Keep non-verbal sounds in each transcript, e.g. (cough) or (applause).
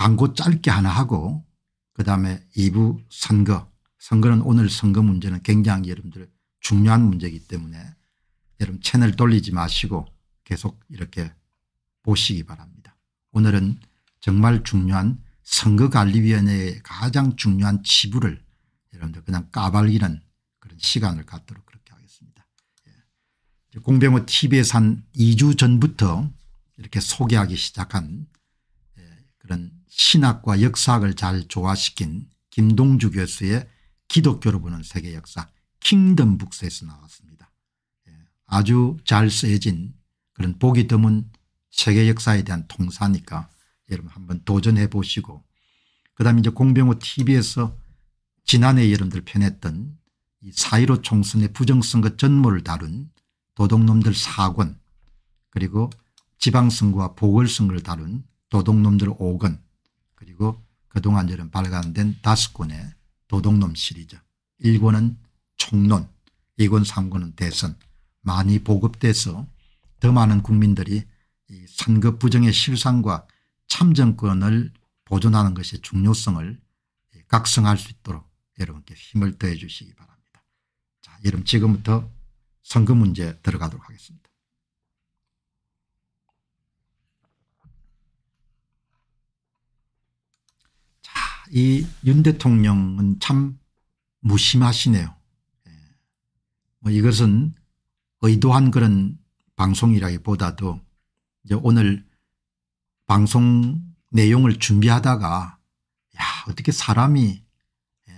광고 짧게 하나 하고 그다음에 2부 선거 선거는 오늘 선거 문제는 굉장히 여러분들 중요한 문제이기 때문에 여러분 채널 돌리지 마시고 계속 이렇게 보시기 바랍니다. 오늘은 정말 중요한 선거관리위원회의 가장 중요한 지부를 여러분들 그냥 까발기는 그런 시간을 갖도록 그렇게 하겠습니다. 예. 공병호 tv에 산 2주 전부터 이렇게 소개하기 시작한 신학과 역사학을 잘 조화시킨 김동주 교수의 기독교로 보는 세계 역사 킹덤 북스에서 나왔습니다. 예, 아주 잘 쓰여진 그런 보기 드문 세계 역사에 대한 통사니까 여러분 한번 도전해 보시고 그다음에 이제 공병호 tv에서 지난해 여러분들 편했던 이4.15 총선의 부정선거 전모를 다룬 도둑놈들 4권 그리고 지방선거와 보궐선거를 다룬 도둑놈들 5권 그리고 그동안 여름 발간된 다섯 권의 도둑놈 시리즈 1권은 총론 2권 3권은 대선 많이 보급돼서 더 많은 국민들이 이 선거 부정의 실상과 참정권을 보존하는 것의 중요성을 각성할 수 있도록 여러분께 힘을 더해 주시기 바랍니다. 자, 여러분 지금부터 선거 문제 들어가도록 하겠습니다. 이윤 대통령은 참 무심하시네요. 예. 뭐 이것은 의도한 그런 방송이라기보다도 이제 오늘 방송 내용을 준비하다가 야 어떻게 사람이 예,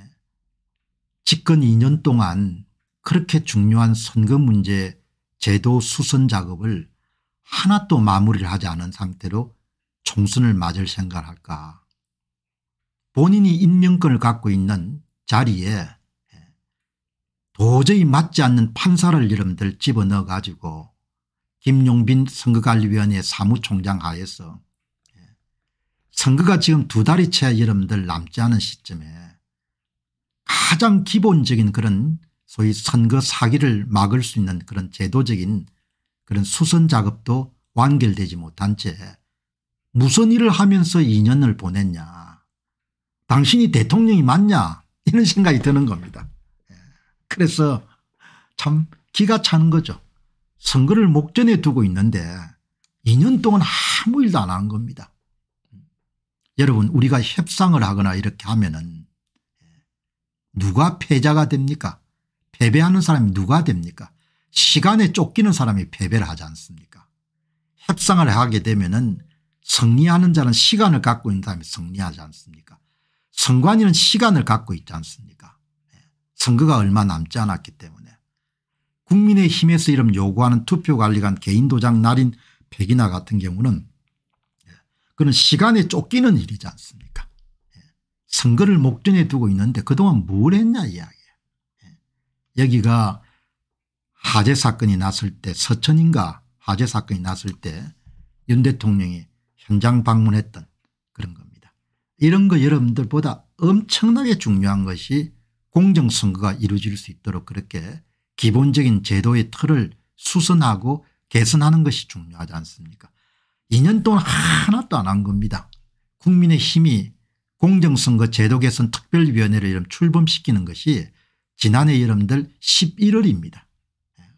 집권 2년 동안 그렇게 중요한 선거 문제 제도 수선 작업을 하나도 마무리를 하지 않은 상태로 총선을 맞을 생각을 할까 본인이 임명권을 갖고 있는 자리에 도저히 맞지 않는 판사를 여러분들 집어넣어 가지고 김용빈 선거관리위원회 사무총장 하에서 선거가 지금 두 달이 채 여러분들 남지 않은 시점에 가장 기본적인 그런 소위 선거 사기를 막을 수 있는 그런 제도적인 그런 수선 작업도 완결되지 못한 채 무슨 일을 하면서 2년을 보냈냐 당신이 대통령이 맞냐 이런 생각이 드는 겁니다. 예. 그래서 참 기가 차는 거죠. 선거를 목전에 두고 있는데 2년 동안 아무 일도 안 한 겁니다. 여러분 우리가 협상을 하거나 이렇게 하면은 누가 패자가 됩니까 패배하는 사람이 누가 됩니까 시간에 쫓기는 사람이 패배를 하지 않습니까 협상을 하게 되면 은 승리하는 자는 시간을 갖고 있는 사람이 승리하지 않습니까 선관위는 시간을 갖고 있지 않습니까 예. 선거가 얼마 남지 않았기 때문에 국민의힘에서 이름 요구하는 투표관리관 개인도장 날인 백이나 같은 경우는 예, 그런 시간에 쫓기는 일이지 않습니까 예. 선거를 목전에 두고 있는데 그동안 뭘 했냐 이야기 여기가 하재 사건이 났을 때 서천인가 하재 사건이 났을 때 윤 대통령이 현장 방문했던 이런 거 여러분들보다 엄청나게 중요한 것이 공정선거가 이루어질 수 있도록 그렇게 기본적인 제도의 틀을 수선하고 개선하는 것이 중요하지 않습니까 2년 동안 하나도 안 한 겁니다. 국민의 힘이 공정선거 제도 개선 특별위원회를 출범시키는 것이 지난해 여러분들 11월입니다.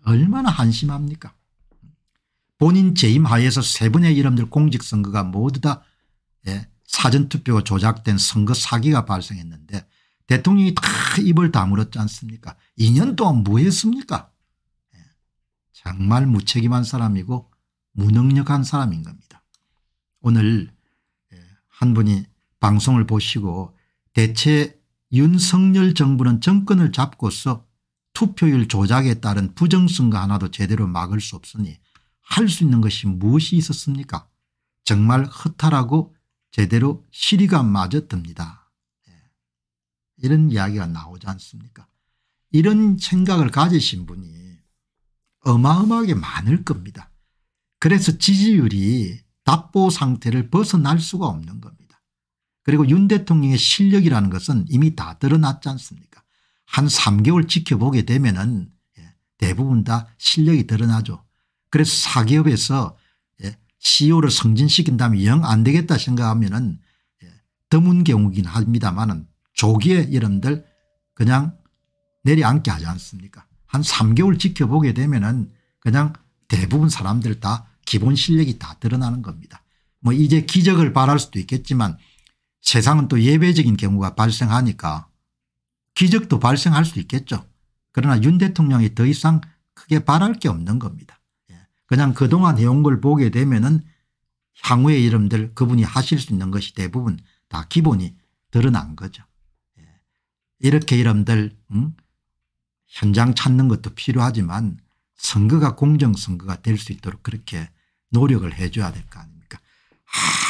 얼마나 한심합니까 본인 재임 하에서 세분의 여러분들 공직선거가 모두 다 예, 사전투표 조작된 선거 사기가 발생했는데 대통령이 다 입을 다물었지 않습니까 2년 동안 뭐 했습니까 예. 정말 무책임한 사람이고 무능력한 사람인 겁니다. 오늘 예, 한 분이 방송을 보시고 대체 윤석열 정부는 정권을 잡고서 투표율 조작에 따른 부정선거 하나도 제대로 막을 수 없으니 할 수 있는 것이 무엇이 있었습니까 정말 허탈하고 제대로 시리가맞저 듭니다. 예. 이런 이야기가 나오지 않습니까 이런 생각을 가지신 분이 어마어마하게 많을 겁니다. 그래서 지지율이 답보 상태를 벗어날 수가 없는 겁니다. 그리고 윤 대통령의 실력이라는 것은 이미 다 드러났지 않습니까 한 3개월 지켜보게 되면 은 예, 대부분 다 실력이 드러나죠. 그래서 사기업에서 CEO를 승진시킨다면 영 안 되겠다 생각하면 은 예, 드문 경우긴 합니다만 은 조기에 여러분들 그냥 내려앉게 하지 않습니까 한 3개월 지켜보게 되면 은 그냥 대부분 사람들 다 기본 실력이 다 드러나는 겁니다. 뭐 이제 기적을 바랄 수도 있겠지만 세상은 또 예외적인 경우가 발생하니까 기적도 발생할 수 있겠죠. 그러나 윤 대통령이 더 이상 크게 바랄 게 없는 겁니다. 그냥 그동안 해온 걸 보게 되면은 향후의 이름들 그분이 하실 수 있는 것이 대부분 다 기본이 드러난 거죠. 예. 이렇게 이름들 응? 음? 현장 찾는 것도 필요하지만 선거가 공정선거가 될 수 있도록 그렇게 노력을 해줘야 될 거 아닙니까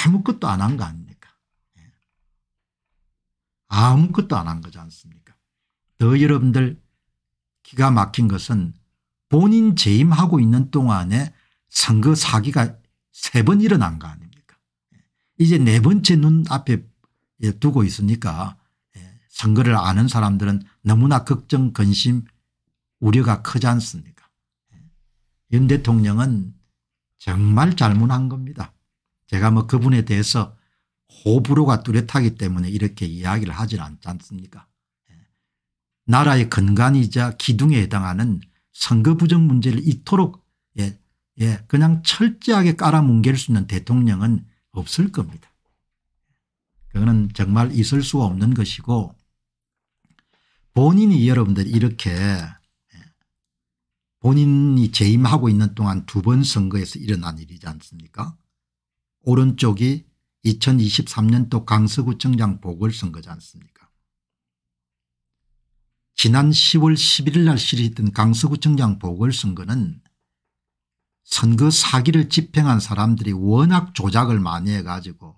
아무것도 안 한 거 아닙니까 예. 아무것도 안 한 거지 않습니까 더 여러분들 기가 막힌 것은 본인 재임하고 있는 동안에 선거 사기가 세 번 일어난 거 아닙니까 이제 네 번째 눈앞에 두고 있으니까 예, 선거를 아는 사람들은 너무나 걱정 근심 우려가 크지 않습니까 예, 윤 대통령은 정말 잘못한 겁니다. 제가 뭐 그분에 대해서 호불호가 뚜렷하기 때문에 이렇게 이야기를 하질 않지 않습니까 예, 나라의 근간이자 기둥에 해당하는 선거 부정 문제를 이토록 예, 예, 그냥 철저하게 깔아뭉갤 수 있는 대통령은 없을 겁니다. 그거는 정말 있을 수가 없는 것이고 본인이 여러분들 이렇게 예, 본인이 재임하고 있는 동안 두 번 선거에서 일어난 일이지 않습니까 오른쪽이 2023년도 강서구청장 보궐선거지 않습니까 지난 10월 11일 날 실시했던 강서구청장 보궐선거는 선거 사기를 집행한 사람들이 워낙 조작을 많이 해가지고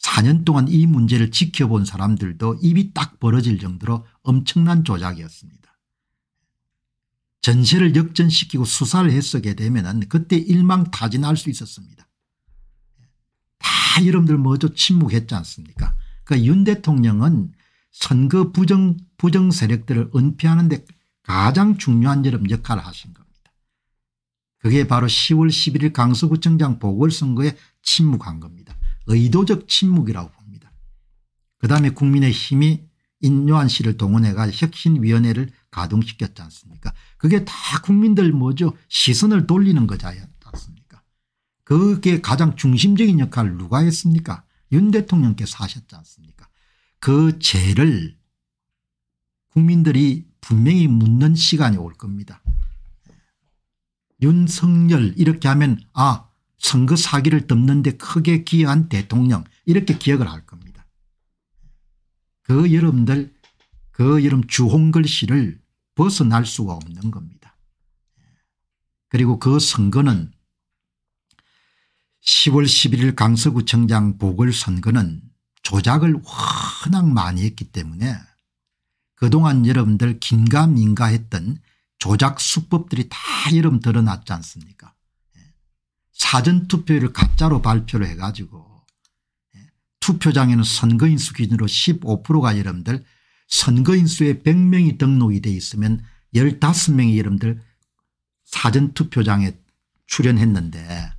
4년 동안 이 문제를 지켜본 사람들도 입이 딱 벌어질 정도로 엄청난 조작이었습니다. 전세를 역전시키고 수사를 했었게 되면 그때 일망타진할 수 있었습니다. 다 여러분들 먼저 침묵했지 않습니까 그러니까 윤 대통령은 선거 부정, 부정 세력들을 은폐하는 데 가장 중요한 역할을 하신 겁니다. 그게 바로 10월 11일 강서구청장 보궐선거에 침묵한 겁니다. 의도적 침묵이라고 봅니다. 그다음에 국민의힘이 인요한 씨를 동원해가 혁신위원회를 가동시켰지 않습니까 그게 다 국민들 뭐죠 시선을 돌리는 거지 않습니까 그게 가장 중심적인 역할을 누가 했습니까 윤 대통령께서 하셨지 않습니까 그 죄를 국민들이 분명히 묻는 시간이 올 겁니다. 윤석열 이렇게 하면 아 선거 사기를 덮는데 크게 기여한 대통령 이렇게 기억을 할 겁니다. 그 여러분들 그 여름 주홍글 씨를 벗어날 수가 없는 겁니다. 그리고 그 선거는 10월 11일 강서구청장 보궐선거는 조작을 워낙 많이 했기 때문에 그동안 여러분들 긴가민가 했던 조작 수법들이 다 여러분 드러났지 않습니까 예. 사전투표를 가짜로 발표를 해가지고 예. 투표장에는 선거인수 기준으로 15%가 여러분들 선거인수에 100명이 등록이 돼 있으면 15명이 여러분들 사전투표장에 출연했는데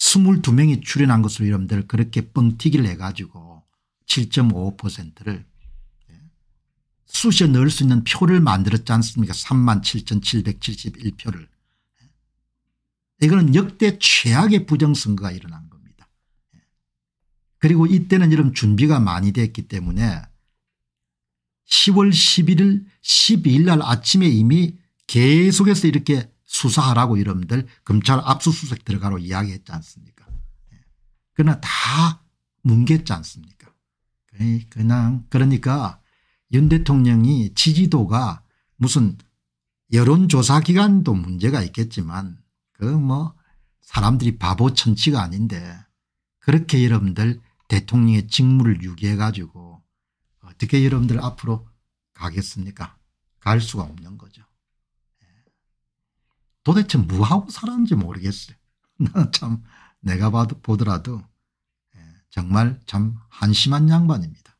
22명이 출연한 것으로 여러분들 그렇게 뻥튀기를 해가지고 7 5를 수시에 넣을 수 있는 표를 만들었지 않습니까 37,771표를. 예. 이거는 역대 최악의 부정선거가 일어난 겁니다. 예. 그리고 이때는 여러분 준비가 많이 됐기 때문에 10월 11일 12일 날 아침에 이미 계속해서 이렇게 수사하라고 여러분들 검찰 압수수색 들어가로 이야기했지 않습니까 예. 그러나 다 뭉갰지 않습니까 그, 그냥 그러니까 윤 대통령이 지지도가 무슨 여론조사기관도 문제가 있겠지만 그 뭐 사람들이 바보 천치가 아닌데 그렇게 여러분들 대통령의 직무를 유기해 가지고 어떻게 여러분들 앞으로 가겠습니까 갈 수가 없는 거죠. 도대체 뭐하고 살았는지 모르겠어요. (laughs) 나는 참 내가 봐도 보더라도 예, 정말 참 한심한 양반입니다.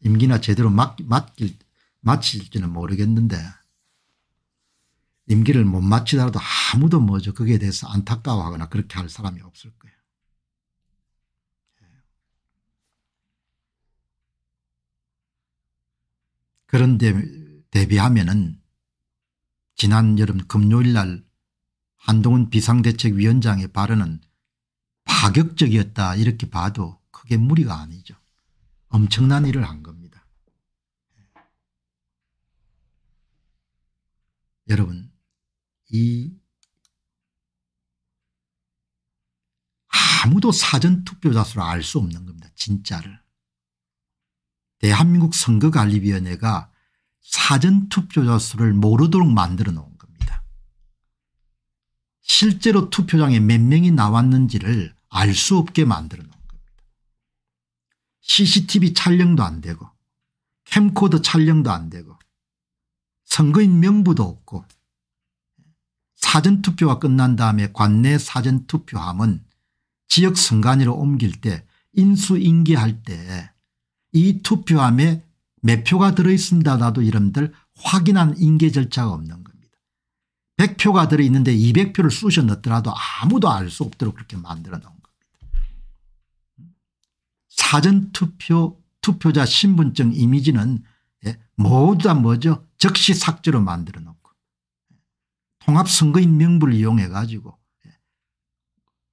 임기나 제대로 맡, 길 마칠지는 모르겠는데 임기를 못 마치더라도 아무도 뭐죠 거기에 대해서 안타까워하거나 그렇게 할 사람이 없을 거예요. 예. 그런데 대비하면은 지난 여름 금요일 날 한동훈 비상대책위원장의 발언은 파격적이었다 이렇게 봐도 크게 무리가 아니죠. 엄청난 일을 한 겁니다. 여러분 이 아무도 사전투표자 수를 알 수 없는 겁니다. 진짜를. 대한민국 선거관리위원회가 사전투표자 수를 모르도록 만들어 놓은 겁니다. 실제로 투표장에 몇 명이 나왔는지를 알 수 없게 만들어 놓은 겁니다. CCTV 촬영도 안 되고 캠코더 촬영도 안 되고 선거인 명부도 없고 사전투표가 끝난 다음에 관내 사전투표함은 지역 선관위로 옮길 때 인수인계할 때 이 투표함에 매표가 들어있습니다 나도 이름들 확인한 인계 절차가 없는 겁니다. 100표가 들어있는데 200표를 쑤셔 넣더라도 아무도 알 수 없도록 그렇게 만들어 놓은 겁니다. 사전투표 투표자 신분증 이미지는 예, 모두 다 뭐죠 적시 삭제로 만들어 놓고 예, 통합선거인 명부를 이용해 가지고 예,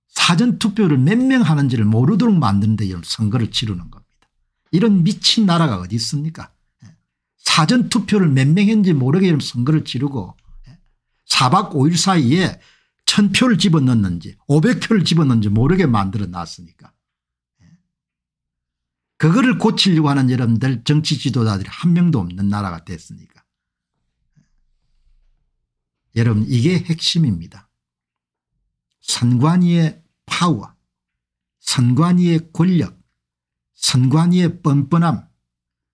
사전투표를 몇 명 하는지를 모르도록 만드는 데 선거를 치르는 겁니다. 이런 미친 나라가 어디 있습니까 예. 사전투표를 몇 명 했는지 모르게 선거를 치르고 4박 예. 5일 사이에 1000표를 집어넣는지 500표를 집어넣는지 모르게 만들어 놨으니까 예. 그거를 고치려고 하는 여러분들 정치 지도자들이 한 명도 없는 나라가 됐으니까 여러분 이게 핵심입니다. 선관위의 파워 선관위의 권력 선관위의 뻔뻔함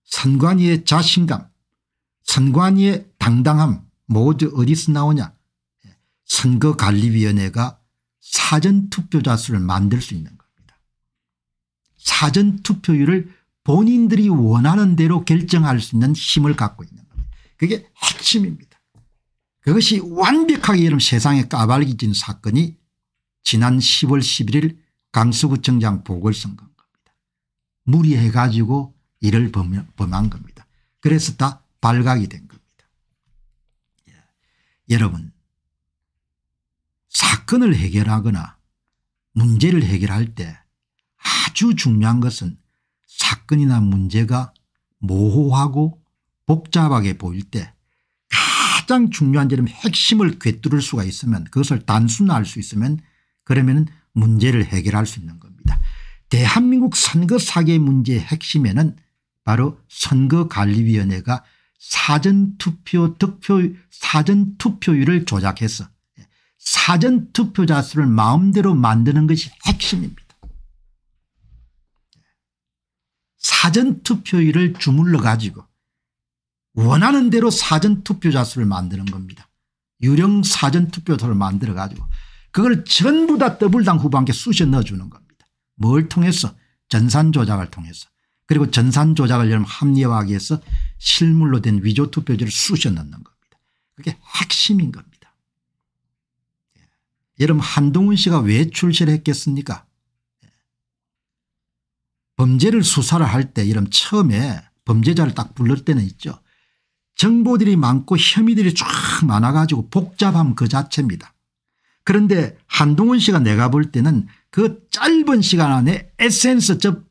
선관위의 자신감 선관위의 당당함 모두 어디서 나오냐 예, 선거관리위원회가 사전투표자 수를 만들 수 있는 겁니다. 사전투표율을 본인들이 원하는 대로 결정할 수 있는 힘을 갖고 있는 겁니다. 그게 핵심입니다. 그것이 완벽하게 이러분 세상에 까발기 진 사건이 지난 10월 11일 강서구청장 보궐선거 무리해 가지고 이를 범한 겁니다. 그래서 다 발각이 된 겁니다. 예. 여러분 사건을 해결하거나 문제를 해결할 때 아주 중요한 것은 사건이나 문제가 모호하고 복잡하게 보일 때 가장 중요한 점은 핵심을 꿰뚫을 수가 있으면 그것을 단순화할 수 있으면 그러면 문제를 해결할 수 있는 거예 대한민국 선거 사기 문제의 핵심에는 바로 선거관리위원회가 사전투표 득표 사전투표율을 조작해서 사전투표자 수를 마음대로 만드는 것이 핵심입니다. 사전투표율을 주물러 가지고 원하는 대로 사전투표자 수를 만드는 겁니다. 유령 사전투표자를 만들어 가지고 그걸 전부 다 더블당 후보한테 쑤셔 넣어주는 겁니다. 뭘 통해서 전산 조작을 통해서 그리고 전산 조작을 여러분 합리화하기 위해서 실물로 된 위조 투표지를 쑤셔 넣는 겁니다. 그게 핵심인 겁니다. 예. 여러분 한동훈 씨가 왜 출시를 했겠습니까 예. 범죄를 수사를 할때 여러분 처음에 범죄자를 딱 불렀 때는 있죠. 정보들이 많고 혐의들이 쫙 많아가지고 복잡함 그 자체입니다. 그런데 한동훈 씨가 내가 볼 때는 그 짧은 시간 안에 에센스 접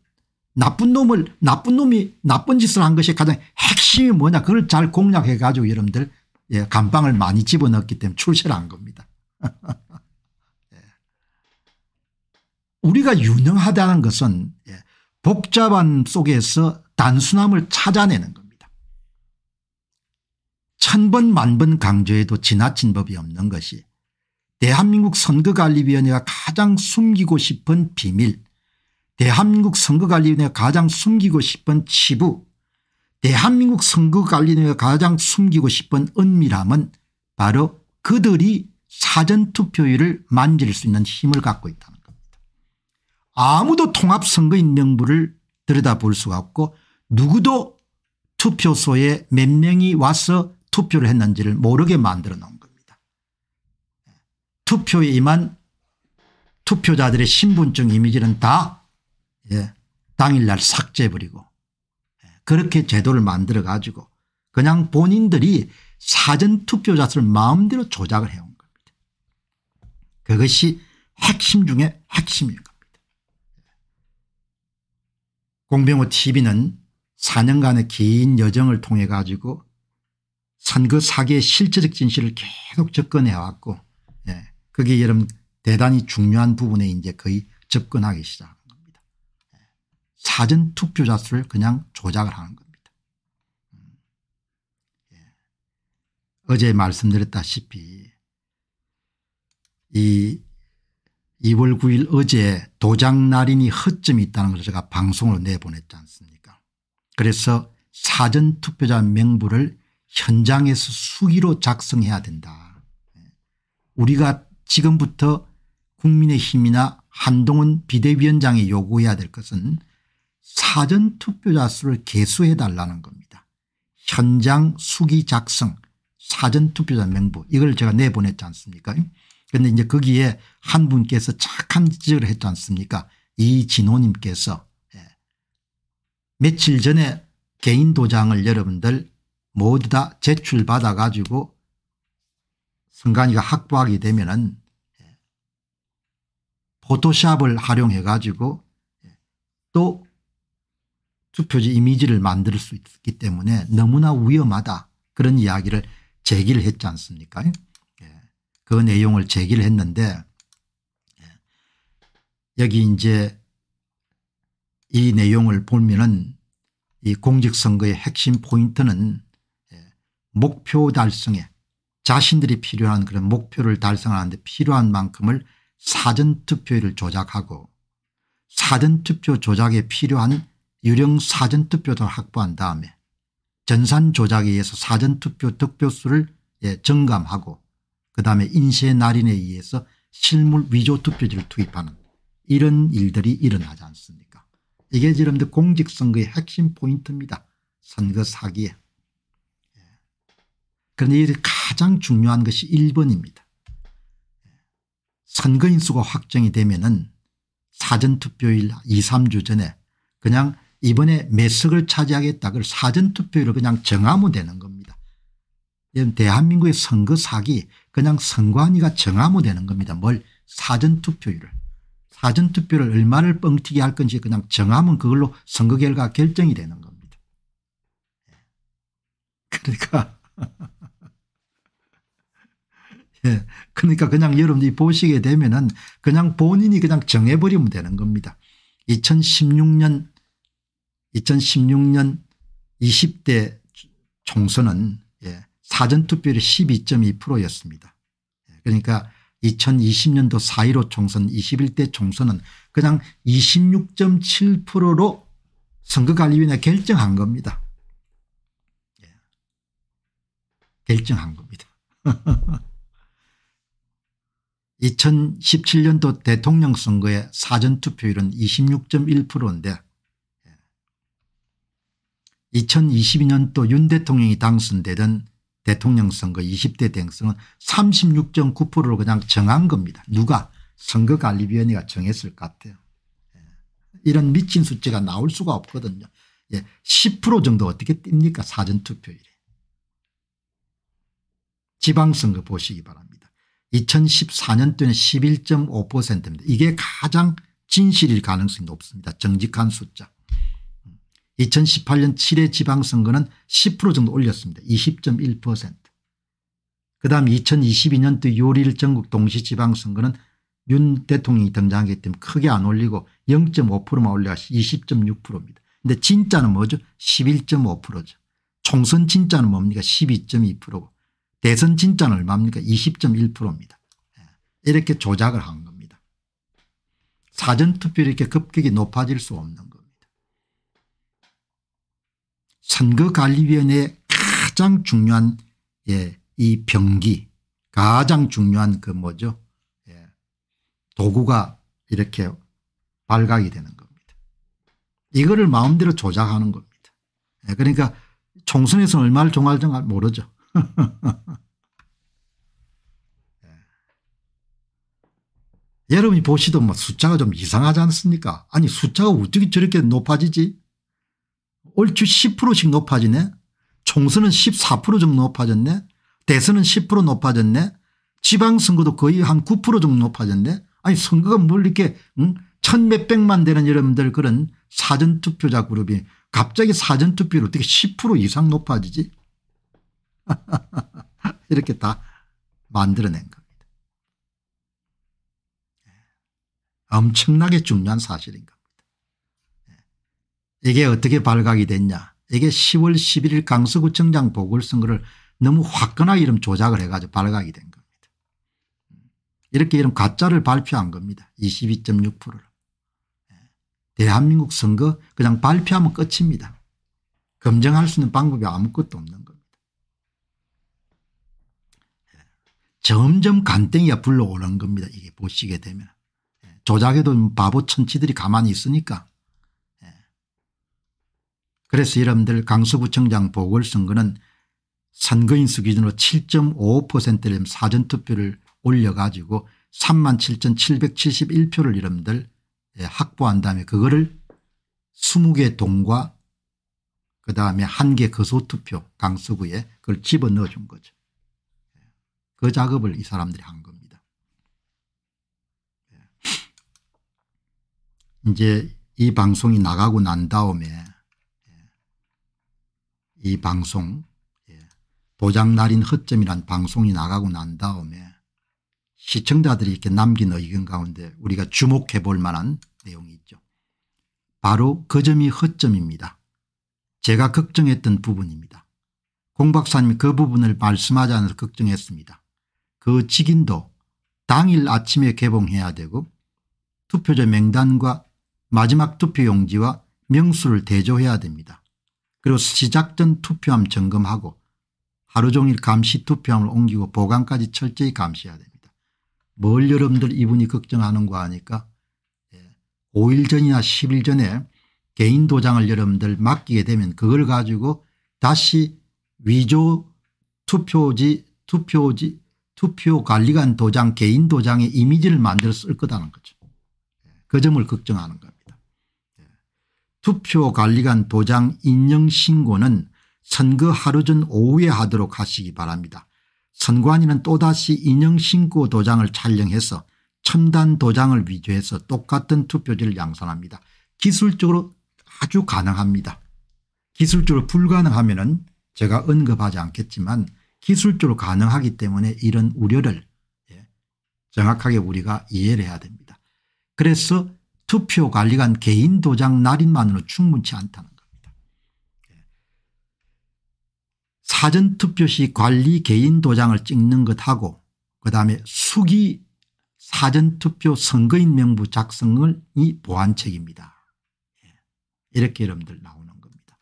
나쁜 놈을 나쁜 놈이 나쁜 짓을 한 것이 가장 핵심이 뭐냐 그걸 잘 공략해 가지고 여러분들 예, 감방을 많이 집어넣었기 때문에 출세를 한 겁니다. (laughs) 예. 우리가 유능하다는 것은 예, 복잡한 속에서 단순함을 찾아내는 겁니다. 천번 만 번 강조해도 지나친 법이 없는 것이 대한민국 선거관리위원회가 가장 숨기고 싶은 비밀 대한민국 선거관리위원회가 가장 숨기고 싶은 치부 대한민국 선거관리위원회가 가장 숨기고 싶은 은밀함은 바로 그들이 사전투표율을 만질 수 있는 힘을 갖고 있다는 겁니다. 아무도 통합선거인 명부를 들여다볼 수가 없고 누구도 투표소에 몇 명이 와서 투표를 했는지를 모르게 만들어 놓은 투표에 임한 투표자들의 신분증 이미지는 다 예, 당일날 삭제해버리고 예, 그렇게 제도를 만들어 가지고 그냥 본인들이 사전투표자 수를 마음대로 조작을 해온 겁니다. 그것이 핵심 중에 핵심인 겁니다. 공병호 tv는 4년간의 긴 여정을 통해 가지고 선거 사기의 실제적 진실을 계속 접근해왔고 그게 여러분 대단히 중요한 부분에 이제 거의 접근하기 시작한 겁니다. 사전 투표자 수를 그냥 조작을 하는 겁니다. 예. 어제 말씀드렸다시피 이 2월 9일 어제 도장날인이 허점이 있다는 것을 제가 방송으로 내보냈지 않습니까 그래서 사전투표자 명부를 현장에서 수기로 작성해야 된다. 우리가 지금부터 국민의힘이나 한동훈 비대위원장이 요구해야 될 것은 사전투표자 수를 개수해달라는 겁니다. 현장 수기 작성 사전투표자 명부 이걸 제가 내보냈지 않습니까 그런데 이제 거기에 한 분께서 착한 지적을 했지 않습니까 이진호님께서 예. 며칠 전에 개인 도장을 여러분들 모두 다 제출받아 가지고 승관이가 학부하게 되면은 예, 포토샵을 활용해 가지고 예, 또 투표지 이미지를 만들 수 있기 때문에 너무나 위험하다 그런 이야기를 제기를 했지 않습니까 예. 그 내용을 제기를 했는데 여기 이제 이 내용을 보면은 이 공직선거의 핵심 포인트는 목표 달성에 자신들이 필요한 그런 목표를 달성하는데 필요한 만큼을 사전투표율을 조작하고 사전투표 조작에 필요한 유령 사전투표도 확보한 다음에 전산 조작에 의해서 사전투표 득표수를 예, 정감하고 그다음에 인쇄 날인에 의해서 실물 위조 투표지를 투입하는 이런 일들이 일어나지 않습니까 이게 지금 공직선거의 핵심 포인트입니다. 선거 사기에. 그런데 가장 중요한 것이 1번입니다. 선거인수가 확정이 되면은 사전투표일 2, 3주 전에 그냥 이번에 몇 석을 차지하겠다 그걸 사전투표일을 그냥 정하면 되는 겁니다. 대한민국의 선거 사기 그냥 선관위가 정하면 되는 겁니다. 뭘 사전투표일을. 사전투표를 얼마를 뻥튀기 할 건지 그냥 정하면 그걸로 선거 결과 결정이 되는 겁니다. 예. 그러니까 (laughs) 예. 그러니까 그냥 여러분들이 보시게 되면은 그냥 본인이 그냥 정해버리면 되는 겁니다. 2016년 2016년 20대 총선은 예. 사전투표율 12.2%였습니다. 예, 그러니까 2020년도 4.15 총선 21대 총선은 그냥 26.7%로 선거관리위원회 결정한 겁니다. 예. 결정한 겁니다. (laughs) 2017년도 대통령 선거의 사전투표율은 26.1%인데 2022년도 윤 대통령이 당선되던 대통령 선거 20대 대행성은 36.9%로 그냥 정한 겁니다. 누가 선거관리위원회가 정했을 것 같아요. 예. 이런 미친 숫자가 나올 수가 없거든요. 예, 10% 정도 어떻게 띱니까 사전투표율에. 지방선거 보시기 바랍니다. 2014년도에는 11.5%입니다. 이게 가장 진실일 가능성이 높습니다. 정직한 숫자. 2018년 7회 지방선거는 10% 정도 올렸습니다. 20.1%. 그다음 2022년도 6월 일 전국 동시지방선거는 윤 대통령이 등장하기 때문에 크게 안 올리고 0.5%만 올려서 20.6%입니다. 근데 진짜는 뭐죠? 11.5%죠. 총선 진짜는 뭡니까? 12.2%고 대선 진짜는 얼마입니까 20.1%입니다. 예. 이렇게 조작을 한 겁니다. 사전투표 이렇게 급격히 높아질 수 없는 겁니다. 선거관리위원회의 가장 중요한 예, 이 병기 가장 중요한 그 뭐죠 예, 도구가 이렇게 발각이 되는 겁니다. 이거를 마음대로 조작하는 겁니다. 예, 그러니까 총선에서 얼마를 종할지 모르죠. 예. 여러분이 보시던 뭐 숫자가 좀 이상하지 않습니까? 아니 숫자가 어떻게 저렇게 높아지지? 얼추 10%씩 높아지네. 총선은 14% 정도 높아졌네. 대선은 10% 높아졌네. 지방선거도 거의 한 9% 정도 높아졌네. 아니 선거가 뭘 이렇게 응? 천 몇백만 되는 여러분들 그런 사전투표자 그룹이 갑자기 사전투표를 어떻게 10% 이상 높아지지? (laughs) 이렇게 다 만들어낸 겁니다. 예. 엄청나게 중요한 사실인 겁니다. 예. 이게 어떻게 발각이 됐냐 이게 10월 11일 강서구청장 보궐선거를 너무 화끈하게 이름 조작을 해가지고 발각이 된 겁니다. 이렇게 이름 가짜를 발표한 겁니다. 22.6%를. 예. 대한민국 선거 그냥 발표하면 끝입니다. 검증할 수 있는 방법이 아무것도 없는 점점 간땡이가 불러오는 겁니다. 이게 보시게 되면. 예, 조작에도 바보 천치들이 가만히 있으니까. 예. 그래서 여러분들 강서구청장 보궐선거는 선거인수 기준으로 7.55%를 사전투표를 올려가지고 37,771표를 여러분들 예, 확보한 다음에 그거를 20개 동과 그다음에 한 개 거소투표 강서구에 그걸 집어넣어 준 거죠. 그 작업을 이 사람들이 한 겁니다. 예. 이제 이 방송이 나가고 난 다음에 예. 이 방송 도장날인 예. 허점이란 방송이 나가고 난 다음에 시청자들이 이렇게 남긴 의견 가운데 우리가 주목해 볼 만한 내용이 있죠. 바로 그 점이 허점입니다. 제가 걱정했던 부분입니다. 공 박사님이 그 부분을 말씀하지 않아서 걱정했습니다. 그 직인도 당일 아침에 개봉해야 되고 투표자 명단과 마지막 투표용지와 명수를 대조해야 됩니다. 그리고 시작 전 투표함 점검하고 하루 종일 감시 투표함을 옮기고 보관까지 철저히 감시해야 됩니다. 뭘 여러분들 이분이 걱정하는 거 아니까 5일 예. 전이나 10일 전에 개인 도장을 여러분들 맡기게 되면 그걸 가지고 다시 위조 투표지 투표지 투표 관리관 도장 개인 도장의 이미지를 만들어 쓸 거다는 거죠. 그 점을 걱정하는 겁니다. 투표 관리관 도장 인용 신고는 선거 하루 전 오후에 하도록 하시기 바랍니다. 선관위는 또다시 인용 신고 도장을 촬영해서 첨단 도장을 위조해서 똑같은 투표지를 양산합니다. 기술적으로 아주 가능합니다. 기술적으로 불가능하면 은 제가 언급하지 않겠지만 기술적으로 가능하기 때문에 이런 우려를 예, 정확하게 우리가 이해를 해야 됩니다. 그래서 투표관리관 개인 도장 날인만으로 충분치 않다는 겁니다. 예. 사전투표 시 관리 개인 도장을 찍는 것하고 그다음에 수기 사전투표 선거인 명부 작성을 이 보안책입니다. 예. 이렇게 여러분들 나오는 겁니다.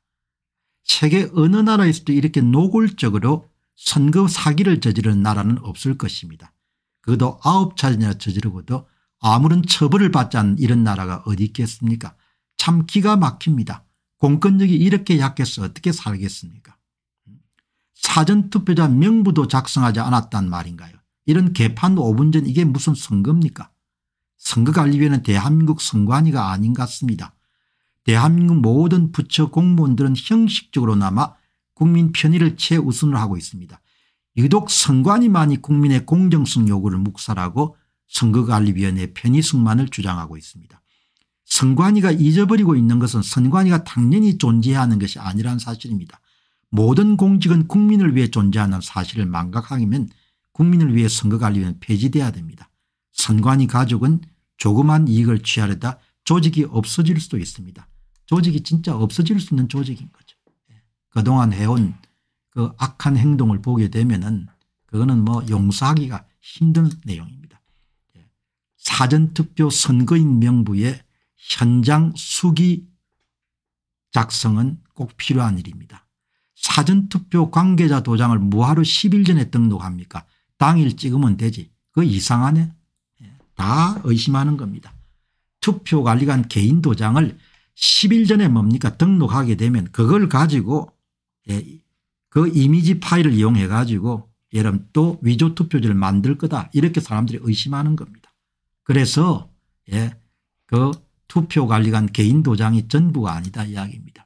세계 어느 나라에서도 이렇게 노골적으로 선거 사기를 저지른 나라는 없을 것입니다. 그것도 아홉 차례나 저지르고도 아무런 처벌을 받지 않은 이런 나라가 어디 있겠습니까 참 기가 막힙니다. 공권력이 이렇게 약해서 어떻게 살겠습니까 사전투표자 명부도 작성하지 않았단 말인가요 이런 개판 5분 전 이게 무슨 선거입니까 선거관리위원회는 대한민국 선관위가 아닌 것 같습니다. 대한민국 모든 부처 공무원들은 형식적으로나마 국민 편의를 최우선으로 하고 있습니다. 유독 선관위만이 국민의 공정성 요구를 묵살하고 선거관리위원회 편의성만을 주장하고 있습니다. 선관위가 잊어버리고 있는 것은 선관위가 당연히 존재하는 것이 아니라는 사실입니다. 모든 공직은 국민을 위해 존재하는 사실을 망각하면 국민을 위해 선거관리위원 회 폐지돼야 됩니다. 선관위 가족은 조그만 이익을 취하려다 조직이 없어질 수도 있습니다. 조직이 진짜 없어질 수 있는 조직인 거죠. 그동안 해온 그 악한 행동을 보게 되면은 그거는 뭐 용서하기가 힘든 내용입니다. 예. 사전투표 선거인 명부에 현장 수기 작성은 꼭 필요한 일입니다. 사전투표 관계자 도장을 뭐하루 10일 전에 등록합니까 당일 찍으면 되지. 그 이상하네. 예. 다 의심하는 겁니다. 투표관리관 개인 도장을 10일 전에 뭡니까 등록하게 되면 그걸 가지고 예, 그 이미지 파일을 이용해 가지고 여를들또 위조 투표지를 만들 거다 이렇게 사람들이 의심하는 겁니다. 그래서 예, 그 투표관리관 개인 도장이 전부가 아니다 이야기입니다.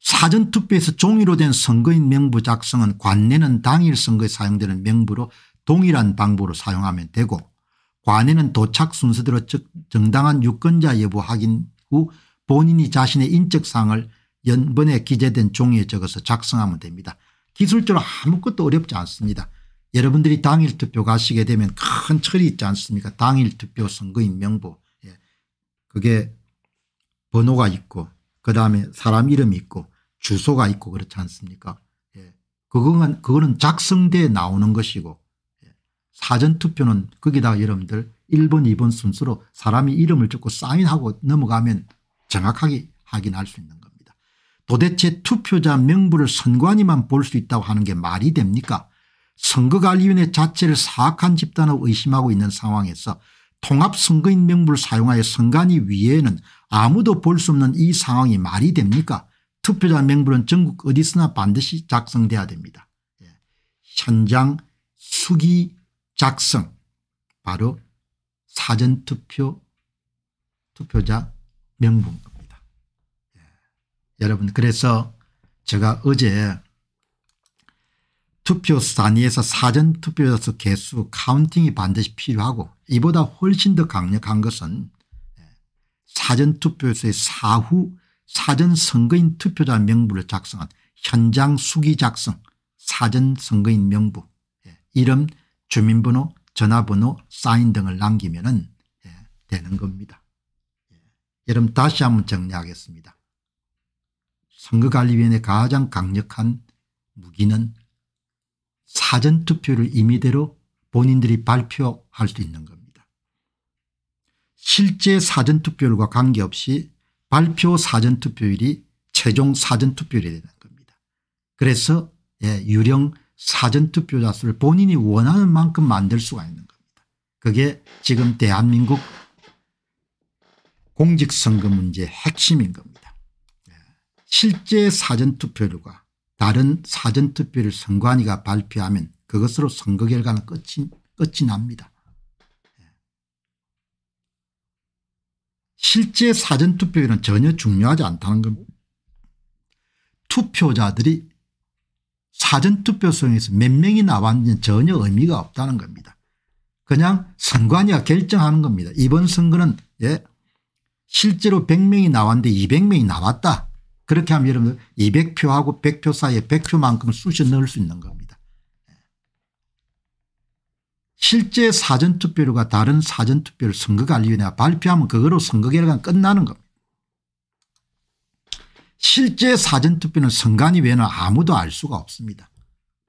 사전투표에서 종이로 된 선거인 명부 작성은 관내는 당일 선거에 사용되는 명부로 동일한 방법으로 사용하면 되고 관내는 도착 순서대로 즉 정당한 유권자 여부 확인 후 본인이 자신의 인적사항을 연번에 기재된 종이에 적어서 작성하면 됩니다. 기술적으로 아무것도 어렵지 않습니다. 여러분들이 당일 투표 가시게 되면 큰 철이 있지 않습니까 당일 투표 선거인 명부 예. 그게 번호가 있고 그다음에 사람 이름이 있고 주소가 있고 그렇지 않습니까 예. 그거는, 그거는 작성대 나오는 것이고 예. 사전투표는 거기다 여러분들 1번 2번 순서로 사람이 이름을 적고 사인하고 넘어가면 정확하게 확인할 수 있는 겁니다. 도대체 투표자 명부를 선관위만 볼 수 있다고 하는 게 말이 됩니까 선거관리위원회 자체를 사악한 집단으로 의심하고 있는 상황에서 통합선거인 명부를 사용하여 선관위 위에는 아무도 볼 수 없는 이 상황이 말이 됩니까 투표자 명부는 전국 어디서나 반드시 작성돼야 됩니다. 예. 현장 수기 작성 바로 사전투표 투표자 명부 여러분 그래서 제가 어제 투표 단위에서 사전 투표자서 개수 카운팅이 반드시 필요하고 이보다 훨씬 더 강력한 것은 사전 투표에서의 사후 사전 선거인 투표자 명부를 작성한 현장 수기 작성 사전 선거인 명부 예, 이름 주민번호 전화번호 사인 등을 남기면 예, 되는 겁니다. 예, 여러분 다시 한번 정리하겠습니다. 선거관리위원회 가장 강력한 무기는 사전투표를 임의대로 본인들이 발표할 수 있는 겁니다. 실제 사전투표율과 관계없이 발표 사전투표율이 최종 사전투표율이 되는 겁니다. 그래서 예, 유령 사전투표자 수를 본인이 원하는 만큼 만들 수가 있는 겁니다. 그게 지금 대한민국 공직선거 문제의 핵심인 겁니다. 실제 사전투표율과 다른 사전투표를 선관위가 발표하면 그것으로 선거 결과는 끝이, 끝이 납니다. 예. 실제 사전투표율은 전혀 중요하지 않다는 겁니다. 투표자들이 사전투표성에서 몇 명이 나왔는지 전혀 의미가 없다는 겁니다. 그냥 선관위가 결정하는 겁니다. 이번 선거는 예, 실제로 100명이 나왔는데 200명이 나왔다. 그렇게 하면 여러분들 200표하고 100표 사이에 100표만큼 수시 넣을 수 있는 겁니다. 실제 사전투표율과 다른 사전투표율 선거관리위원회가 발표하면 그거로 선거 결과가 끝나는 겁니다. 실제 사전투표는 선관위 외에는 아무도 알 수가 없습니다.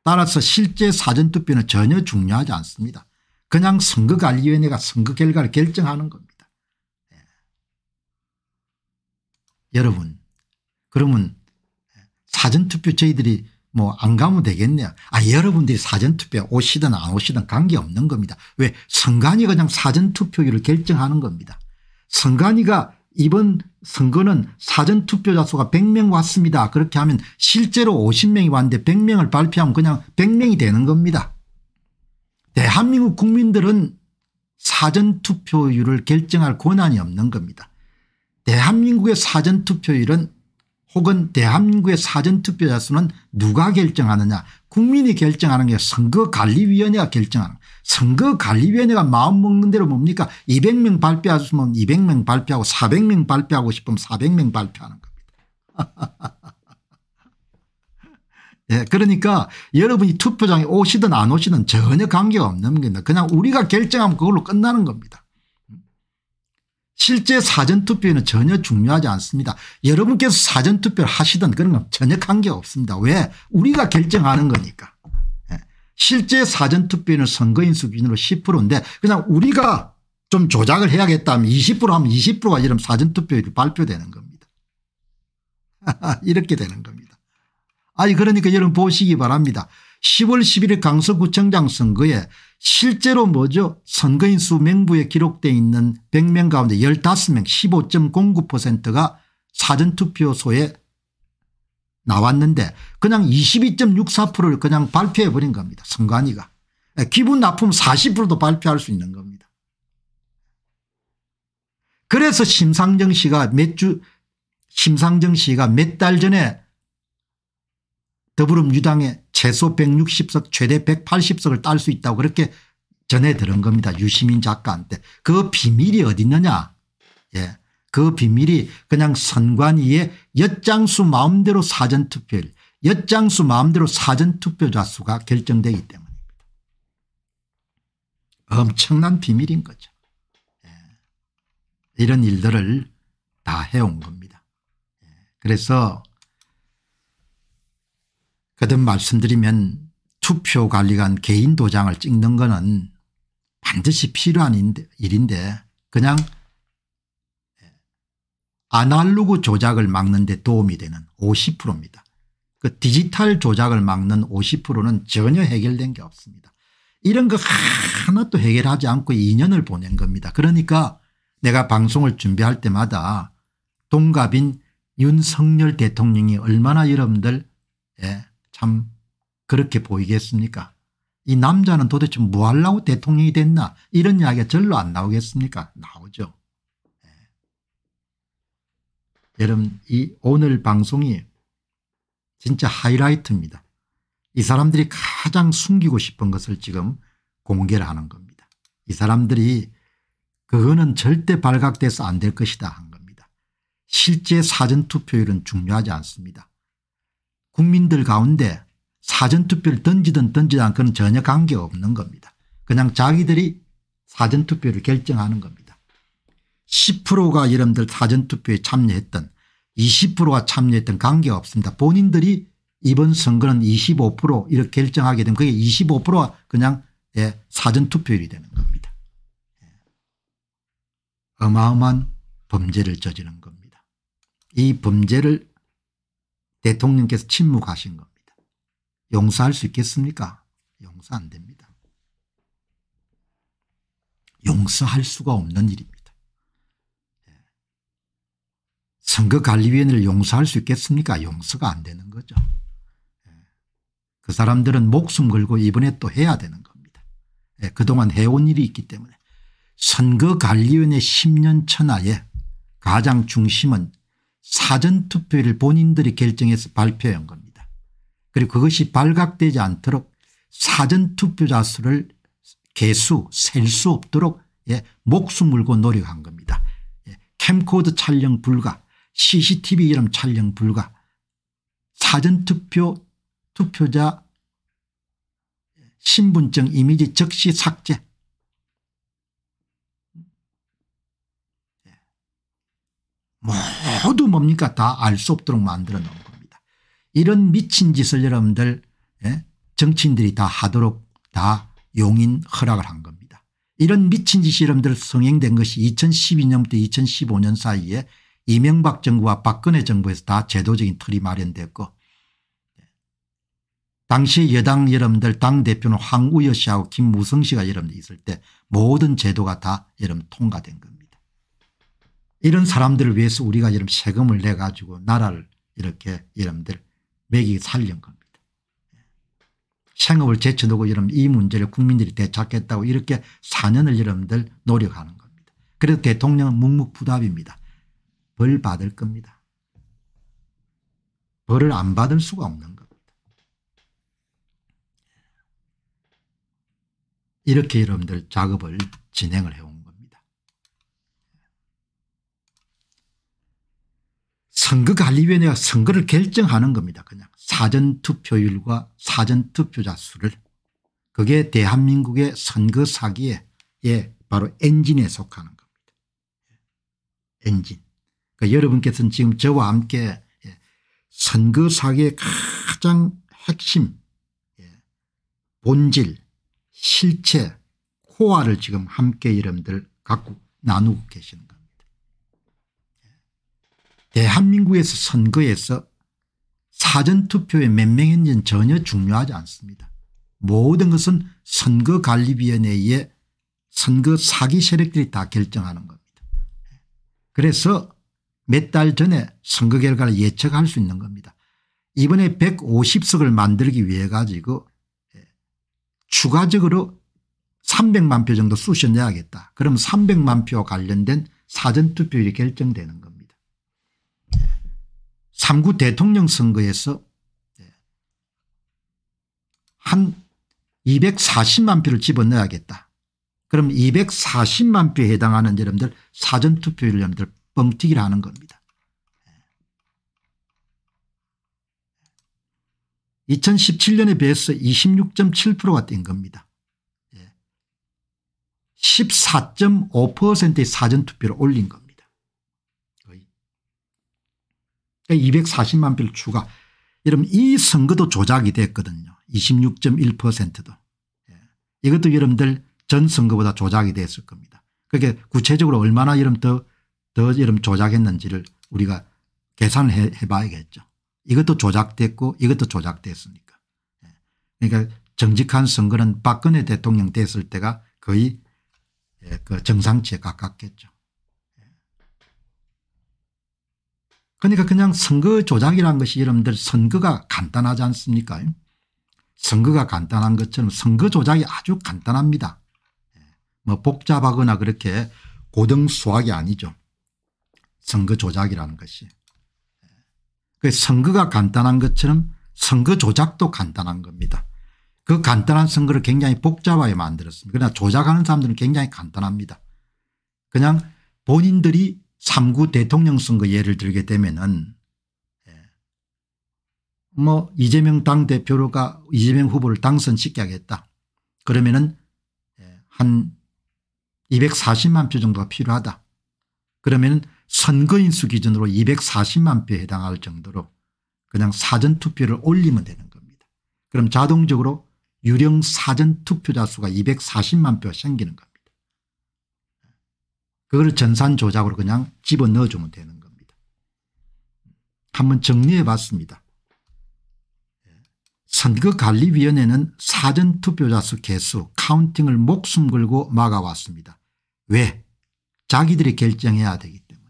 따라서 실제 사전투표는 전혀 중요하지 않습니다. 그냥 선거관리위원회가 선거 결과를 결정하는 겁니다. 예. 여러분 그러면 사전투표 저희들이 뭐 안 가면 되겠냐. 아 여러분들이 사전투표 오시든 안 오시든 관계없는 겁니다. 왜 선관위 가 그냥 사전투표율을 결정하는 겁니다. 선관위가 이번 선거는 사전투표자 수가 100명 왔습니다. 그렇게 하면 실제로 50명이 왔는데 100명을 발표하면 그냥 100명이 되는 겁니다. 대한민국 국민들은 사전투표율을 결정할 권한이 없는 겁니다. 대한민국의 사전투표율은 혹은 대한민국의 사전투표자 수는 누가 결정하느냐 국민이 결정하는 게 선거관리위원회가 결정하는 선거관리위원회가 마음먹는 대로 뭡니까 200명 발표하시면 200명 발표하고 400명 발표하고 싶으면 400명 발표하는 겁니다. (laughs) 예, 그러니까 여러분이 투표장에 오시든 안 오시든 전혀 관계가 없는 겁니다. 그냥 우리가 결정하면 그걸로 끝나는 겁니다. 실제 사전투표에는 전혀 중요하지 않습니다. 여러분께서 사전투표를 하시던 그런 건 전혀 관계없습니다. 왜 우리가 결정하는 거니까. 예. 실제 사전투표는 선거인 수준으로 10%인데 그냥 우리가 좀 조작을 해야겠다 하면 20% 하면 20%가 이런 사전투표에이 발표되는 겁니다. (laughs) 이렇게 되는 겁니다. 아니 그러니까 여러분 보시기 바랍니다. 10월 11일 강서구청장 선거에 실제로 뭐죠 선거인 수 명부에 기록되어 있는 100명 가운데 15명 15.09%가 사전투표소에 나왔는데 그냥 22.64%를 그냥 발표해버린 겁니다. 선관위가. 예, 기분 나쁨 40%도 발표할 수 있는 겁니다. 그래서 심상정 씨가 몇 주, 심상정 씨가 몇 달 전에 더불어민주당의 최소 160석 최대 180석을 딸 수 있다고 그렇게 전해 들은 겁니다. 유시민 작가한테. 그 비밀이 어디 있느냐. 예. 그 비밀이 그냥 선관위의 엿장수 마음대로 사전투표일 엿장수 마음대로 사전투표자 수가 결정되기 때문입니다. 엄청난 비밀인 거죠. 예. 이런 일들을 다 해온 겁니다. 예. 그래서 그듭 말씀드리면 투표관리관 개인 도장을 찍는 것은 반드시 필요한 일인데 그냥 아날로그 조작을 막는 데 도움이 되는 50%입니다. 그 디지털 조작을 막는 50%는 전혀 해결된 게 없습니다. 이런 거 하나도 해결하지 않고 2년을 보낸 겁니다. 그러니까 내가 방송을 준비할 때마다 동갑인 윤석열 대통령이 얼마나 여러분들 예, 참 그렇게 보이겠습니까? 이 남자는 도대체 뭐 하려고 대통령이 됐나 이런 이야기가 절로 안 나오겠습니까? 나오죠. 예. 여러분 이 오늘 방송이 진짜 하이라이트입니다. 이 사람들이 가장 숨기고 싶은 것을 지금 공개를 하는 겁니다. 이 사람들이 그거는 절대 발각돼서 안 될 것이다 한 겁니다. 실제 사전투표율은 중요하지 않습니다. 국민들 가운데 사전투표를 던지든 던지지 않건 전혀 관계없는 겁니다. 그냥 자기들이 사전투표를 결정하는 겁니다. 10%가 여러분들 사전투표에 참여했던 20%가 참여했던 관계없습니다. 본인들이 이번 선거는 25% 이렇게 결정하게 되면 그게 25%가 그냥 예, 사전투표율이 되는 겁니다. 예. 어마어마한 범죄를 저지른 겁니다. 이 범죄를 대통령께서 침묵하신 겁니다. 용서할 수 있겠습니까? 용서 안 됩니다. 용서할 수가 없는 일입니다. 예. 선거관리위원회를 용서할 수 있겠습니까? 용서가 안 되는 거죠. 예. 그 사람들은 목숨 걸고 이번에 또 해야 되는 겁니다. 예. 그동안 해온 일이 있기 때문에 선거관리위원회 10년 천하에 가장 중심은 사전투표를 본인들이 결정해서 발표한 겁니다. 그리고 그것이 발각되지 않도록 사전투표자 수를 개수 셀 수 없도록 예, 목숨 물고 노력한 겁니다. 예, 캠코드 촬영 불가 CCTV 이름 촬영 불가 사전투표 투표자 신분증 이미지 즉시 삭제 모두 뭡니까 다 알 수 없도록 만들어 놓은 겁니다. 이런 미친 짓을 여러분들 예? 정치인들이 다 하도록 다 용인 허락을 한 겁니다. 이런 미친 짓이 여러분들 성행된 것이 2012년부터 2015년 사이에 이명박 정부와 박근혜 정부에서 다 제도적인 틀이 마련됐고 당시 여당 여러분들 당대표는 황우여 씨하고 김무성 씨가 여러분들 있을 때 모든 제도가 다 여러분 통과된 겁니다. 이런 사람들을 위해서 우리가 이런 세금을 내 가지고 나라를 이렇게 여러분들 매기 살린 겁니다. 생업을 제쳐두고 여러분 이 문제를 국민들이 되찾겠다고 이렇게 4년을 여러분들 노력하는 겁니다. 그래도 대통령은 묵묵부답입니다. 벌 받을 겁니다. 벌을 안 받을 수가 없는 겁니다. 이렇게 여러분들 작업을 진행을 해온 선거관리위원회가 선거를 결정하는 겁니다. 그냥 사전투표율과 사전투표자 수를 그게 대한민국의 선거 사기에 예, 바로 엔진에 속하는 겁니다. 엔진. 그러니까 여러분께서는 지금 저와 함께 예, 선거 사기의 가장 핵심 예, 본질 실체 코아를 지금 함께 여러분들 갖고 나누고 계시는 겁니다. 대한민국에서 선거에서 사전투표에 몇 명인지는 전혀 중요하지 않습니다. 모든 것은 선거관리위원회의 선거 사기 세력들이 다 결정하는 겁니다. 그래서 몇 달 전에 선거 결과를 예측할 수 있는 겁니다. 이번에 150석을 만들기 위해 가지고 예, 추가적으로 300만 표 정도 쑤셔내야겠다. 그럼 300만 표 관련된 사전투표율이 결정되는 겁니다. 3구 대통령 선거에서 한 240만 표를 집어넣어야겠다. 그럼 240만 표에 해당하는 여러분들 사전투표율 여러분들 뻥튀기를 하는 겁니다. 2017년에 비해서 26.7%가 뛴 겁니다. 14.5%의 사전투표를 올린 겁니다. 240만 표를 추가. 여러분 이 선거도 조작이 됐거든요. 26.1%도. 예. 이것도 여러분들 전 선거보다 조작이 됐을 겁니다. 그게 구체적으로 얼마나 여러분 더, 더 여러분 조작했는지를 우리가 계산해 봐야겠죠. 이것도 조작됐고 이것도 조작됐으니까. 예. 그러니까 정직한 선거는 박근혜 대통령 됐을 때가 거의 예, 그 정상치에 가깝겠죠. 그러니까 그냥 선거 조작이라는 것이 여러분들 선거가 간단하지 않습니까 선거가 간단한 것처럼 선거 조작이 아주 간단합니다. 예. 뭐 복잡하거나 그렇게 고등 수학이 아니죠. 선거 조작이라는 것이. 예. 그 선거가 간단한 것처럼 선거 조작도 간단한 겁니다. 그 간단한 선거를 굉장히 복잡하게 만들었습니다. 그러나 조작하는 사람들은 굉장히 간단합니다. 그냥 본인들이 3구 대통령 선거 예를 들게 되면은 예. 뭐 이재명 당대표로가 이재명 후보를 당선시켜 야겠다 그러면은 예, 한 240만 표 정도가 필요하다. 그러면 선거인수 기준으로 240만 표에 해당할 정도로 그냥 사전투표를 올리면 되는 겁니다. 그럼 자동적으로 유령 사전투표자 수가 240만 표가 생기는 겁니다. 그걸 전산 조작으로 그냥 집어넣어 주면 되는 겁니다. 한번 정리해 봤습니다. 예. 선거관리위원회는 사전투표자 수 개수 카운팅을 목숨 걸고 막아왔습니다. 왜? 자기들이 결정해야 되기 때문에.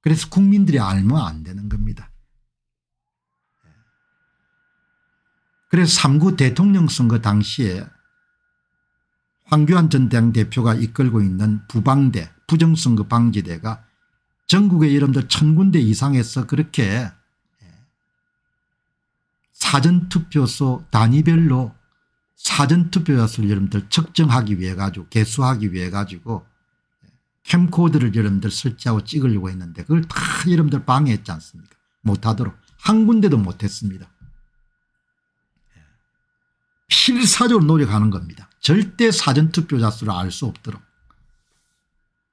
그래서 국민들이 알면 안 되는 겁니다. 예. 그래서 3구 대통령 선거 당시에 황교안 전 당대표가 이끌고 있는 부방대 부정선거 방지대가 전국의 여러분들 천군데 이상에서 그렇게 예, 사전투표소 단위별로 사전투표자수를 여러분들 측정하기 위해 가지고 개수하기 위해 가지고 예, 캠코드를 여러분들 설치하고 찍으려고 했는데 그걸 다 여러분들 방해했지 않습니까 못하도록 한 군데도 못했습니다. 예, 필사적으로 노력하는 겁니다. 절대 사전투표자 수를 알 수 없도록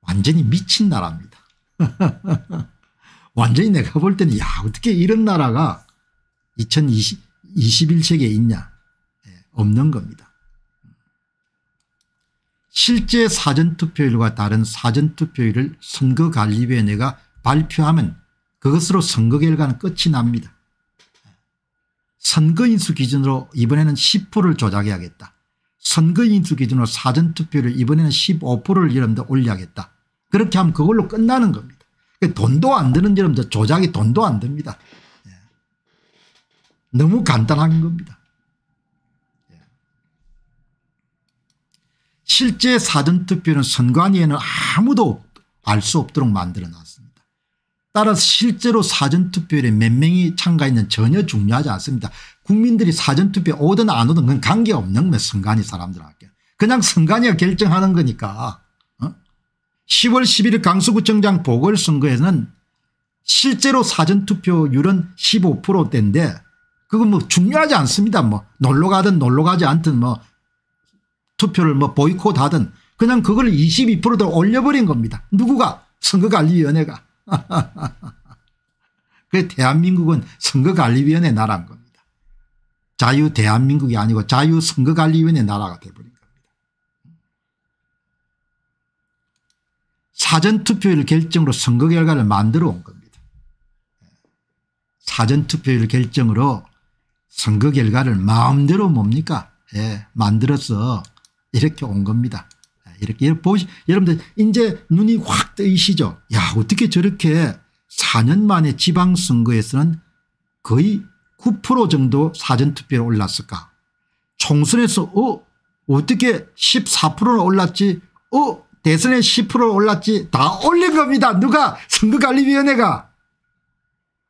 완전히 미친 나라입니다. (laughs) 완전히 내가 볼 때는 야 어떻게 이런 나라가 2020, 21세기에 있냐 네, 없는 겁니다. 실제 사전투표율과 다른 사전투표율을 선거관리위원회가 발표하면 그것으로 선거 결과는 끝이 납니다. 선거인수 기준으로 이번에는 10%를 조작해야겠다. 선거인수 기준으로 사전투표를 이번에는 15%를 이러면 올려야겠다. 그렇게 하면 그걸로 끝나는 겁니다. 그러니까 돈도 안 드는 여러분들 조작이 돈도 안 됩니다. 예. 너무 간단한 겁니다. 예. 실제 사전투표는 선관위에는 아무도 알 수 없도록 만들어놨습니다. 따라서 실제로 사전투표에 몇 명이 참가했는 전혀 중요하지 않습니다. 국민들이 사전투표 오든 안 오든 그건 관계없는 거 뭐 선관위 사람들한테. 그냥 선관위가 결정하는 거니까. 어? 10월 11일 강서구청장 보궐선거에는 실제로 사전투표율은 15%대인데 그건 뭐 중요하지 않습니다. 뭐 놀러 가든 놀러 가지 않든 뭐 투표를 뭐 보이콧 하든 그냥 그걸 22%로 올려버린 겁니다. 누구가? 선거관리위원회가. (laughs) 그 대한민국은 선거관리위원회 나라인 겁니다. 자유 대한민국이 아니고 자유 선거관리위원회 나라가 돼버린 겁니다. 사전투표율 결정으로 선거 결과를 만들어 온 겁니다. 사전투표율 결정으로 선거 결과를 마음대로 뭡니까 예, 만들어서 이렇게 온 겁니다. 예, 이렇게 보시 여러분들 이제 눈이 확 뜨이시죠. 야 어떻게 저렇게 4년 만에 지방선거에서는 거의 9% 정도 사전투표에 올랐을까 총선에서 어 어떻게 14%나 올랐지 어 대선에 10% 올랐지 다 올린 겁니다. 누가 선거관리위원회가.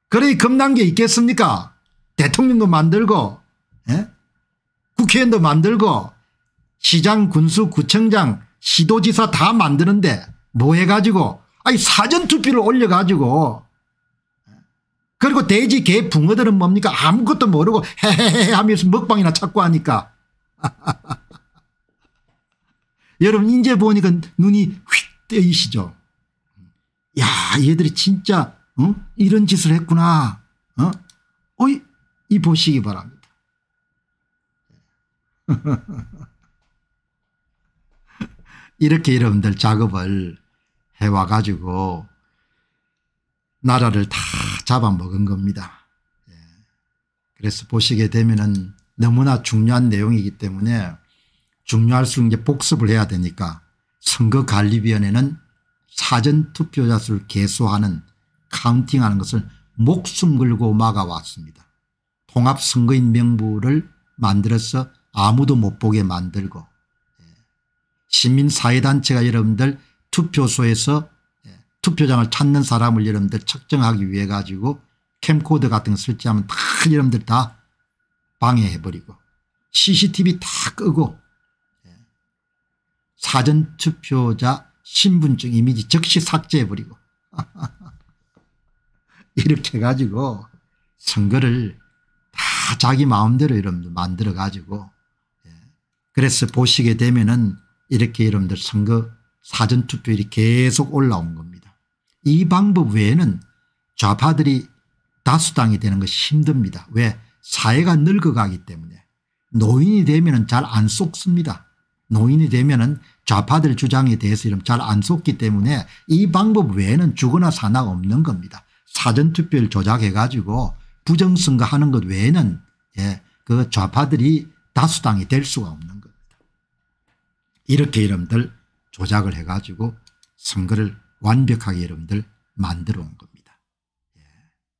그래 겁난 게 있겠습니까 대통령도 만들고 에? 예? 국회의원도 만들고 시장 군수 구청장 시도지사 다 만드는데 뭐 해가지고 아니 사전투표를 올려가지고 그리고 돼지 개 붕어들은 뭡니까 아무것도 모르고 헤헤헤 하면서 먹방이나 찾고 하니까 (laughs) 여러분 이제 보니까 그 눈이 휙떼이시죠야 얘들이 진짜 어? 이런 짓을 했구나 어? 어이 이 보시기 바랍니다 (laughs) 이렇게 여러분들 작업을 해와 가지고 나라를 다 잡아먹은 겁니다. 예. 그래서 보시게 되면은 너무나 중요한 내용이기 때문에 중요할 수 있는 게 복습을 해야 되니까 선거관리위원회는 사전투표자 수를 개수하는 카운팅하는 것을 목숨 걸고 막아왔습니다. 통합선거인 명부를 만들어서 아무도 못 보게 만들고 예. 시민사회단체가 여러분들 투표소에서 투표장을 찾는 사람을 여러분들 측정하기 위해 가지고 캠코더 같은 거 설치하면 다 여러분들 다 방해해버리고 CCTV 다 끄고 예. 사전투표자 신분증 이미지 즉시 삭제해버리고 (laughs) 이렇게 해 가지고 선거를 다 자기 마음대로 여러분들 만들어 가지고 예. 그래서 보시게 되면은 이렇게 여러분들 선거 사전투표 일이 계속 올라온 겁니다. 이 방법 외에는 좌파들이 다수당이 되는 것이 힘듭니다. 왜? 사회가 늙어가기 때문에. 노인이 되면 잘안 속습니다. 노인이 되면 좌파들 주장에 대해서 이런 잘안 속기 때문에 이 방법 외에는 죽거나 사나 없는 겁니다. 사전투표를 조작해 가지고 부정선거 하는 것 외에는 예, 그 좌파들이 다수당이 될 수가 없는 겁니다. 이렇게 이름들 조작을 해 가지고 선거를 완벽하게 여러분들 만들어 온 겁니다. 예.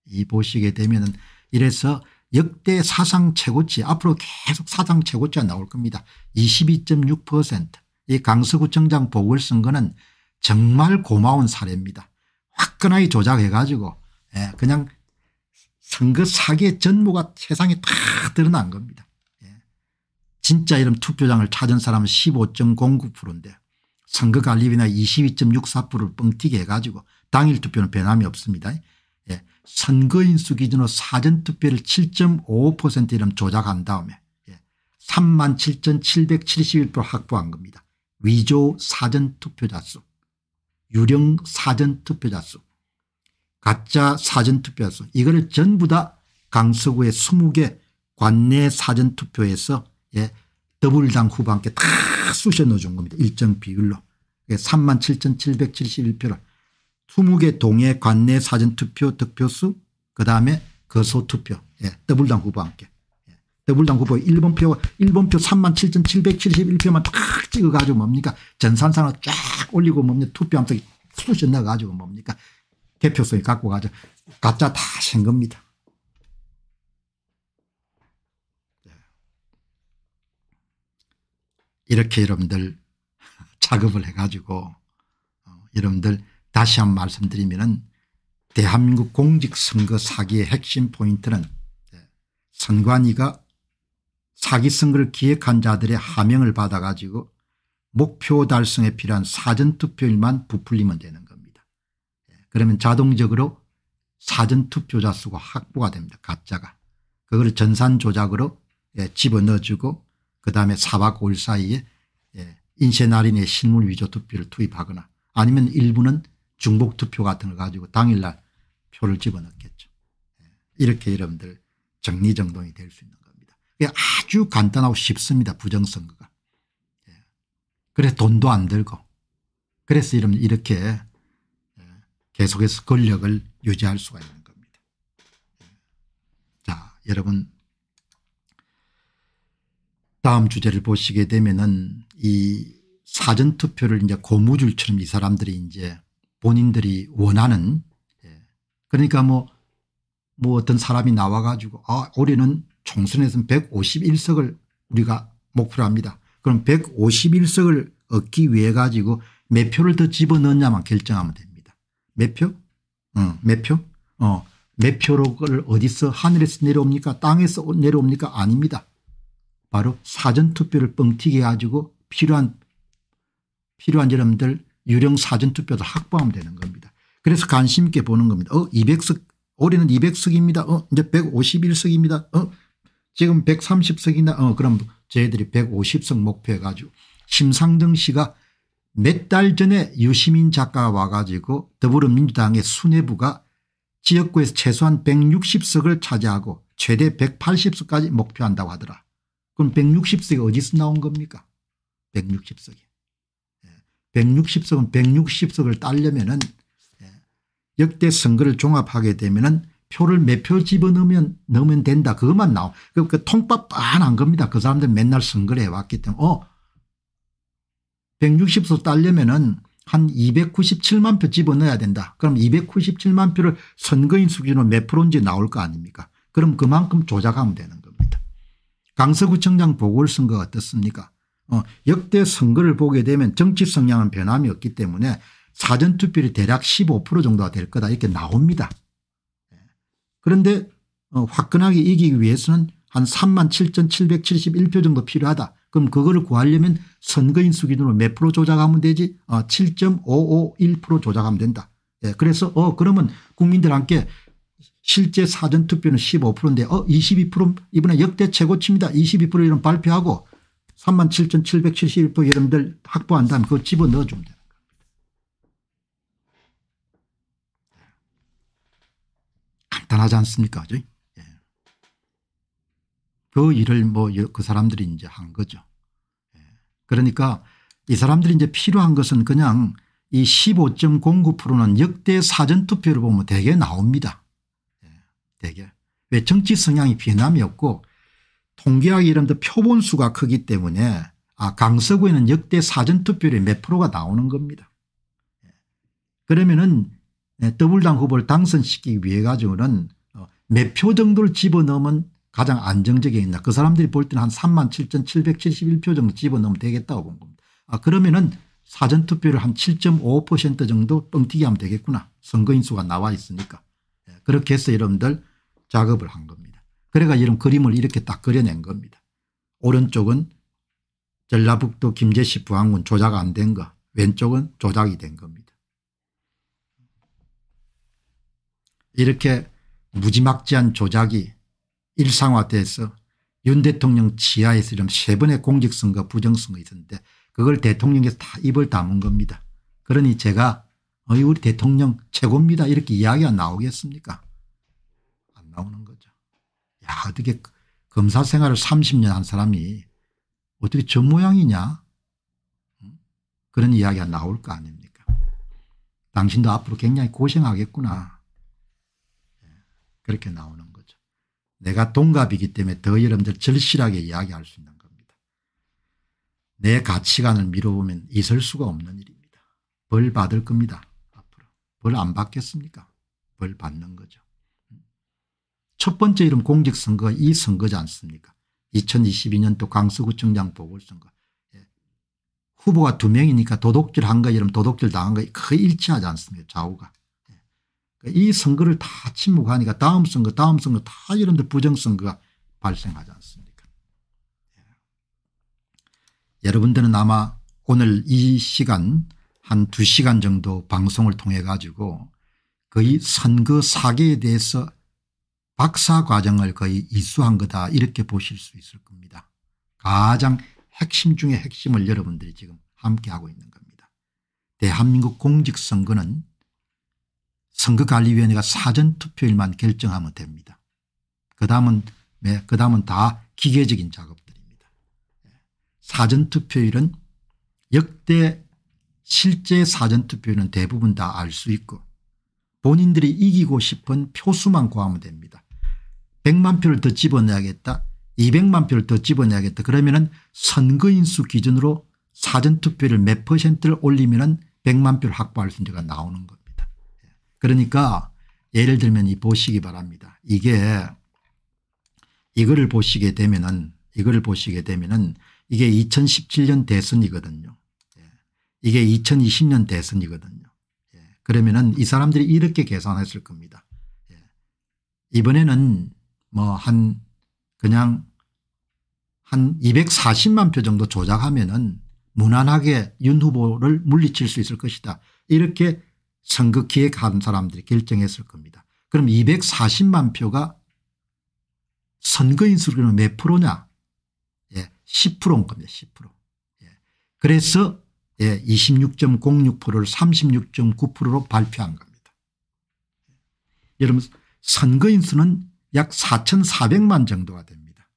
이 보시게 되면 은 이래서 역대 사상 최고치 앞으로 계속 사상 최고치가 나올 겁니다. 22.6%이 강서구청장 보궐선거는 정말 고마운 사례입니다. 화끈하게 조작해가지고 예. 그냥 선거 사기의 전무가 세상에 다 드러난 겁니다. 예. 진짜 이런 투표장을 찾은 사람은 15.09%인데 선거관리위나 22.64%를 뻥튀기 해가지고 당일 투표는 변함이 없습니다. 예. 선거인수 기준으로 사전투표를 7.55%이름 조작한 다음에 예. 37,771표 확보한 겁니다. 위조 사전투표자 수 유령 사전투표자 수 가짜 사전투표자 수 이거를 전부 다 강서구의 20개 관내 사전투표에서 예, 더블당 후반께 다다 쑤셔 넣어준 겁니다. 일정 비율로. 37,771표를 20개 동의 관내 사전투표 득표수 그다음에 거소투표 예, 더블당 후보와 함께 예, 더블당 후보 1번 표 1번 표 37,771표만 탁 찍어가지고 뭡니까 전산상을 쫙 올리고 뭡니까 투표함수 쑤셔 넣어가지고 뭡니까 개표소에 갖고 가죠 가짜 다센 겁니다. 이렇게 여러분들 작업을 해가지고 어, 여러분들 다시 한번 말씀드리면은 대한민국 공직선거 사기의 핵심 포인트는 예, 선관위가 사기 선거를 기획한 자들의 하명을 받아가지고 목표 달성에 필요한 사전투표일만 부풀리면 되는 겁니다. 예, 그러면 자동적으로 사전투표자 수가 확보가 됩니다. 가짜가. 그걸 전산조작으로 예, 집어넣어주고 그다음에 사박 5일 사이에 예, 인쇄날인의 신물 위조 투표를 투입하거나 아니면 일부는 중복 투표 같은 걸 가지고 당일날 표를 집어넣겠죠. 예, 이렇게 여러분들 정리정돈이 될 수 있는 겁니다. 아주 간단하고 쉽습니다. 부정선거가. 예, 그래서 돈도 안 들고 그래서 이러면 이렇게 계속해서 권력을 유지할 수가 있는 겁니다. 자 여러분 다음 주제를 보시게 되면은 이 사전투표를 이제 고무줄처럼 이 사람들이 이제 본인들이 원하는 예. 그러니까 뭐, 뭐 어떤 사람이 나와 가지고 아, 올해는 총선에서는 151석을 우리가 목표로 합니다. 그럼 151석을 얻기 위해 가지고 몇 표를 더집어넣냐만 결정하면 됩니다. 몇 표? 어, 몇 표? 어, 몇표로 그걸 어디서 하늘에서 내려옵니까? 땅에서 내려옵니까? 아닙니다. 바로 사전투표를 뻥튀기 가지고 필요한 필요한 여러분들 유령 사전투표도 확보하면 되는 겁니다. 그래서 관심 있게 보는 겁니다. 어 200석 올해는 200석입니다. 어 이제 151석입니다. 어 지금 130석이나 어 그럼 저희들이 150석 목표해 가지고 심상정 씨가 몇 달 전에 유시민 작가가 와가지고 더불어민주당의 수뇌부가 지역구에서 최소한 160석을 차지하고 최대 180석까지 목표한다고 하더라. 그럼 160석이 어디서 나온 겁니까? 160석이. 160석은 160석을 따려면은 예. 역대 선거를 종합하게 되면은 표를 몇 표 집어넣으면 넣으면 된다. 그것만 나와. 그러 그 통밥 빤한 겁니다. 그 사람들 맨날 선거를 해왔기 때문에. 어 160석 따려면은 한 297만 표 집어넣어야 된다. 그럼 297만 표를 선거인 수준으로 몇 프로인지 나올 거 아닙니까? 그럼 그만큼 조작하면 되는 거예요. 강서구청장 보궐선거가 어떻습니까 어, 역대 선거를 보게 되면 정치 성향은 변함이 없기 때문에 사전투표율이 대략 15% 정도가 될 거다 이렇게 나옵니다. 예. 그런데 어, 화끈하게 이기기 위해서는 한 3만 7,771표 정도 필요하다. 그럼 그거를 구하려면 선거인수 기준으로 몇 프로 조작하면 되지 어, 7.551% 조작하면 된다. 예, 그래서 어 그러면 국민들한테 실제 사전투표는 15%인데 어22% 이번에 역대 최고치입니다. 22% 이런 발표하고 37,771표 여러분들 확보한 다음 에 그거 집어넣어주면 됩니다 간단하지 않습니까? 그죠? 예. 그 일을 뭐 그 사람들이 이제 한 거죠. 예. 그러니까 이 사람들이 이제 필요한 것은 그냥 이 15.09%는 역대 사전투표를 보면 대개 나옵니다. 대결. 왜 정치 성향이 비함이 없고 통계학 이름도 표본수가 크기 때문에 아 강서구에는 역대 사전투표율이 몇 프로가 나오는 겁니다. 예. 그러면은 예, 더블당 후보를 당선시키기 위해 가지고는 어, 몇표 정도를 집어넣으면 가장 안정적이겠나. 그 사람들이 볼 때는 한 3만 7,771표 정도 집어넣으면 되겠다고 본 겁니다. 아 그러면은 사전투표를 한 7.5% 정도 뻥튀기 하면 되겠구나. 선거인수가 나와 있으니까. 예, 그렇게 해서 여러분들 작업을 한 겁니다. 그래가 이런 그림을 이렇게 딱 그려낸 겁니다. 오른쪽은 전라북도 김제시 부안군 조작 안 된거 왼쪽은 조작이 된 겁니다. 이렇게 무지막지한 조작이 일상화돼서 윤 대통령 치하에서 이런 세 번의 공직선거 부정선거 있었는데 그걸 대통령께서 다 입을 다문 겁니다. 그러니 제가 어이 우리 대통령 최고입니다 이렇게 이야기가 나오겠습니까 나오는 거죠. 야 어떻게 검사 생활을 30년 한 사람이 어떻게 저 모양이냐 그런 이야기가 나올 거 아닙니까 당신도 앞으로 굉장히 고생하겠구나 예, 그렇게 나오는 거죠. 내가 동갑이기 때문에 더 여러분들 절실하게 이야기할 수 있는 겁니다. 내 가치관을 미뤄보면 있을 수가 없는 일입니다. 벌 받을 겁니다. 앞으로. 벌 안 받겠습니까? 벌 받는 거죠. 첫 번째 이름 공직선거 이 선거지 않습니까 2022년도 강서구청장 보궐선거 예. 후보가 두 명이니까 도둑질 한거 이름 도둑질 당한 거 거의 일치하지 않습니까 좌우가. 예. 그러니까 이 선거를 다 침묵하니까 다음 선거 다음 선거 다 이런데 부정선거가 발생하지 않습니까 예. 여러분들은 아마 오늘 이 시간 한 2시간 정도 방송을 통해 가지고 거의 선거 사기에 대해서 박사 과정을 거의 이수한 거다 이렇게 보실 수 있을 겁니다. 가장 핵심 중에 핵심을 여러분들이 지금 함께하고 있는 겁니다. 대한민국 공직선거는 선거관리위원회가 사전투표일만 결정하면 됩니다. 그 다음은 그 다음은 다 기계적인 작업들입니다. 사전투표일은 역대 실제 사전투표일은 대부분 다 알 수 있고 본인들이 이기고 싶은 표수만 구하면 됩니다. 100만 표를 더 집어내야겠다 200만 표를 더 집어내야겠다 그러면 은 선거인수 기준으로 사전투표를 몇 퍼센트를 올리면 은 100만 표를 확보할 문제가 나오는 겁니다. 그러니까 예를 들면 이 보시기 바랍니다. 이게 이거를 보시게 되면은 이거를 보시게 되면은 이게 2017년 대선이거든요. 예. 이게 2020년 대선이거든요. 예. 그러면은 이 사람들이 이렇게 계산했을 겁니다. 예. 이번에는 뭐한 그냥 한 240만 표 정도 조작하면은 무난하게 윤 후보를 물리칠 수 있을 것이다. 이렇게 선거 기획한 사람들이 결정했을 겁니다. 그럼 240만 표가 선거인 수로는 몇 프로냐? 예, 10%인 겁니다. 10%. 예. 그래서 예, 26.06%를 36.9%로 발표한 겁니다. 예. 여러분 선거인 수는 약 4,400만 정도가 됩니다.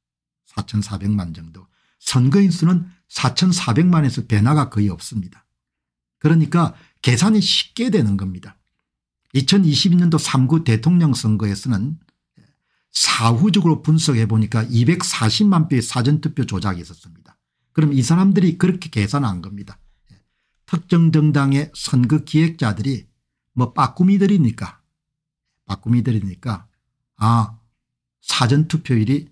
4,400만 정도. 선거인 수는 4,400만에서 변화가 거의 없습니다. 그러니까 계산이 쉽게 되는 겁니다. 2022년도 3구 대통령 선거에서는 사후적으로 분석해 보니까 240만 표의 사전투표 조작이 있었습니다. 그럼 이 사람들이 그렇게 계산한 겁니다. 특정 정당의 선거 기획자들이 뭐 빠꾸미들이니까 빠꾸미들이니까 아 사전투표율이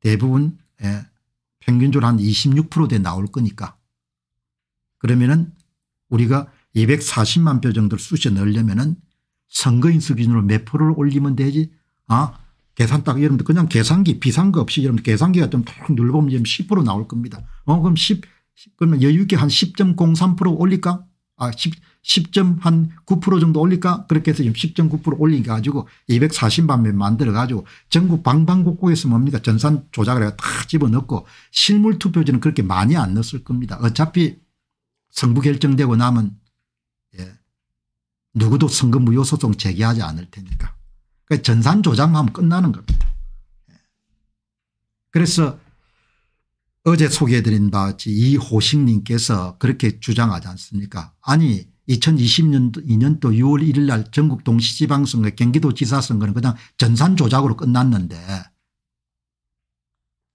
대부분 예, 평균적으로 한 26%대 나올 거니까 그러면은 우리가 240만 표 정도를 쑤셔 넣으려면 은 선거인 수기준으로 몇 프로를 올리면 되지 아 계산 딱 여러분들 그냥 계산기 비싼 거 없이 여러분 계산기가 좀 탁 눌러보면 10% 나올 겁니다. 어 그럼 10 그러면 여유 있게 한 10.03% 올릴까? 아 10, 10.9% 정도 올릴까 그렇게 해서 지금 10.9% 올리가지고 린 240만 명 만들어가지고 전국 방방곡곡에서 뭡니까 전산 조작을 해서 다 집어넣고 실물 투표지는 그렇게 많이 안 넣었을 겁니다. 어차피 승부 결정되고 나면 예. 누구도 선거 무효 소송 제기하지 않을 테니까. 그러니까 전산 조작만 끝나는 겁니다. 예. 그래서 어제 소개해드린 바같이 이호식님께서 그렇게 주장하지 않습니까 아니 2022년도 6월 1일 날 전국 동시지방선거 경기도지사선거는 그냥 전산조작으로 끝났는데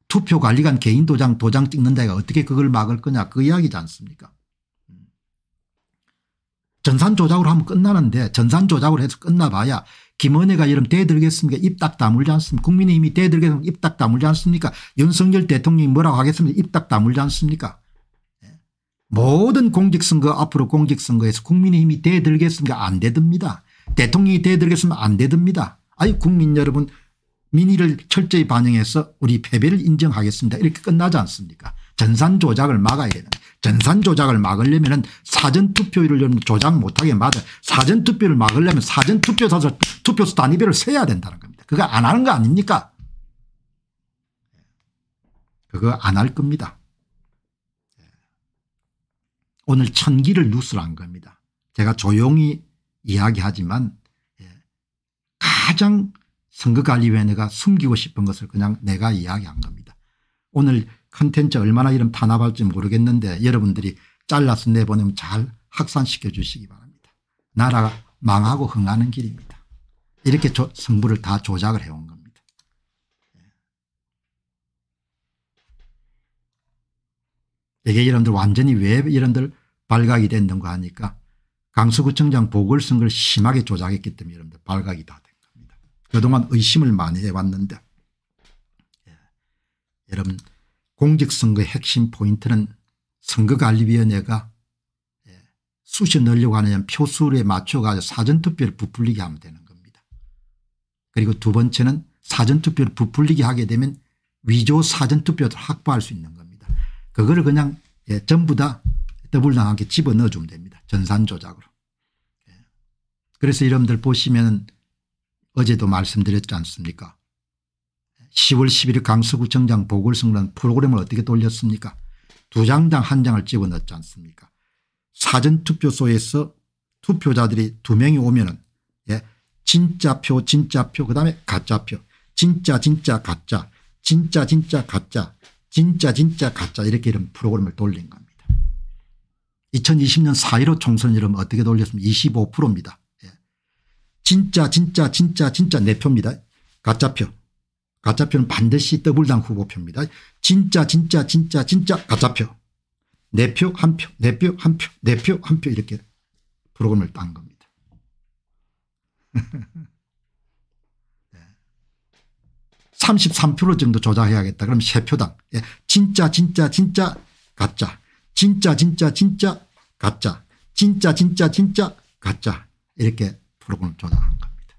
투표관리관 개인도장 도장 찍는 데가 어떻게 그걸 막을 거냐 그 이야기지 않습니까 전산조작으로 하면 끝나는데 전산조작으로 해서 끝나봐야 김은혜가 이름 대들겠습니까 입 딱 다물지 않습니까 국민의힘이 대들겠습니까 입 딱 다물지 않습니까 윤석열 대통령이 뭐라고 하겠습니까 입 딱 다물지 않습니까 모든 공직선거 앞으로 공직선거에서 국민의힘이 대들겠습니까 안되듭니다 대통령이 대들겠으면 안 대듭니다. 아이 국민 여러분 민의를 철저히 반영해서 우리 패배를 인정하겠습니다. 이렇게 끝나지 않습니까 전산 조작을 막아야 되는 전산 조작을 막으려면 사전투표율을 조작 못하게 막아 사전투표를 막으려면 사전투표사서 투표수 단위별을 세야 된다는 겁니다. 그거 안 하는 거 아닙니까 그거 안 할 겁니다. 오늘 천기를 뉴스로 한 겁니다. 제가 조용히 이야기하지만 예, 가장 선거관리위원회가 숨기고 싶은 것을 그냥 내가 이야기한 겁니다. 오늘 컨텐츠 얼마나 이름 탄압할지 모르겠는데 여러분들이 잘라서 내보내면 잘 확산시켜 주시기 바랍니다. 나라가 망하고 흥하는 길입니다. 이렇게 조, 성부를 다 조작을 해온 겁니다. 대개 여러분들 완전히 왜 여러분들 발각이 됐는가 하니까 강서구청장 보궐선거를 심하게 조작했기 때문에 여러분들 발각이 다 된 겁니다. 그동안 의심을 많이 해왔는데 예. 여러분 공직선거의 핵심 포인트는 선거관리위원회가 예. 수시 넣으려고 하느냐 표수에 맞춰가지고 사전투표를 부풀리게 하면 되는 겁니다. 그리고 두 번째는 사전투표를 부풀리게 하게 되면 위조 사전투표도 확보할 수 있는 겁니다. 그거를 그냥 예, 전부 다 더블당하게 집어넣어주면 됩니다. 전산조작으로. 예. 그래서 여러분들 보시면 어제도 말씀드렸지 않습니까 10월 11일 강서구청장 보궐선거는 프로그램을 어떻게 돌렸습니까 두 장당 한 장을 집어넣지 않습니까 사전투표소에서 투표자들이 두 명이 오면 은 예, 진짜표 진짜표 그다음에 가짜표 진짜 진짜 가짜 진짜 진짜 가짜 진짜 진짜 가짜 이렇게 이런 프로그램을 돌린 겁니다. 2020년 4.15 총선 이름 어떻게 돌렸으면 25%입니다. 예. 진짜 진짜 진짜 진짜 내 표입니다. 가짜표. 가짜표는 반드시 더블당 후보표입니다. 진짜 진짜 진짜 진짜 가짜표. 내 표 한 표, 내 표 한 표, 내 표 한 표 이렇게 프로그램을 딴 겁니다. (laughs) 33% 정도 조작해야겠다. 그럼 3표당. 예. 진짜 진짜 진짜 가짜. 진짜 진짜 진짜 가짜. 진짜 진짜 진짜 가짜. 이렇게 프로그램 조작한 겁니다.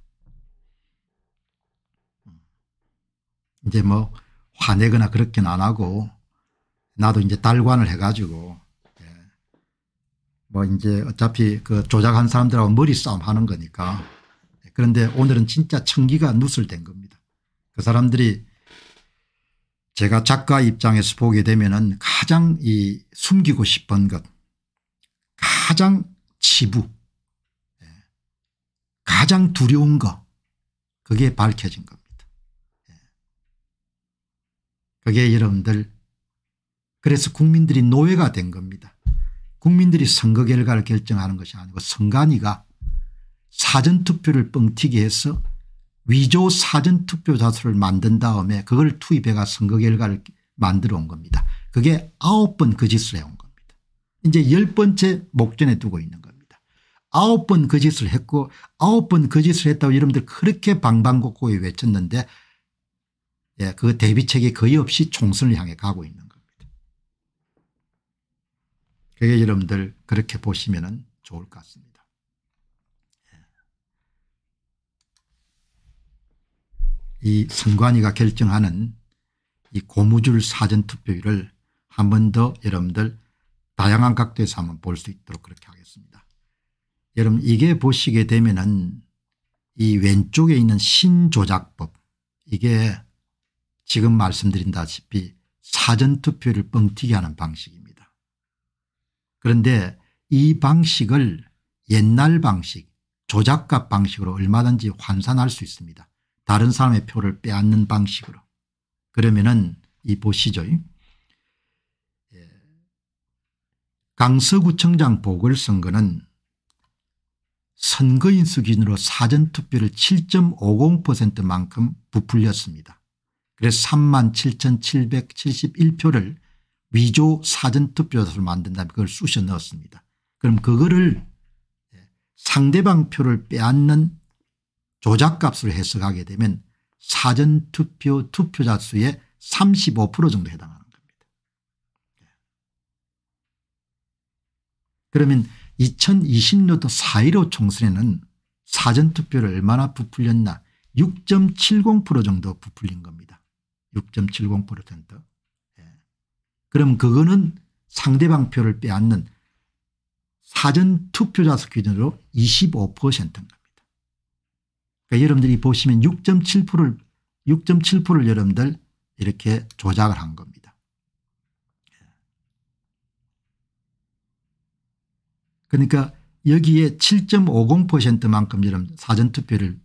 음. 이제 뭐 화내거나 그렇게는 안 하고 나도 이제 달관을 해가지고 예. 뭐 이제 어차피 그 조작한 사람들하고 머리 싸움 하는 거니까 그런데 오늘은 진짜 청기가 누설된 겁니다. 그 사람들이 제가 작가 입장에서 보게 되면은 가장 이 숨기고 싶은 것 가장 치부 예, 가장 두려운 것 그게 밝혀진 겁니다. 예. 그게 여러분들 그래서 국민들이 노예가 된 겁니다. 국민들이 선거 결과를 결정하는 것이 아니고 선관위가 사전투표를 뻥튀기해서 위조 사전 투표자수를 만든 다음에 그걸 투입해가 선거 결과를 만들어 온 겁니다. 그게 아홉 번그 짓을 해온 겁니다. 이제 열 번째 목전에 두고 있는 겁니다. 아홉 번그 짓을 했고 아홉 번그 짓을 했다고 여러분들 그렇게 방방곡곡에 외쳤는데 예, 그 대비책이 거의 없이 총선을 향해 가고 있는 겁니다. 그게 여러분들 그렇게 보시면 좋을 것 같습니다. 이 선관위가 결정하는 이 고무줄 사전투표율을 한 번 더 여러분들 다양한 각도에서 한번 볼 수 있도록 그렇게 하겠습니다. 여러분 이게 보시게 되면은 이 왼쪽에 있는 신조작법 이게 지금 말씀드린다시피 사전투표를 뻥튀기 하는 방식입니다. 그런데 이 방식을 옛날 방식 조작값 방식으로 얼마든지 환산할 수 있습니다. 다른 사람의 표를 빼앗는 방식으로. 그러면은 이 보시죠. 예. 강서구청장 보궐선거는 선거인 수준으로 사전투표를 7.50%만큼 부풀렸습니다. 그래서 37,771표를 위조 사전투표소를 만든다면 그걸 쑤셔 넣었습니다. 그럼 그거를 예, 상대방 표를 빼앗는 조작값을 해석하게 되면 사전투표 투표자 수의 35% 정도 해당하는 겁니다. 예. 그러면 2020년도 4.15 총선에는 사전투표를 얼마나 부풀렸나 6.70% 정도 부풀린 겁니다. 6.70% 예. 그럼 그거는 상대방 표를 빼앗는 사전투표자 수 기준으로 25%인 겁니다. 그러니까 여러분들이 보시면 6.7%를 6.7%를 여러분들 이렇게 조작을 한 겁니다. 그러니까 여기에 7.50%만큼 여러 사전투표를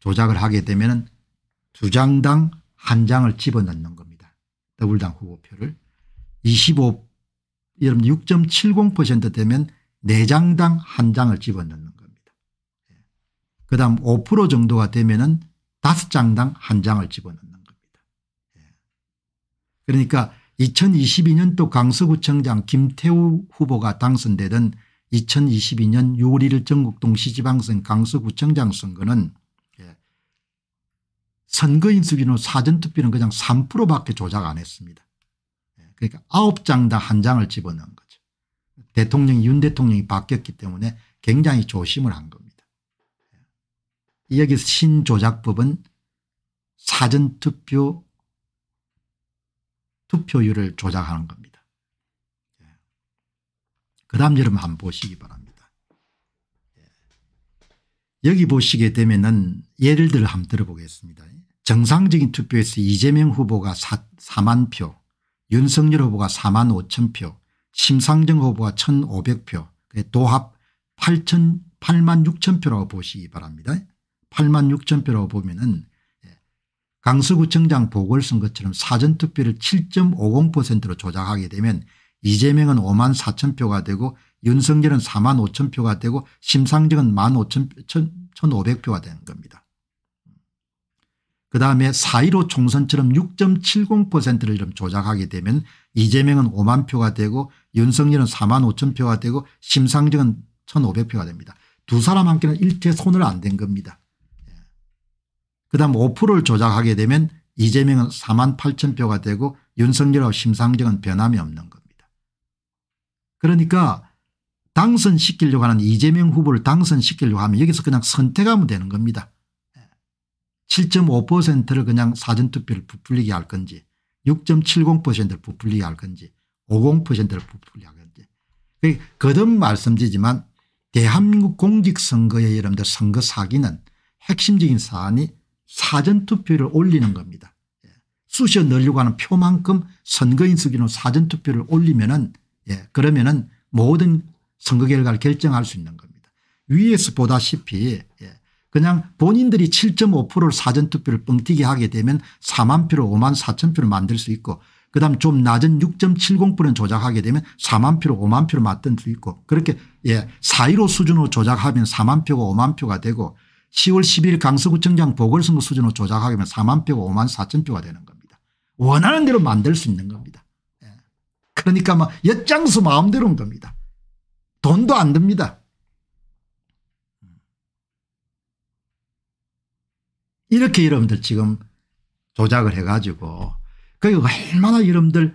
조작을 하게 되면 두 장당 한 장을 집어넣는 겁니다. 더블당 후보표를. 25 여러분 6.70% 되면 네장당한 장을 집어넣는 그 다음 5% 정도가 되면은 다섯 장당 한 장을 집어넣는 겁니다. 예. 그러니까 2022년도 강서구청장 김태우 후보가 당선되던 2022년 6월 1일 전국 동시지방선 강서구청장 선거는 예, 선거인 수준으 사전투표는 그냥 3%밖에 조작 안 했습니다. 예, 그러니까 9장당 한 장을 집어넣은 거죠. 대통령 윤 대통령이 바뀌었기 때문에 굉장히 조심을 한 겁니다. 여기서 신조작법은 사전투표 투표율을 조작하는 겁니다. 예. 그 다음 여러분 한번 보시기 바랍니다. 예. 여기 보시게 되면 예를 들어 한번 들어보겠습니다. 정상적인 투표에서 이재명 후보가 사, 4만 표, 윤석열 후보가 4만 5천 표, 심상정 후보가 1,500표, 도합 8천, 8만 6천 표라고 보시기 바랍니다. 8만 6천 표라고 보면은 예, 강서구청장 보궐선거처럼 사전투표를 7.50%로 조작하게 되면 이재명은 5만 4천 표가 되고 윤석열은 4만 5천 표가 되고 심상정은 1만 5천 1,500표가 되는 겁니다. 그 다음에 4.15 총선처럼 6.70%를 조작하게 되면 이재명은 5만 표가 되고 윤석열은 4만 5천 표가 되고 심상정은 1,500표가 됩니다. 두 사람 함께는 일체 손을 안 댄 겁니다. 그다음 5%를 조작하게 되면 이재명은 4만 8천 표가 되고 윤석열하고 심상정은 변함이 없는 겁니다. 그러니까 당선시키려고 하는 이재명 후보를 당선시키려고 하면 여기서 그냥 선택하면 되는 겁니다. 7.5%를 그냥 사전투표를 부풀리게 할 건지 6.70%를 부풀리게 할 건지 50%를 부풀리게 할 건지 거듭 말씀드리지만 대한민국 공직선거의 여러분들 선거 사기는 핵심적인 사안이 사전투표를 올리는 겁니다. 예. 수시에 늘리고 하는 표만큼 선거인 수기로 사전투표를 올리면은 예, 그러면은 모든 선거 결과를 결정할 수 있는 겁니다. 위에서 보다시피 예, 그냥 본인들이 7.5%를 사전투표를 뻥튀기 하게 되면 4만 표로 5만 4천 표를 만들 수 있고 그다음 좀 낮은 6.70%는 조작하게 되면 4만 표로 5만 표를 만들 수 있고 그렇게 예, 4.15 수준으로 조작하면 4만 표가 5만 표가 되고 10월 10일 강서구청장 보궐선거 수준으로 조작하게 되면 4만 표가 5만 4천 표가 되는 겁니다. 원하는 대로 만들 수 있는 겁니다. 예. 그러니까 뭐 엿장수 마음대로인 겁니다. 돈도 안 듭니다. 이렇게 여러분들 지금 조작을 해가지고 그게 얼마나 여러분들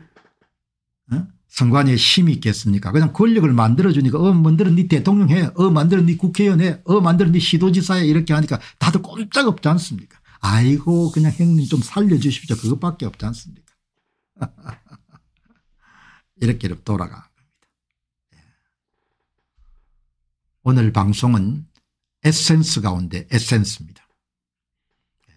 어? 선관위에 힘이 있겠습니까 그냥 권력을 만들어주니까 어 만들어 니 대통령 해. 어 만들어 니 국회의원 해. 어 만들어 니 시도지사 해. 이렇게 하니까 다들 꼼짝없지 않습니까 아이고 그냥 형님 좀 살려주십시오. 그것밖에 없지 않습니까 (laughs) 이렇게 돌아가 예. 오늘 방송은 에센스 가운데 에센스입니다. 예.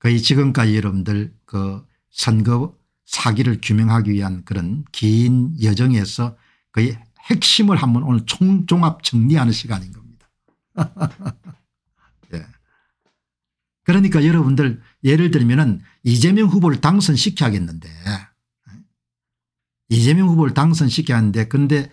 거의 지금까지 여러분들 그 선거 사기를 규명하기 위한 그런 긴 여정에서 그의 핵심을 한번 오늘 총종합 정리하는 시간인 겁니다. (laughs) 예. 그러니까 여러분들 예를 들면은 이재명 후보를 당선시켜야겠는데 이재명 후보를 당선시켜야 하는데 그런데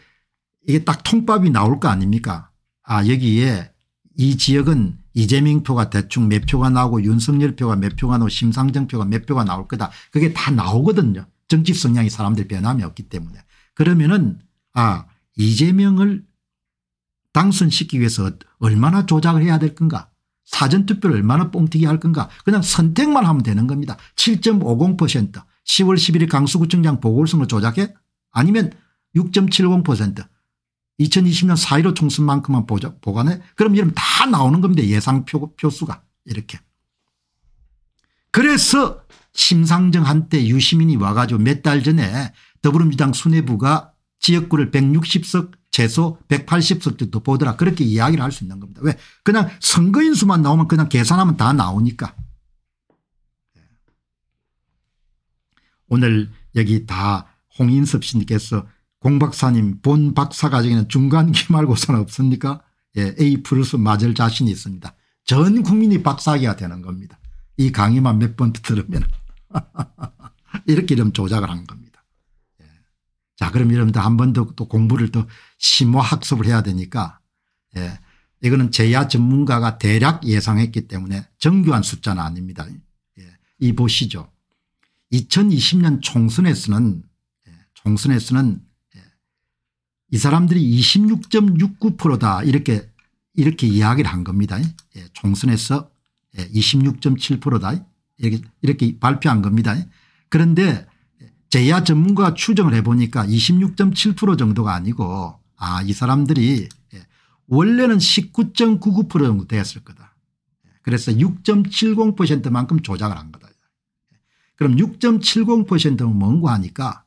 이게 딱 통밥이 나올 거 아닙니까 아 여기에 이 지역은 이재명 표가 대충 몇 표가 나오고 윤석열 표가 몇 표가 나오고 심상정 표가 몇 표가 나올 거다. 그게 다 나오거든요. 정치 성향이 사람들 변함이 없기 때문에. 그러면은 아 이재명을 당선시키기 위해서 얼마나 조작을 해야 될 건가 사전투표를 얼마나 뽕튀기 할 건가 그냥 선택만 하면 되는 겁니다. 7.50% 10월 11일 강서구청장 보궐선거 조작해 아니면 6.70% 2020년 4.15 총선만큼만 보자, 보관해 그럼 이름 다 나오는 겁니다. 예상표 표수가 이렇게. 그래서 심상정 한때 유시민이 와가지고 몇 달 전에 더불어민주당 수뇌부가 지역구를 160석 최소 180석 정도 보더라 그렇게 이야기를 할 수 있는 겁니다. 왜 그냥 선거인 수만 나오면 그냥 계산하면 다 나오니까. 오늘 여기 다 홍인섭 씨께서 공박사님 본 박사 과정에는 중간 기말고사는 없습니까 예, A 플러스 맞을 자신이 있습니다. 전 국민이 박사학위가 되는 겁니다. 이 강의만 몇 번 들으면 (laughs) 이렇게 이름 조작을 한 겁니다. 예. 자 그럼 이러면또 한번 더 또 공부를 더 심화학습을 해야 되니까 예. 이거는 제야 전문가가 대략 예상했기 때문에 정교한 숫자는 아닙니다. 예. 이 보시죠. 2020년 총선에서는 예, 총선에서는 이 사람들이 26.69%다 이렇게 이렇게 이야기를 한 겁니다. 예, 총선에서 예, 26.7%다 이렇게 이렇게 발표한 겁니다. 그런데 제야 전문가 추정을 해보니까 26.7% 정도가 아니고 아이 사람들이 예, 원래는 19.99% 정도 되었을 거다. 그래서 6.70%만큼 조작을 한 거다. 그럼 6.70%는 뭔고 하니까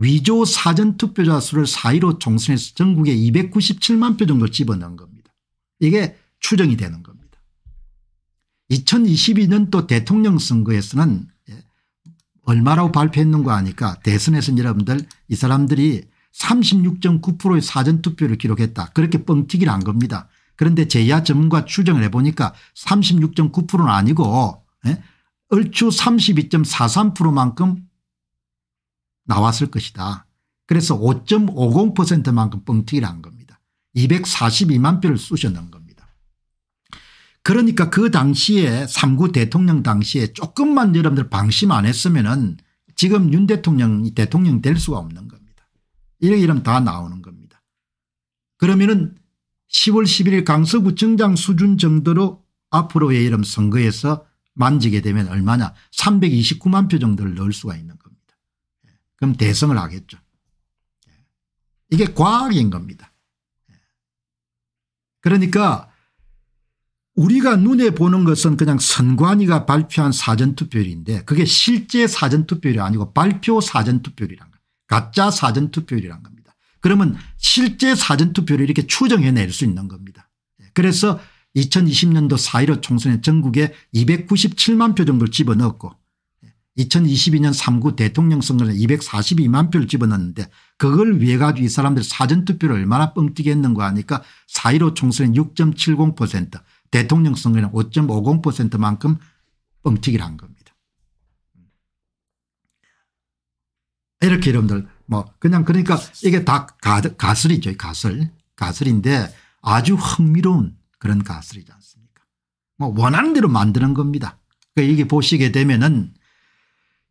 위조 사전 투표자 수를 4.15 총선에서 전국에 297만 표 정도 집어넣은 겁니다. 이게 추정이 되는 겁니다. 2022년도 대통령 선거에서는 예, 얼마라고 발표했는 가하니까 대선에서 여러분들 이 사람들이 36.9%의 사전투표를 기록했다. 그렇게 뻥튀기를 한 겁니다. 그런데 제야 전문가 추정을 해보니까 36.9%는 아니고 에? 예, 얼추 32.43%만큼 나왔을 것이다. 그래서 5.50%만큼 뻥튀기를 한 겁니다. 242만 표를 쑤셔넣은 겁니다. 그러니까 그 당시에 3구 대통령 당시에 조금만 여러분들 방심 안 했으면 은 지금 윤 대통령이 대통령 될 수가 없는 겁니다. 이런 이름 다 나오는 겁니다. 그러면 은 10월 11일 강서구청장 수준 정도로 앞으로의 이름 선거에서 만지게 되면 얼마냐 329만 표 정도를 넣을 수가 있는 그럼 대성을 하겠죠. 예. 이게 과학인 겁니다. 예. 그러니까 우리가 눈에 보는 것은 그냥 선관위가 발표한 사전투표율인데 그게 실제 사전투표율이 아니고 발표 사전투표율이란 겁니다. 가짜 사전투표율이란 겁니다. 그러면 실제 사전투표를 이렇게 추정해낼 수 있는 겁니다. 예. 그래서 2020년도 4.15 총선에 전국에 297만 표 정도를 집어넣었고 2022년 3구 대통령 선거는 242만 표를 집어넣는데 그걸 위해 가지고 이 사람들 사전투표를 얼마나 뻥튀기 했는가 하니까 4.15 총선은 6.70% 대통령 선거는 5.50%만큼 뻥튀기를 한 겁니다. 이렇게 여러분들 뭐 그냥 그러니까 이게 다 가, 가설이죠 가설 가설인데 아주 흥미로운 그런 가설이지 않습니까 뭐 원하는 대로 만드는 겁니다. 그러니까 이게 보시게 되면은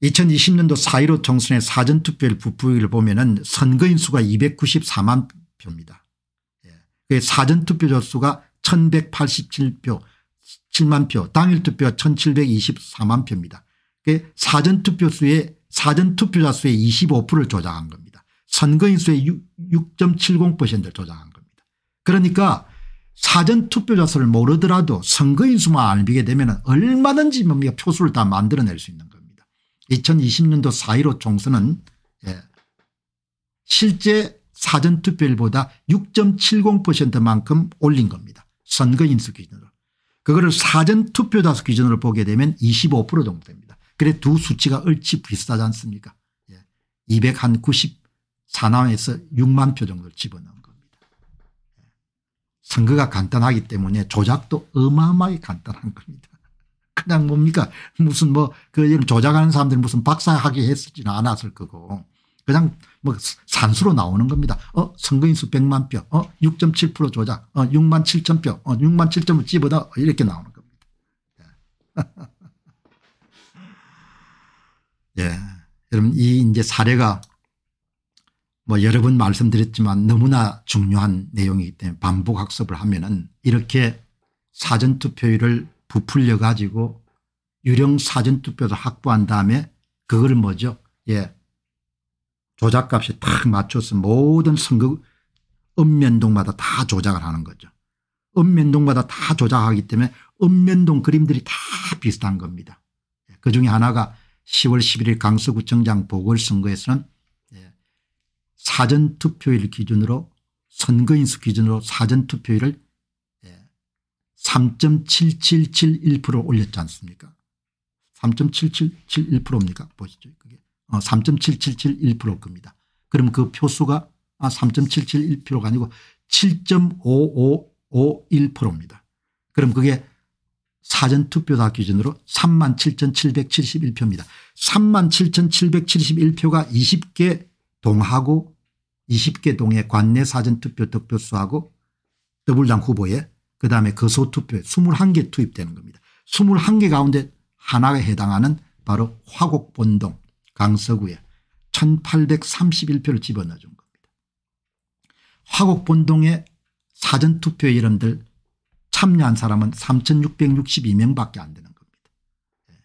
2020년도 4.15 총선의 사전투표율 부풀기를 보면 은 선거인 수가 294만 표입니다. 예. 사전투표 조수가 1187표 7만 표 당일 투표가 1724만 표입니다. 사전투표 수의 사전투표자 수의 25%를 조작한 겁니다. 선거인 수의 6.70%를 조작한 겁니다. 그러니까 사전투표자 수를 모르더라도 선거인 수만 알게 되면 얼마든지 표수를 다 만들어낼 수 있는 2020년도 4.15 총선은 예, 실제 사전투표율보다 6.70%만큼 올린 겁니다. 선거인수 기준으로. 그거를 사전투표다수 기준으로 보게 되면 25% 정도 됩니다. 그래 두 수치가 얼치 비슷하지 않습니까 290 예, 사나에서 6만 표 정도를 집어넣은 겁니다. 예. 선거가 간단하기 때문에 조작도 어마어마하게 간단한 겁니다. 그냥 뭡니까 무슨 뭐그 조작하는 사람들이 무슨 박사학위 했지는 않았을 거고 그냥 뭐 산수로 나오는 겁니다. 어 선거인수 100만 표, 어6.7% 조작, 어 6만 7천 표, 어 6만 7천 찌보다 이렇게 나오는 겁니다. 예. (laughs) 예, 여러분 이 이제 사례가 뭐 여러 번 말씀드렸지만 너무나 중요한 내용이기 때문에 반복 학습을 하면은 이렇게 사전투표율을 부풀려 가지고 유령 사전투표도 확보한 다음에 그걸 뭐죠 예 조작값이 탁 맞춰서 모든 선거 읍면동마다 다 조작을 하는 거죠. 읍면동마다 다 조작하기 때문에 읍면동 그림들이 다 비슷한 겁니다. 예. 그중에 하나가 10월 11일 강서구청장 보궐선거에서는 예, 사전투표일 기준으로 선거인수 기준으로 사전투표일을 3.7771% 올렸지 않습니까 3.7771%입니까 보시죠 그게 어, 3.7771% 겁니다. 그럼 그 표수가 아, 3.771%가 아니고 7.5551%입니다. 그럼 그게 사전투표다 기준으로 37,771표입니다. 37,771표가 20개 동하고 20개 동의 관내 사전투표 득표수하고 더블당 후보의 그다음에 거소투표에 그 21개 투입되는 겁니다. 21개 가운데 하나에 해당하는 바로 화곡본동 강서구에 1831표를 집어넣어준 겁니다. 화곡본동의 사전투표 이름들 참여한 사람은 3662명밖에 안 되는 겁니다. 예.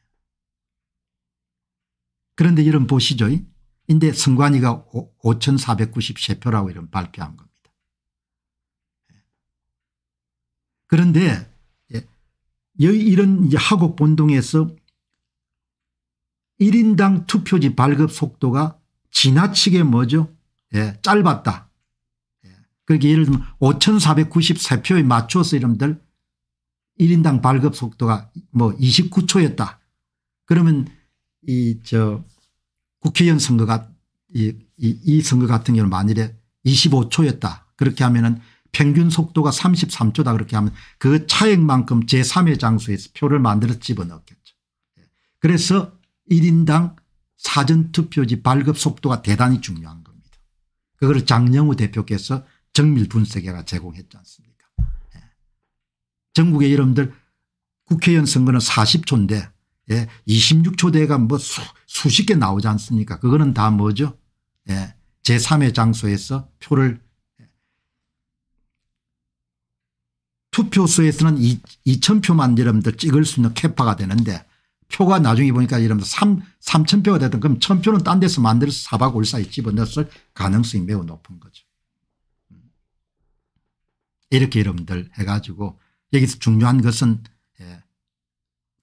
그런데 이런 보시죠. 인데 선관위가 5493표라고 이런 발표한 겁니다. 그런데 예, 이런 하곡 본동에서 1인당 투표지 발급 속도가 지나치게 뭐죠 예, 짧았다. 예. 그러니까 예를 들면 5493표에 맞춰서 이름들 1인당 발급 속도가 뭐 29초였다. 그러면 이 저 국회의원 선거가 이, 이, 이 선거 같은 경우는 만일에 25초였다. 그렇게 하면은 평균 속도가 33초다 그렇게 하면 그 차액만큼 제3의 장소에서 표를 만들어 집어넣겠죠. 그래서 1인당 사전투표지 발급 속도가 대단히 중요한 겁니다. 그걸 장영우 대표께서 정밀 분석에가 제공했지 않습니까 예. 전국의 여러분들 국회의원 선거는 40초인데 예. 26초대가 뭐 수, 수십 개 나오지 않습니까 그거는 다 뭐죠 예. 제3의 장소에서 표를 투표소에서는 2,000표만 여러분들 찍을 수 있는 캐파가 되는데 표가 나중에 보니까 여러분들 3, 3,000표가 되든 그럼 1,000표는 딴 데서 만들어서 사박올사에 집어넣었을 가능성이 매우 높은 거죠. 음. 이렇게 여러분들 해가지고 여기서 중요한 것은 예,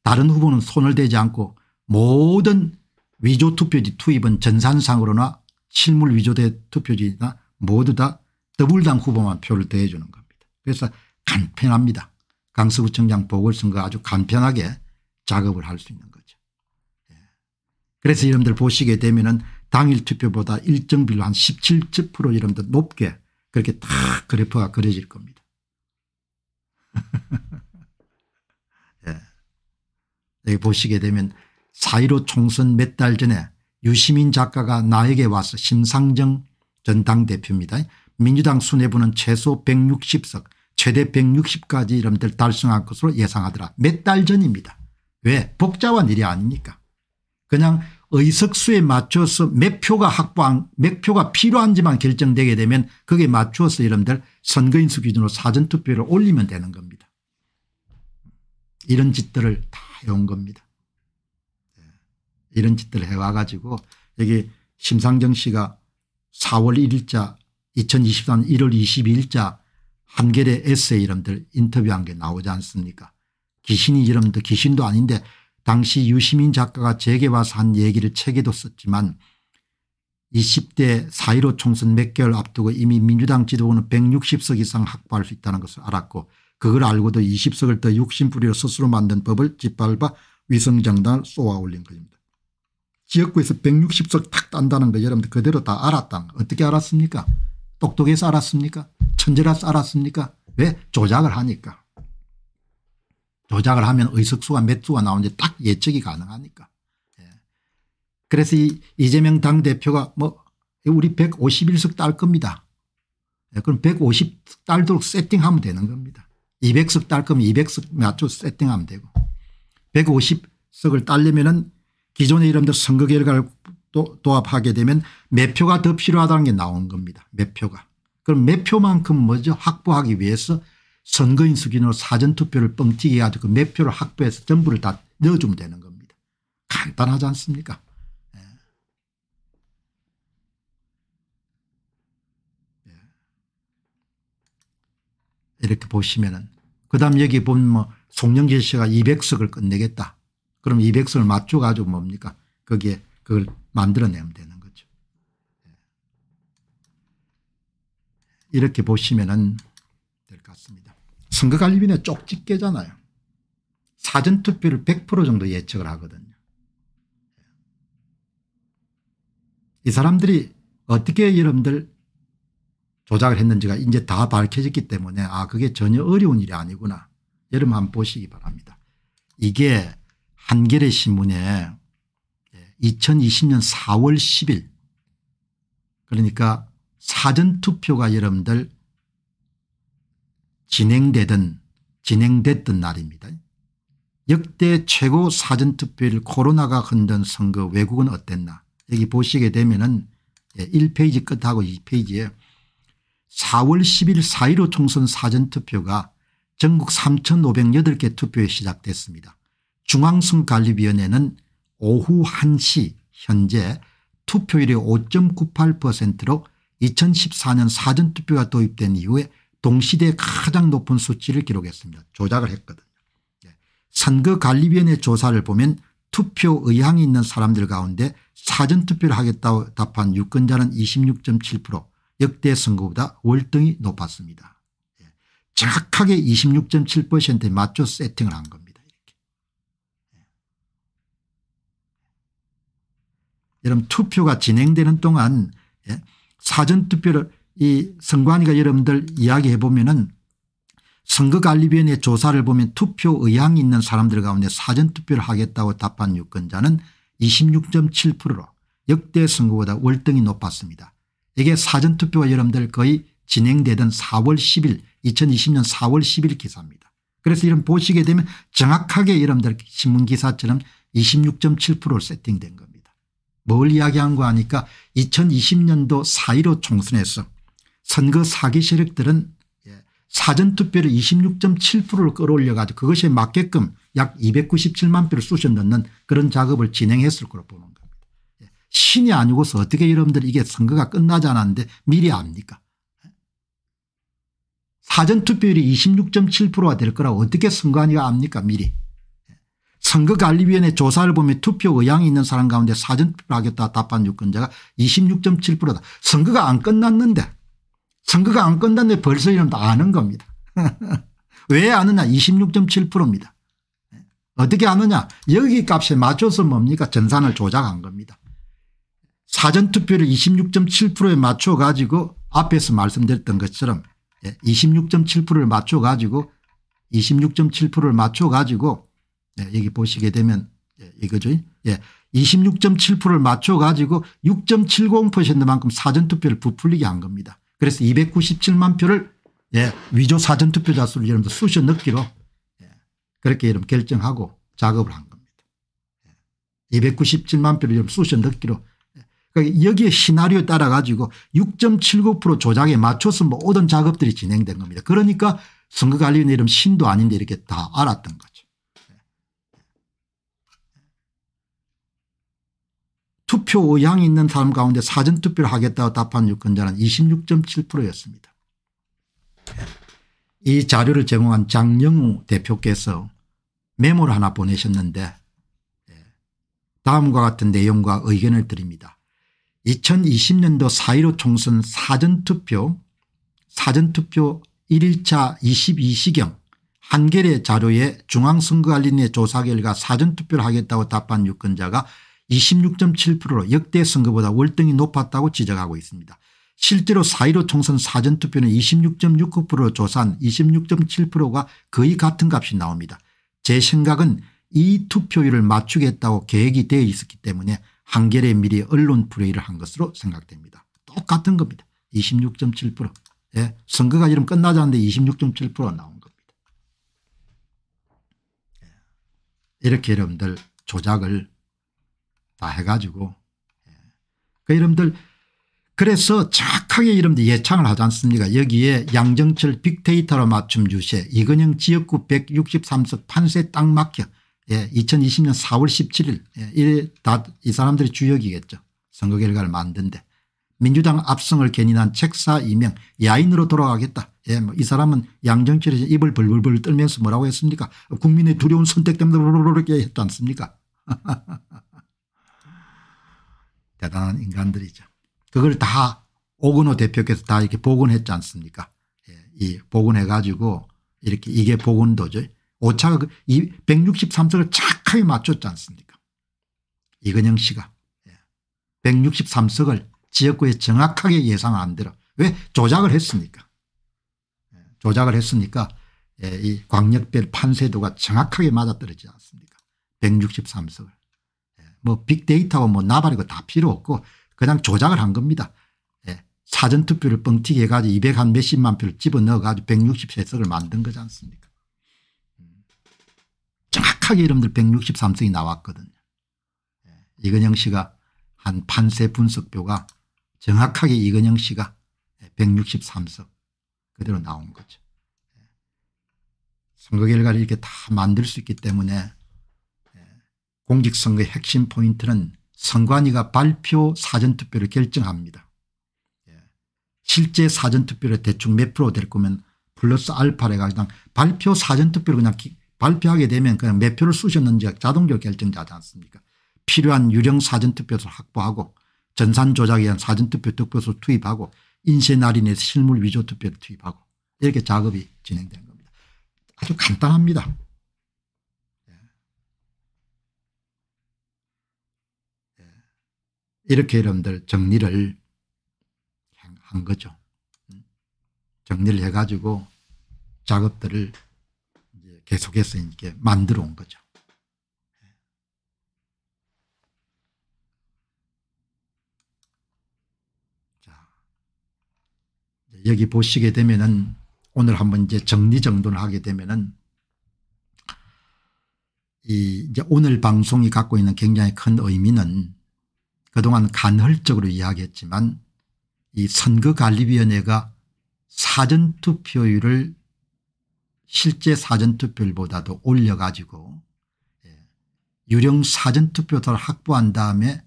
다른 후보는 손을 대지 않고 모든 위조 투표지 투입은 전산상으로나 실물 위조대 투표지나 모두 다 더블당 후보만 표를 대해주는 겁니다. 그래서 간편합니다. 강서구청장 보궐선거 아주 간편하게 작업을 할 수 있는 거죠. 예. 그래서 여러분들 보시게 되면 은 당일 투표보다 일정비로 한 17% 여러분들 높게 그렇게 탁 그래프가 그려질 겁니다. (laughs) 예. 여기 보시게 되면 4.15 총선 몇 달 전에 유시민 작가가 나에게 와서 심상정 전당대표입니다. 민주당 수뇌부는 최소 160석 최대 160까지 이러들 달성할 것으로 예상하더라. 몇 달 전입니다. 왜 복잡한 일이 아닙니까 그냥 의석수에 맞춰서 몇 표가 확보한 몇 표가 필요한지만 결정되게 되면 그게 맞춰서이러들 선거인수 기준으로 사전투표를 올리면 되는 겁니다. 이런 짓들을 다 해온 겁니다. 예. 이런 짓들을 해와 가지고 여기 심상정 씨가 4월 1일자 2023년 1월 22일자 한결의 에세이 이름들 인터뷰한 게 나오지 않습니까 귀신이 이름도 귀신도 아닌데 당시 유시민 작가가 제게 와서 한 얘기를 책에도 썼지만 20대 4.15 총선 몇 개월 앞두고 이미 민주당 지도부는 160석 이상 확보할 수 있다는 것을 알았고 그걸 알고도 20석을 더육신부리로 스스로 만든 법을 짓밟아 위성정당을 쏘아올린 것입니다. 지역구에서 160석 탁 딴다는 거 여러분들 그대로 다 알았다는 거 어떻게 알았습니까 똑똑해서 알았습니까 천재라서 알았습니까? 왜? 조작을 하니까. 조작을 하면 의석수가 몇 수가 나오는지 딱 예측이 가능하니까. 예. 그래서 이 이재명 당대표가 뭐 우리 151석 딸 겁니다. 예. 그럼 150석 딸도록 세팅하면 되는 겁니다. 200석 딸 거면 200석 맞춰 세팅하면 되고 150석을 딸려면 은 기존의 이름대 선거 결과를 도, 합하게 되면 몇 표가 더 필요하다는 게나온 겁니다. 몇 표가. 그럼 몇 표만큼 뭐죠 확보하기 위해서 선거인 수준으로 사전투표를 뻥튀기 해가지고 몇 표를 확보해서 전부를 다 넣어주면 되는 겁니다. 간단하지 않습니까 예. 예. 이렇게 보시면은 그 다음 여기 보면 뭐 송영길 씨가 200석을 끝내겠다. 그럼 200석을 맞춰가지고 뭡니까 거기에 그걸 만들어내면 되는 이렇게 보시면 될 것 같습니다. 선거관리위원 쪽집게잖아요. 사전투표를 100% 정도 예측을 하거든요. 이 사람들이 어떻게 여러분들 조작을 했는지가 이제 다 밝혀졌기 때문에 아 그게 전혀 어려운 일이 아니구나. 여러분 한번 보시기 바랍니다. 이게 한겨레 신문에 2020년 4월 10일 그러니까 사전투표가 여러분들 진행되던 진행됐던 날입니다. 역대 최고 사전투표일 코로나가 흔든 선거 외국은 어땠나 여기 보시게 되면 은 1페이지 예, 끝하고 2페이지에 4월 10일 4.15 총선 사전투표가 전국 3,508개 투표에 시작됐습니다. 중앙선관리위원회는 오후 1시 현재 투표율이 5.98%로 2014년 사전투표가 도입된 이후에 동시대 가장 높은 수치를 기록했습니다. 조작을 했거든요. 예. 선거관리위원회 조사를 보면 투표 의향이 있는 사람들 가운데 사전투표를 하겠다고 답한 유권자는 26.7% 역대 선거보다 월등히 높았습니다. 예. 정확하게 26.7%에 맞춰 세팅을 한 겁니다. 이렇게. 예. 여러분 투표가 진행되는 동안 예? 사전투표를 이 선관위가 여러분들 이야기해 보면은 선거관리위원회 조사를 보면 투표 의향이 있는 사람들 가운데 사전투표를 하겠다고 답한 유권자는 26.7%로 역대 선거보다 월등히 높았습니다. 이게 사전투표가 여러분들 거의 진행되던 4월 10일 2020년 4월 10일 기사입니다. 그래서 이런 보시게 되면 정확하게 여러분들 신문기사처럼 26.7%로 세팅된 겁니다. 뭘 이야기한 거하니까 2020년도 4.15 총선에서 선거 사기 세력들은 예, 사전투표를 26.7%를 끌어올려 가지고 그것에 맞게끔 약 297만 표를 쑤셔 넣는 그런 작업을 진행했을 거로 보는 겁니다. 예, 신이 아니고서 어떻게 여러분들 이게 선거가 끝나지 않았는데 미리 압니까 예? 사전투표율이 26.7%가 될 거라고 어떻게 선거하위가 압니까 미리 선거관리위원회 조사를 보면 투표 의향이 있는 사람 가운데 사전투표를 하겠다 답한 유권자가 26.7%다. 선거가 안 끝났는데 선거가 안 끝났는데 벌써 이런 다 아는 겁니다. (laughs) 왜 아느냐 26.7%입니다. 어떻게 아느냐 여기 값에 맞춰서 뭡니까 전산을 조작한 겁니다. 사전투표를 26.7%에 맞춰 가지고 앞에서 말씀드렸던 것처럼 26.7%를 예, 맞춰 가지고 26.7%를 맞춰 가지고 예, 여기 보시게 되면 예, 이거죠. 예. 26.7%를 맞춰가지고 6.70%만큼 사전투표를 부풀리게 한 겁니다. 그래서 297만 표를 예, 위조 사전투표자 수를 여러분들 쑤셔 넣기로 예, 그렇게 여러분 결정하고 작업을 한 겁니다. 예, 297만 표를 여러분 쑤셔 넣기로 예, 그러니까 여기에 시나리오에 따라 가지고 6.79% 조작에 맞춰서 모든 뭐 작업들이 진행된 겁니다. 그러니까 선거관리위원 이름 신도 아닌데 이렇게 다 알았던 거죠. 투표 의향이 있는 사람 가운데 사전투표를 하겠다고 답한 유권자는 26.7%였습니다. 이 자료를 제공한 장영우 대표께서 메모를 하나 보내셨는데 예, 다음과 같은 내용과 의견을 드립니다. 2020년도 4.15 총선 사전투표 사전투표 1일차 22시경 한겨레 자료에 중앙선거관리위 조사 결과 사전투표를 하겠다고 답한 유권자가 26.7%로 역대 선거보다 월등히 높았다고 지적하고 있습니다. 실제로 4.15 총선 사전투표는 26.69%로 조사한 26.7%가 거의 같은 값이 나옵니다. 제 생각은 이 투표율을 맞추겠다고 계획이 되어 있었기 때문에 한겨레 미리 언론 플레이를 한 것으로 생각됩니다. 똑같은 겁니다. 26.7% 예. 선거가 지금 끝나자는데 2 6 7 나온 겁니다. 예. 이렇게 여러분들 조작을 다 해가지고 예. 그 이름들 그래서 정확하게 이름들 예창을 하지 않습니까 여기에 양정철 빅데이터로 맞춤 유세 이근영 지역구 163석 판세 딱 막혀 예, 2020년 4월 17일 예, 다, 이 사람들이 주역이겠죠 선거 결과를 만든데 민주당 압승을 견인한 책사 이명 야인으로 돌아가겠다. 예, 뭐이 사람은 양정철이 입을 벌벌벌 떨면서 뭐라고 했습니까 국민의 두려운 선택 때문에 이렇게 했지 않습니까 (laughs) 대단한 인간들이죠. 그걸 다 오근호 대표께서 다 이렇게 복원했지 않습니까? 예, 이 복원해 가지고 이렇게 이게 복원도죠. 오차가 그 163석을 착하게 맞췄지 않습니까? 이근영 씨가 예. 163석을 지역구에 정확하게 예상 안 들어. 왜 조작을 했습니까? 예. 조작을 했으니까 예, 이 광역별 판세도가 정확하게 맞아떨어지지 않습니까? 163석을. 뭐 빅데이터고 뭐 나발이고 다 필요 없고 그냥 조작을 한 겁니다. 예. 사전투표를 뻥튀기 해가지고 200 한 몇십만 표를 집어넣어가지고 163석을 만든 거지 않습니까 음. 정확하게 이름들 163석이 나왔거든요. 예. 이근영 씨가 한 판세 분석표가 정확하게 이근영 씨가 163석 그대로 나온 거죠. 예. 선거 결과를 이렇게 다 만들 수 있기 때문에 공직선거의 핵심 포인트는 선관위가 발표 사전투표를 결정합니다. 예. 실제 사전투표를 대충 몇 프로 될 거면 플러스 알파를 해가지고 발표 사전투표를 그냥 발표하게 되면 그냥 몇 표를 쓰셨는지 자동적으로 결정되지 않습니까 필요한 유령 사전투표소 확보하고 전산조작에 의한 사전투표 득표소 투입하고 인쇄날인의 실물 위조 투표를 투입하고 이렇게 작업이 진행된 겁니다. 아주 간단합니다. 이렇게 여러분들 정리를 한 거죠. 정리를 해가지고 작업들을 계속해서 이렇게 만들어 온 거죠. 자, 여기 보시게 되면은 오늘 한번 이제 정리 정돈을 하게 되면은 이 이제 오늘 방송이 갖고 있는 굉장히 큰 의미는 그동안 간헐적으로 이야기했지만 이 선거관리위원회가 사전투표율을 실제 사전투표율보다도 올려가지고 예, 유령 사전투표를 확보한 다음에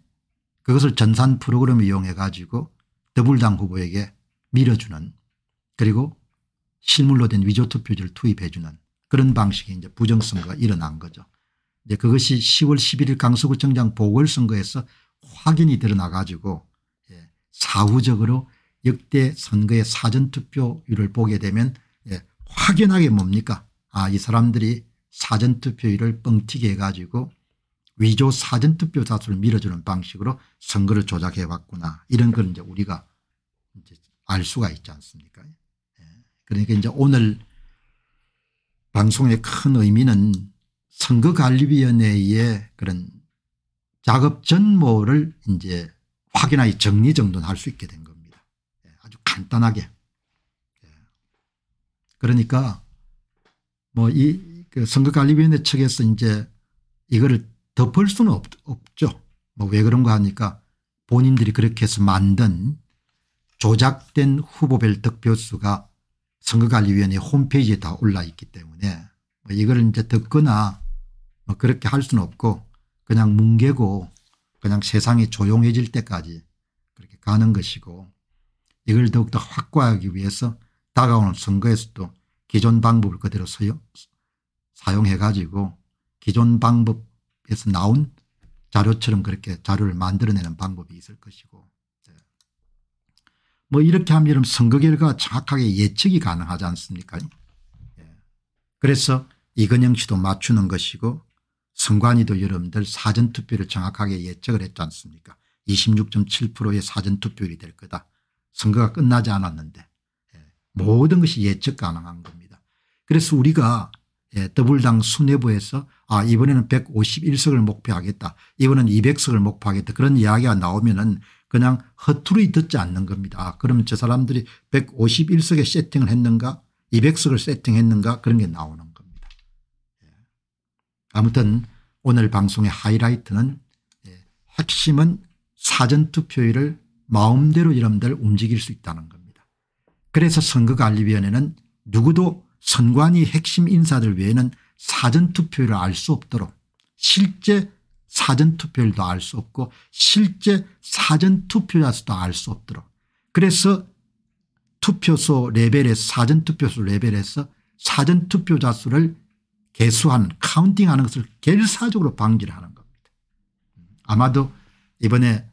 그것을 전산 프로그램을 이용해 가지고 더불당 후보에게 밀어주는 그리고 실물로 된 위조투표지를 투입해주는 그런 방식의 이제 부정선거가 일어난 거죠. 이제 그것이 10월 11일 강서구청장 보궐선거에서 확연히 드러나가지고 예, 사후적으로 역대 선거의 사전투표율을 보게 되면 예, 확연하게 뭡니까 아이 사람들이 사전투표율을 뻥튀기 해가지고 위조 사전투표 사수를 밀어주는 방식으로 선거를 조작해 왔구나 이런 걸 이제 우리가 이제 알 수가 있지 않습니까 예. 그러니까 이제 오늘 방송의 큰 의미는 선거관리위원회의 그런 작업 전모를 이제 확인하여 정리정돈할 수 있게 된 겁니다. 예, 아주 간단하게. 예. 그러니까 뭐이 그 선거관리위원회 측에서 이제 이거를 덮을 수는 없, 없죠. 뭐 왜 그런가 하니까 본인들이 그렇게 해서 만든 조작된 후보별 득표수가 선거관리위원회 홈페이지에 다 올라 있기 때문에 뭐 이걸 이제 듣거나 뭐 그렇게 할 수는 없고 그냥 뭉개고 그냥 세상이 조용해질 때까지 그렇게 가는 것이고 이걸 더욱더 확고하기 위해서 다가오는 선거에서도 기존 방법을 그대로 사용해 가지고 기존 방법에서 나온 자료처럼 그렇게 자료를 만들어내는 방법이 있을 것이고 네. 뭐 이렇게 하면 이런 선거 결과 정확하게 예측이 가능하지 않습니까 예. 그래서 이건영 씨도 맞추는 것이고 선관위도 여러분들 사전투표를 정확하게 예측을 했지 않습니까 26.7%의 사전투표율이 될 거다. 선거가 끝나지 않았는데 예, 모든 것이 예측 가능한 겁니다. 그래서 우리가 예, 더블당 수뇌부에서 아 이번에는 151석을 목표하겠다. 이번에는 200석을 목표하겠다. 그런 이야기가 나오면 은 그냥 허투루 듣지 않는 겁니다. 아 그러면 저 사람들이 151석에 세팅을 했는가 200석을 세팅했는가 그런 게 나오는 아무튼 오늘 방송의 하이라이트는 예, 핵심은 사전투표율을 마음대로 여러분들 움직일 수 있다는 겁니다. 그래서 선거관리위원회는 누구도 선관위 핵심 인사들 외에는 사전투표율을 알 수 없도록 실제 사전투표율도 알 수 없고 실제 사전투표자 수도 알 수 없도록 그래서 투표소 레벨에서 사전투표소 레벨에서 사전투표자 수를 개수한 카운팅하는 것을 결사적으로 방지를 하는 겁니다. 아마도 이번에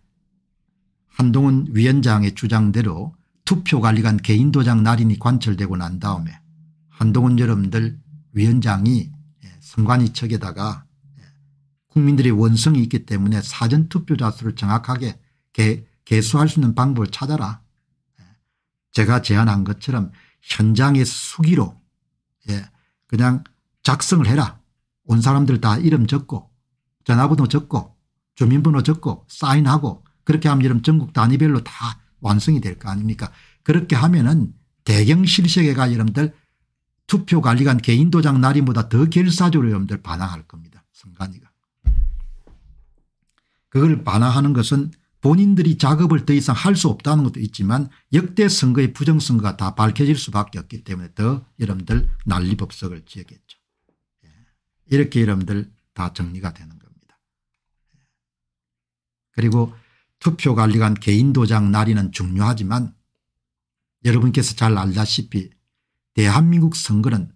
한동훈 위원장의 주장대로 투표관리관 개인도장 날인이 관철되고 난 다음에 한동훈 여러분들 위원장이 예, 선관위 측에다가 예, 국민들의 원성이 있기 때문에 사전투표자 수를 정확하게 개, 개수할 수 있는 방법을 찾아라. 예, 제가 제안한 것처럼 현장의 수기로 그냥 작성을 해라. 온 사람들 다 이름 적고 전화번호 적고 주민번호 적고 사인하고 그렇게 하면 이름 전국 단위별로 다 완성이 될 거 아닙니까 그렇게 하면은 대경 실세계가 여러분들 투표관리관 개인도장 날인보다 더 결사적으로 여러분들 반항할 겁니다. 선관위가. 그걸 반항하는 것은 본인들이 작업을 더 이상 할 수 없다는 것도 있지만 역대 선거의 부정선거가 다 밝혀질 수밖에 없기 때문에 더 여러분들 난리법석을 지었겠죠. 이렇게 여러분들 다 정리가 되는 겁니다. 그리고 투표관리관 개인도장 날인은 중요하지만 여러분께서 잘 알다시피 대한민국 선거는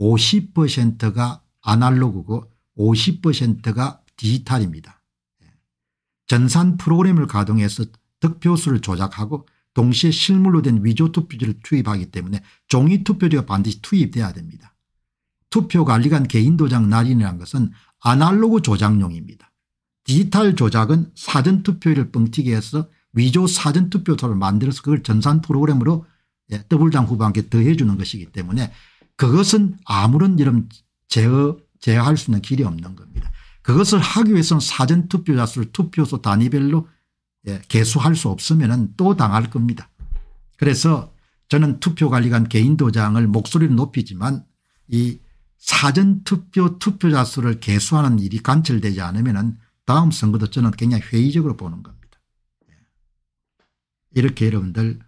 50%가 예, 아날로그고 50%가 디지털입니다. 예. 전산 프로그램을 가동해서 득표수를 조작하고 동시에 실물로 된 위조 투표지를 투입하기 때문에 종이 투표지가 반드시 투입돼야 됩니다. 투표 관리관 개인 도장 날인이라는 것은 아날로그 조작용입니다. 디지털 조작은 사전투표를 뻥튀기 해서 위조 사전투표소를 만들어서 그걸 전산 프로그램으로 예, 더블당 후보한테 더해주는 것이기 때문에 그것은 아무런 이런 제어, 제어할 수 있는 길이 없는 겁니다. 그것을 하기 위해서는 사전투표자 수를 투표소 단위별로 예, 개수할 수 없으면 또 당할 겁니다. 그래서 저는 투표관리관 개인도장을 목소리를 높이지만 이 사전투표 투표자 수를 개수하는 일이 관철되지 않으면 다음 선거도 저는 굉장히 회의적으로 보는 겁니다. 예. 이렇게 여러분들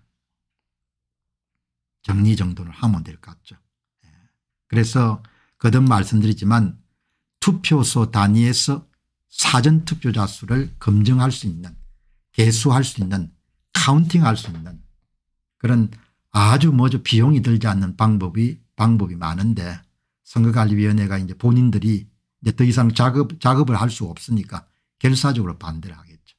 정리정돈을 하면 될 것 같죠. 예. 그래서 거듭 말씀드리지만 투표소 단위에서 사전투표자 수를 검증할 수 있는 개수할 수 있는 카운팅할 수 있는 그런 아주 뭐죠 비용이 들지 않는 방법이 방법이 많은데 선거관리위원회가 이제 본인들이 이제 더 이상 작업, 작업을 할 수 없으니까 결사적으로 반대를 하겠죠.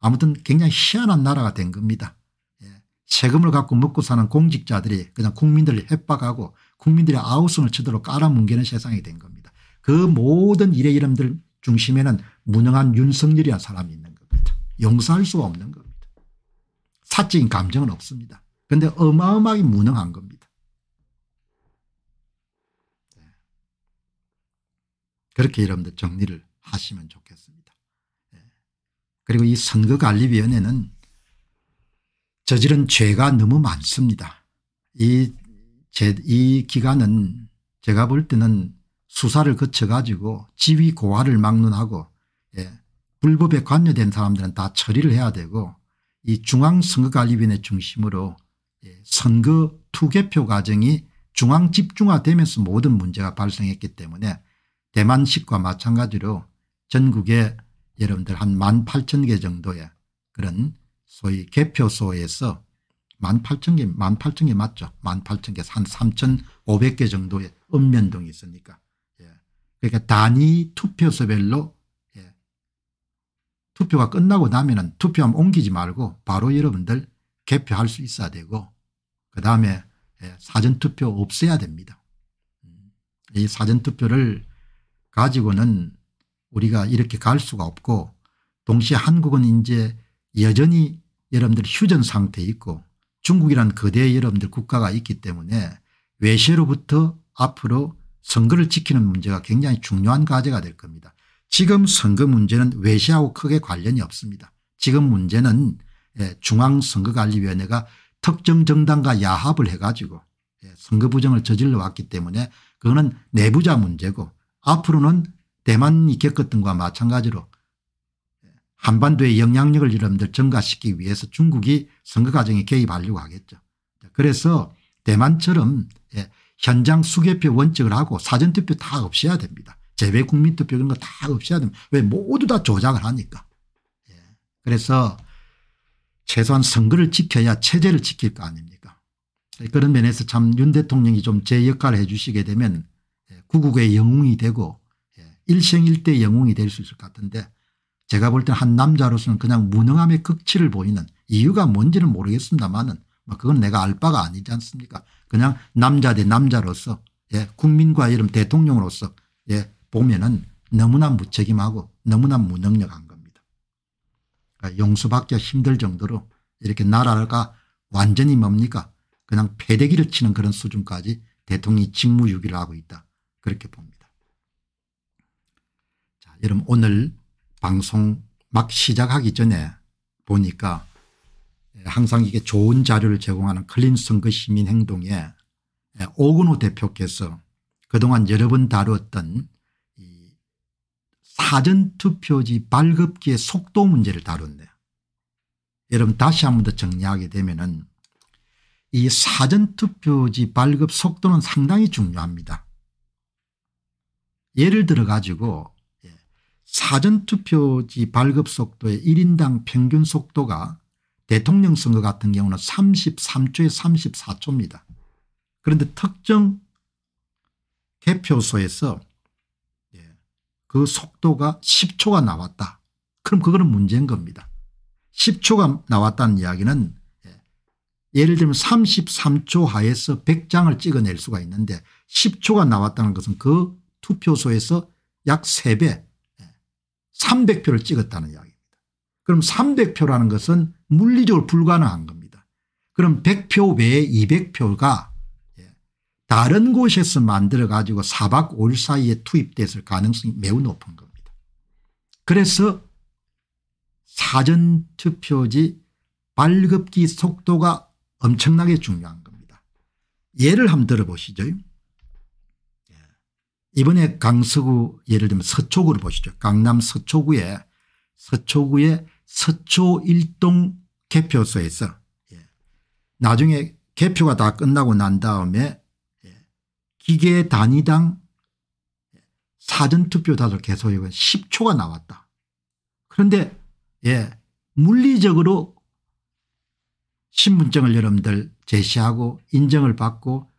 아무튼 굉장히 희한한 나라가 된 겁니다. 예. 세금을 갖고 먹고 사는 공직자들이 그냥 국민들을 협박하고 국민들의 아우성을 치도록 깔아뭉개는 세상이 된 겁니다. 그 모든 일의 이름들 중심에는 무능한 윤석열이라는 사람이 있는 겁니다. 용서할 수가 없는 겁니다. 사적인 감정은 없습니다. 그런데 어마어마하게 무능한 겁니다. 그렇게 여러분들 정리를 하시면 좋겠습니다. 예. 그리고 이 선거관리위원회는 저지른 죄가 너무 많습니다. 이, 제, 이 기간은 제가 볼 때는 수사를 거쳐가지고 지위 고하를 막론하고 예, 불법에 관여된 사람들은 다 처리를 해야 되고 이 중앙선거관리위원회 중심으로 예, 선거 투개표 과정이 중앙 집중화되면서 모든 문제가 발생했기 때문에 대만식과 마찬가지로 전국에 여러분들 한 18,000개 정도의 그런 소위 개표소에서 18,000개, 18,000개 맞죠? 18,000개, 한 3,500개 정도의 읍면동이 있으니까. 예. 그러니까 단위 투표소별로 예. 투표가 끝나고 나면은 투표함 옮기지 말고 바로 여러분들 개표할 수 있어야 되고 그 다음에 예. 사전투표 없애야 됩니다. 음. 이 사전투표를 가지고는 우리가 이렇게 갈 수가 없고 동시에 한국은 이제 여전히 여러분들 휴전 상태에 있고 중국이란 거대 여러분들 국가가 있기 때문에 외세로부터 앞으로 선거를 지키는 문제가 굉장히 중요한 과제가 될 겁니다. 지금 선거 문제는 외세하고 크게 관련이 없습니다. 지금 문제는 예, 중앙선거관리위원회가 특정 정당과 야합을 해가지고 예, 선거 부정을 저질러 왔기 때문에 그거는 내부자 문제고 앞으로는 대만이 겪었던 것과 마찬가지로 한반도의 영향력을 여러분들 증가시키기 위해서 중국이 선거 과정에 개입하려고 하겠죠. 그래서 대만처럼 예, 현장 수개표 원칙을 하고 사전투표 다 없애야 됩니다. 재외 국민투표 이런 거 다 없애야 됩니다. 왜 모두 다 조작을 하니까. 예, 그래서 최소한 선거를 지켜야 체제를 지킬 거 아닙니까 그런 면에서 참 윤 대통령이 좀 제 역할을 해 주시게 되면 구국의 영웅이 되고 예, 일생일대 영웅이 될 수 있을 것 같은데 제가 볼때한 남자로서는 그냥 무능함의 극치를 보이는 이유가 뭔지는 모르겠습니다만은 뭐 그건 내가 알 바가 아니지 않습니까 그냥 남자 대 남자로서 예, 국민과 이름 대통령으로서 예, 보면은 너무나 무책임하고 너무나 무능력한 겁니다. 그러니까 용서받기가 힘들 정도로 이렇게 나라가 완전히 뭡니까 그냥 패대기를 치는 그런 수준까지 대통령이 직무유기를 하고 있다. 그렇게 봅니다. 자, 여러분 오늘 방송 막 시작하기 전에 보니까 예, 항상 이게 좋은 자료를 제공하는 클린 선거 시민 행동에 예, 오근호 대표께서 그동안 여러 번 다루었던 사전투표지 발급기의 속도 문제를 다뤘네요. 여러분 다시 한 번 더 정리하게 되면 은이 사전투표지 발급 속도는 상당히 중요합니다. 예를 들어 가지고 예, 사전투표지 발급 속도의 1인당 평균 속도가 대통령 선거 같은 경우는 33초에 34초입니다. 그런데 특정 개표소에서 예, 그 속도가 10초가 나왔다. 그럼 그거는 문제인 겁니다. 10초가 나왔다는 이야기는 예, 예를 들면 33초 하에서 100장을 찍어낼 수가 있는데 10초가 나왔다는 것은 그 투표소에서 약 3배 300표를 예, 찍었다는 이야기입니다. 그럼 300표라는 것은 물리적으로 불가능한 겁니다. 그럼 100표 외에 200표가 예, 다른 곳에서 만들어 가지고 4박 5일 사이에 투입됐을 가능성이 매우 높은 겁니다. 그래서 사전투표지 발급기 속도가 엄청나게 중요한 겁니다. 예를 한번 들어보시죠. 이번에 강서구 예를 들면 서초구를 보시죠. 강남 서초구에 서초구의 서초일동 개표소에서 예. 나중에 개표가 다 끝나고 난 다음에 예. 기계 단위당 예. 사전투표 다들 개소 10초가 나왔다. 그런데 예 물리적으로 신분증을 여러분들 제시하고 인정을 받고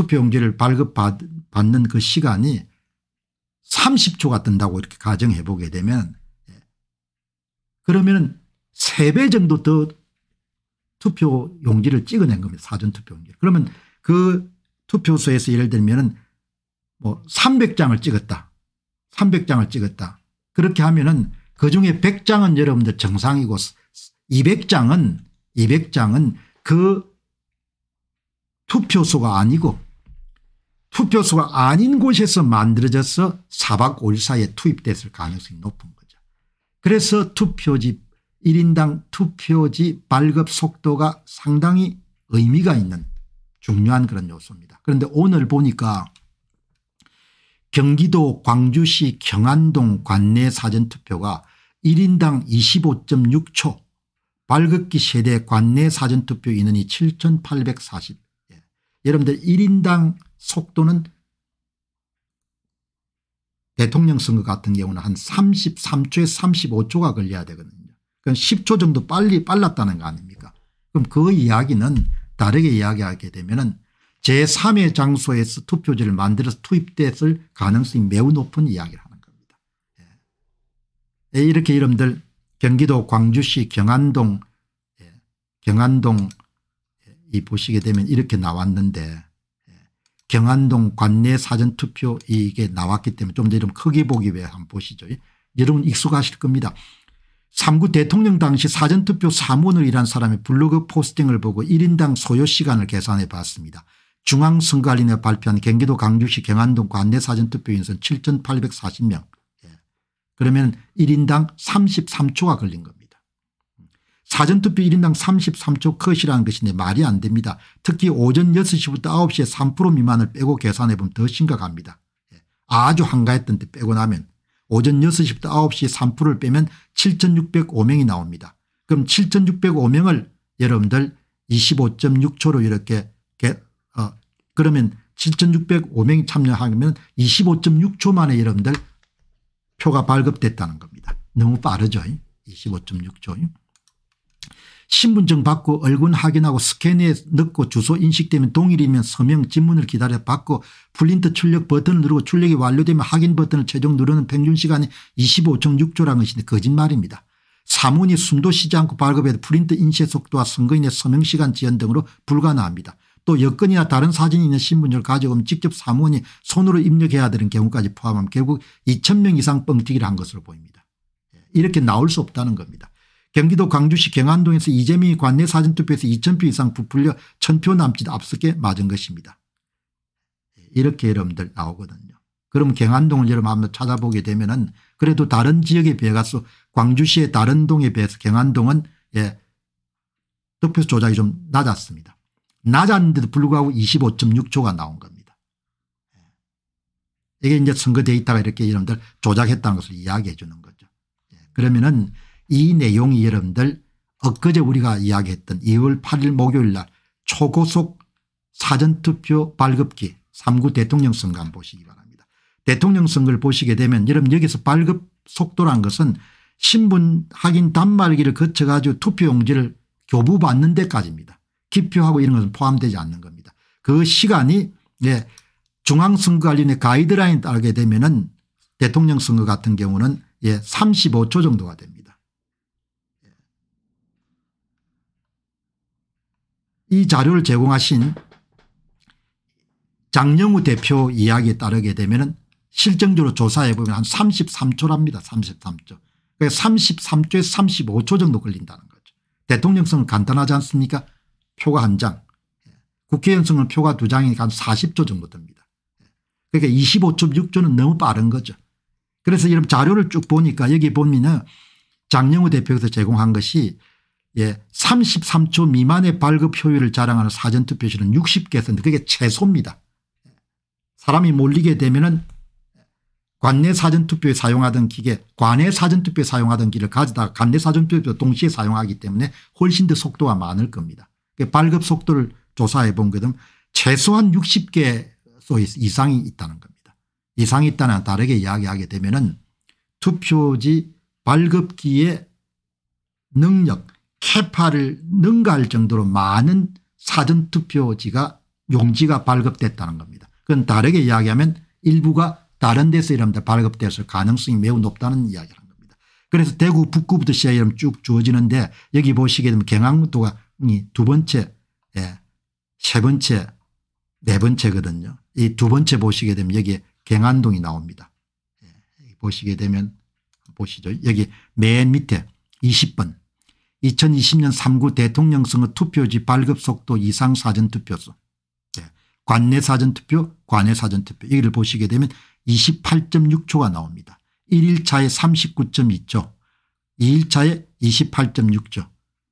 투표용지를 발급받는 그 시간이 30초가 뜬다고 이렇게 가정해 보게 되면 예. 그러면 3배 정도 더 투표 용지를 찍어낸 겁니다. 사전 투표 용지. 그러면 그 투표소에서 예를 들면은 뭐 300장을 찍었다. 300장을 찍었다. 그렇게 하면은 그 중에 100장은 여러분들 정상이고 200장은 200장은 그 투표소가 아니고 투표소가 아닌 곳에서 만들어져서 사박 5일사에 이 투입됐을 가능성이 높은 거죠. 그래서 투표지 1인당 투표지 발급 속도가 상당히 의미가 있는 중요한 그런 요소입니다. 그런데 오늘 보니까 경기도 광주시 경안동 관내 사전투표가 1인당 25.6초 발급기 세대 관내 사전투표 인원이 7840 예. 여러분들 1인당 속도는 대통령 선거 같은 경우는 한 33초에 35초가 걸려야 되거든요. 그건 그러니까 10초 정도 빨리 빨랐다는 거 아닙니까 그럼 그 이야기는 다르게 이야기하게 되면 은 제3의 장소에서 투표지를 만들어서 투입됐을 가능성이 매우 높은 이야기를 하는 겁니다. 예. 예 이렇게 여러분들 경기도 광주시 경안동 예. 경안동 이 보시게 되면 이렇게 나왔는데 경안동 관내 사전투표 이게 나왔기 때문에 좀더 이런 크게 보기 위해 한번 보시죠. 예, 여러분 익숙하실 겁니다. 3구 대통령 당시 사전투표 사무원을 일한 사람의 블로그 포스팅을 보고 1인당 소요시간을 계산해 봤습니다. 중앙선관위에 발표한 경기도 광주시 경안동 관내 사전투표 인선 7840명. 예, 그러면 1인당 33초가 걸린 겁니다. 사전투표 1인당 33초 컷이라는 것인데 말이 안 됩니다. 특히 오전 6시부터 9시에 3% 미만을 빼고 계산해 보면 더 심각합니다. 예, 아주 한가했던 때 빼고 나면 오전 6시부터 9시에 3%를 빼면 7605명이 나옵니다. 그럼 7605명을 여러분들 25.6초로 이렇게 어, 그러면 7605명이 참여하면 25.6초 만에 여러분들 표가 발급됐다는 겁니다. 너무 빠르죠. 25.6초. 신분증 받고 얼굴 확인하고 스캔에 넣고 주소 인식되면 동일이면 서명 집문을 기다려 받고 플린트 출력 버튼을 누르고 출력이 완료되면 확인 버튼을 최종 누르는 평균 시간이 25.6초라는 것인데 거짓말입니다. 사문이 숨도 쉬지 않고 발급해도 프린트 인쇄 속도와 선거인의 서명 시간 지연 등으로 불가능합니다. 또여건이나 다른 사진이 있는 신분증을 가져오면 직접 사무원이 손으로 입력해야 되는 경우까지 포함하면 결국 2 0명 이상 뻥튀기를 한 것으로 보입니다. 예, 이렇게 나올 수 없다는 겁니다. 경기도 광주시 경안동에서 이재명이 관내 사전투표에서 2000표 이상 부풀려 1000표 남짓 앞서게 맞은 것입니다. 이렇게 여러분들 나오거든요. 그럼 경안동을 여러분 한번 찾아보게 되면 은 그래도 다른 지역에 비해 가서 광주시의 다른 동에 비해서 경안동은 예, 투표 조작이 좀 낮았습니다. 낮았는데도 불구하고 25.6조가 나온 겁니다. 예. 이게 이제 선거 데이터가 이렇게 여러분들 조작했다는 것을 이야기해 주는 거죠. 예, 그러면은 이 내용이 여러분들 엊그제 우리가 이야기했던 2월 8일 목요일 날 초고속 사전투표 발급기 3구 대통령 선거 한번 보시기 바랍니다. 대통령 선거를 보시게 되면 여러분 여기서 발급 속도란 것은 신분 확인 단말기를 거쳐 가지고 투표용지를 교부받는 데까지입니다. 기표하고 이런 것은 포함되지 않는 겁니다. 그 시간이 네, 예, 중앙선거관리의 가이드라인 따르게 되면 대통령 선거 같은 경우는 예, 35초 정도가 됩니다. 이 자료를 제공하신 장영우 대표 이야기에 따르게 되면 실정적으로 조사해 보면 한 33초랍니다. 33초. 33초에서 35초 정도 걸린다는 거죠. 대통령성은 간단하지 않습니까 표가 한 장. 국회의원성은 표가 두 장이니까 한 40초 정도 됩니다. 그러니까 25.6초는 너무 빠른 거죠. 그래서 이런 자료를 쭉 보니까 여기 보면 은 장영우 대표에서 제공한 것이 예, 33초 미만의 발급 효율을 자랑하는 사전투표실은 60개였는데 그게 최소입니다. 사람이 몰리게 되면은 관내 사전투표에 사용하던 기계 관내 사전투표에 사용하던 기를 가져다가 관내 사전투표도 동시에 사용하기 때문에 훨씬 더 속도가 많을 겁니다. 그 발급 속도를 조사해 본 거든 최소한 60개 이상이 있다는 겁니다. 이상이 있다는 다르게 이야기하게 되면 은 투표지 발급기의 능력 캐파를 능가할 정도로 많은 사전투표지가 용지가 발급됐다는 겁니다. 그건 다르게 이야기하면 일부가 다른 데서 이러면 발급돼서 가능성이 매우 높다는 이야기를 한 겁니다. 그래서 대구 북구부터 시작 이름 쭉 주어지는데 여기 보시게 되면 경상도가 두 번째 예, 세 번째 네 번째거든요. 이 두 번째 보시게 되면 여기에 경안동이 나옵니다. 예, 보시게 되면 보시죠. 여기 맨 밑에 20번 2020년 3구 대통령 선거 투표지 발급 속도 이상 사전투표수 네. 예. 관내 사전투표 관외 사전투표 여기를 보시게 되면 28.6초가 나옵니다. 1일차에 39.2초 2일차에 28.6초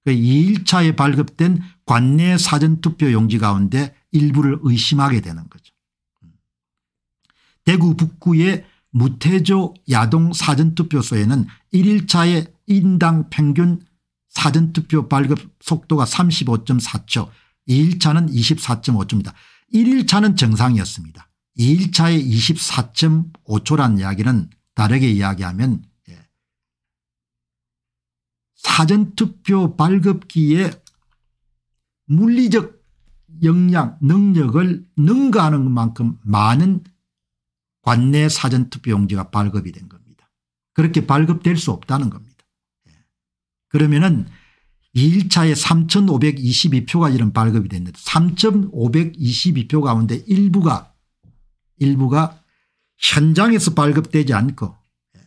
2일차에 발급된 관내 사전투표 용지 가운데 일부를 의심하게 되는 거죠. 음. 대구 북구의 무태조 야동 사전투표소에는 1일차에 인당 평균 사전투표 발급 속도가 35.4초 2일차는 24.5초입니다. 1일차는 정상이었습니다. 2일차에 24.5초란 이야기는 다르게 이야기하면 예, 사전투표 발급기에 물리적 역량 능력을 능가하는 만큼 많은 관내 사전투표용지가 발급이 된 겁니다. 그렇게 발급될 수 없다는 겁니다. 그러면은 2차에 3522표가 이런 발급이 됐는데 3522표 가운데 일부가 일부가 현장에서 발급되지 않고 예,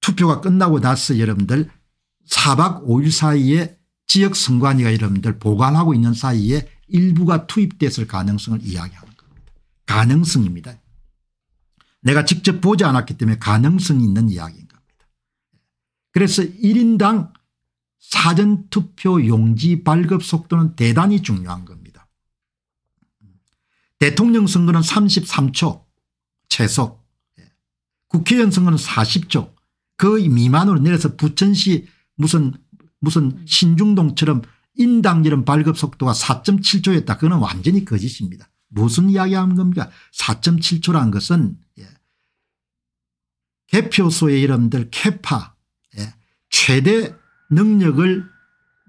투표가 끝나고 나서 여러분들 4박 5일 사이에 지역 선관위가 여러분들 보관하고 있는 사이에 일부가 투입됐을 가능성을 이야기하는 겁니다. 가능성입니다. 내가 직접 보지 않았기 때문에 가능성이 있는 이야기입니다. 그래서 1인당 사전투표 용지 발급 속도는 대단히 중요한 겁니다. 대통령 선거는 33초 최소 예. 국회의원 선거는 40초 그 미만으로 내려서 부천시 무슨 무슨 신중동처럼 인당 이런 발급 속도가 4.7초였다. 그거는 완전히 거짓입니다. 무슨 이야기하는 겁니까 4.7초란 것은 예. 개표소의 이름들 캐파 최대 능력을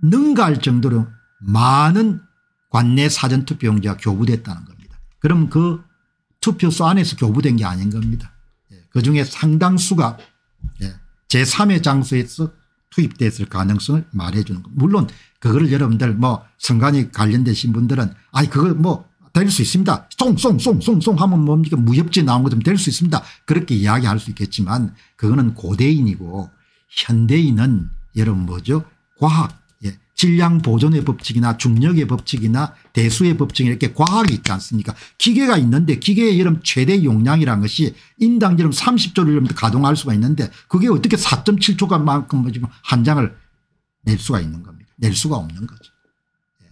능가할 정도로 많은 관내 사전투표 용지가 교부됐다는 겁니다. 그럼 그 투표소 안에서 교부된 게 아닌 겁니다. 예, 그중에 상당수가 예, 제3의 장소에서 투입됐을 가능성을 말해주는 겁니다. 물론 그거를 여러분들 뭐 선관위 관련되신 분들은 아니 그거 뭐 될 수 있습니다. 송송송송송 하면 뭡니까 무협지 나온 것처될수 있습니다. 그렇게 이야기할 수 있겠지만 그거는 고대인이고 현대인은 여러분 뭐죠? 과학. 예. 질량 보존의 법칙이나 중력의 법칙이나 대수의 법칙 이렇게 과학이 있지 않습니까 기계가 있는데 기계의 여름 최대 용량이라는 것이 인당 여름 30조를 여름 가동할 수가 있는데 그게 어떻게 4.7초간만큼 뭐 지금 한 장을 낼 수가 있는 겁니까 낼 수가 없는 거죠. 예.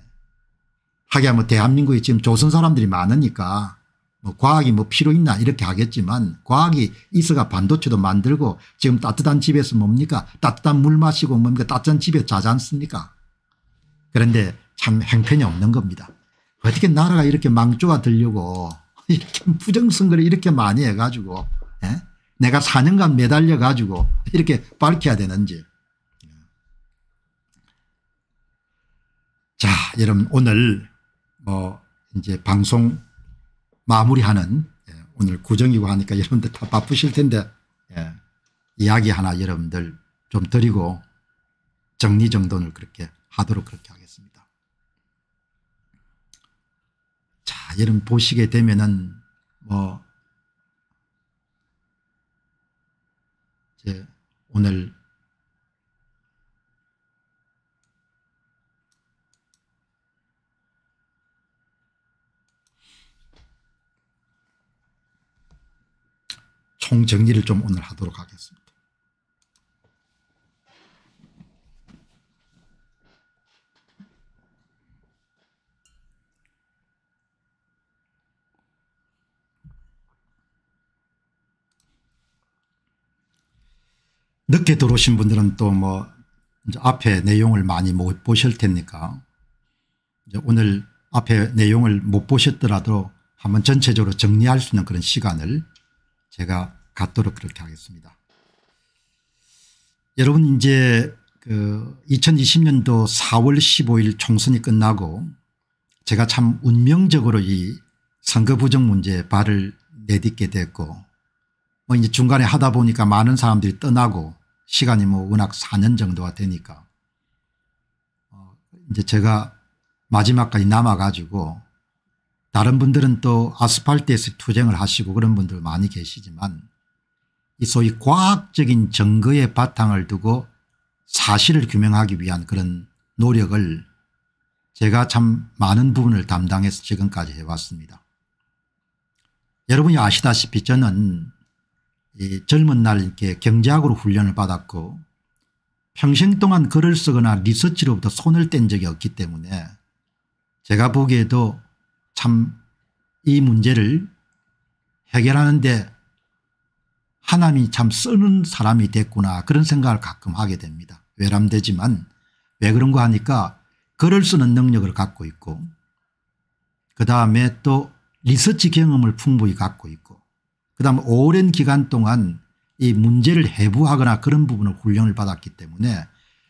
하기야 뭐 대한민국에 지금 조선 사람들이 많으니까 뭐 과학이 뭐 필요 있나 이렇게 하겠지만 과학이 있어가 반도체도 만들고 지금 따뜻한 집에서 뭡니까 따뜻한 물 마시고 뭡니까 따뜻한 집에 자지 않습니까 그런데 참 행편이 없는 겁니다. 어떻게 나라가 이렇게 망조가 들려고 (laughs) 이렇게 부정선거를 이렇게 많이 해가지고 에? 예? 내가 4년간 매달려 가지고 이렇게 밝혀야 되는지. 자 여러분 오늘 뭐 이제 방송 마무리하는 예, 오늘 구정이고 하니까 여러분들 다 바쁘실 텐데 예. 이야기 하나 여러분들 좀 드리고 정리정돈을 그렇게 하도록 그렇게 하겠습니다. 자 여러분 보시게 되면은 뭐 오늘 총정리를 좀 오늘 하도록 하겠습니다. 늦게 들어오신 분들은 또뭐 앞에 내용을 많이 못 보실 테니까 오늘 앞에 내용을 못 보셨더라도 한번 전체적으로 정리할 수 있는 그런 시간을 제가 갖도록 그렇게 하겠습니다. 여러분 이제 그 2020년도 4월 15일 총선이 끝나고 제가 참 운명적으로 이 선거 부정 문제에 발을 내딛게 됐고 뭐 이제 중간에 하다 보니까 많은 사람들이 떠나고 시간이 뭐 워낙 4년 정도가 되니까 어, 이제 제가 마지막까지 남아가지고 다른 분들은 또 아스팔트에서 투쟁을 하시고 그런 분들 많이 계시지만 이 소위 과학적인 증거의 바탕을 두고 사실을 규명하기 위한 그런 노력을 제가 참 많은 부분을 담당해서 지금까지 해왔습니다. 여러분이 아시다시피 저는 이 젊은 날 이렇게 경제학으로 훈련을 받았고 평생 동안 글을 쓰거나 리서치로부터 손을 뗀 적이 없기 때문에 제가 보기에도 참 이 문제를 해결하는데 하나님이 참 쓰는 사람이 됐구나 그런 생각을 가끔 하게 됩니다. 외람되지만 왜 그런가 하니까 글을 쓰는 능력을 갖고 있고 그 다음에 또 리서치 경험을 풍부히 갖고 있고 그 다음 오랜 기간 동안 이 문제를 해부하거나 그런 부분을 훈련을 받았기 때문에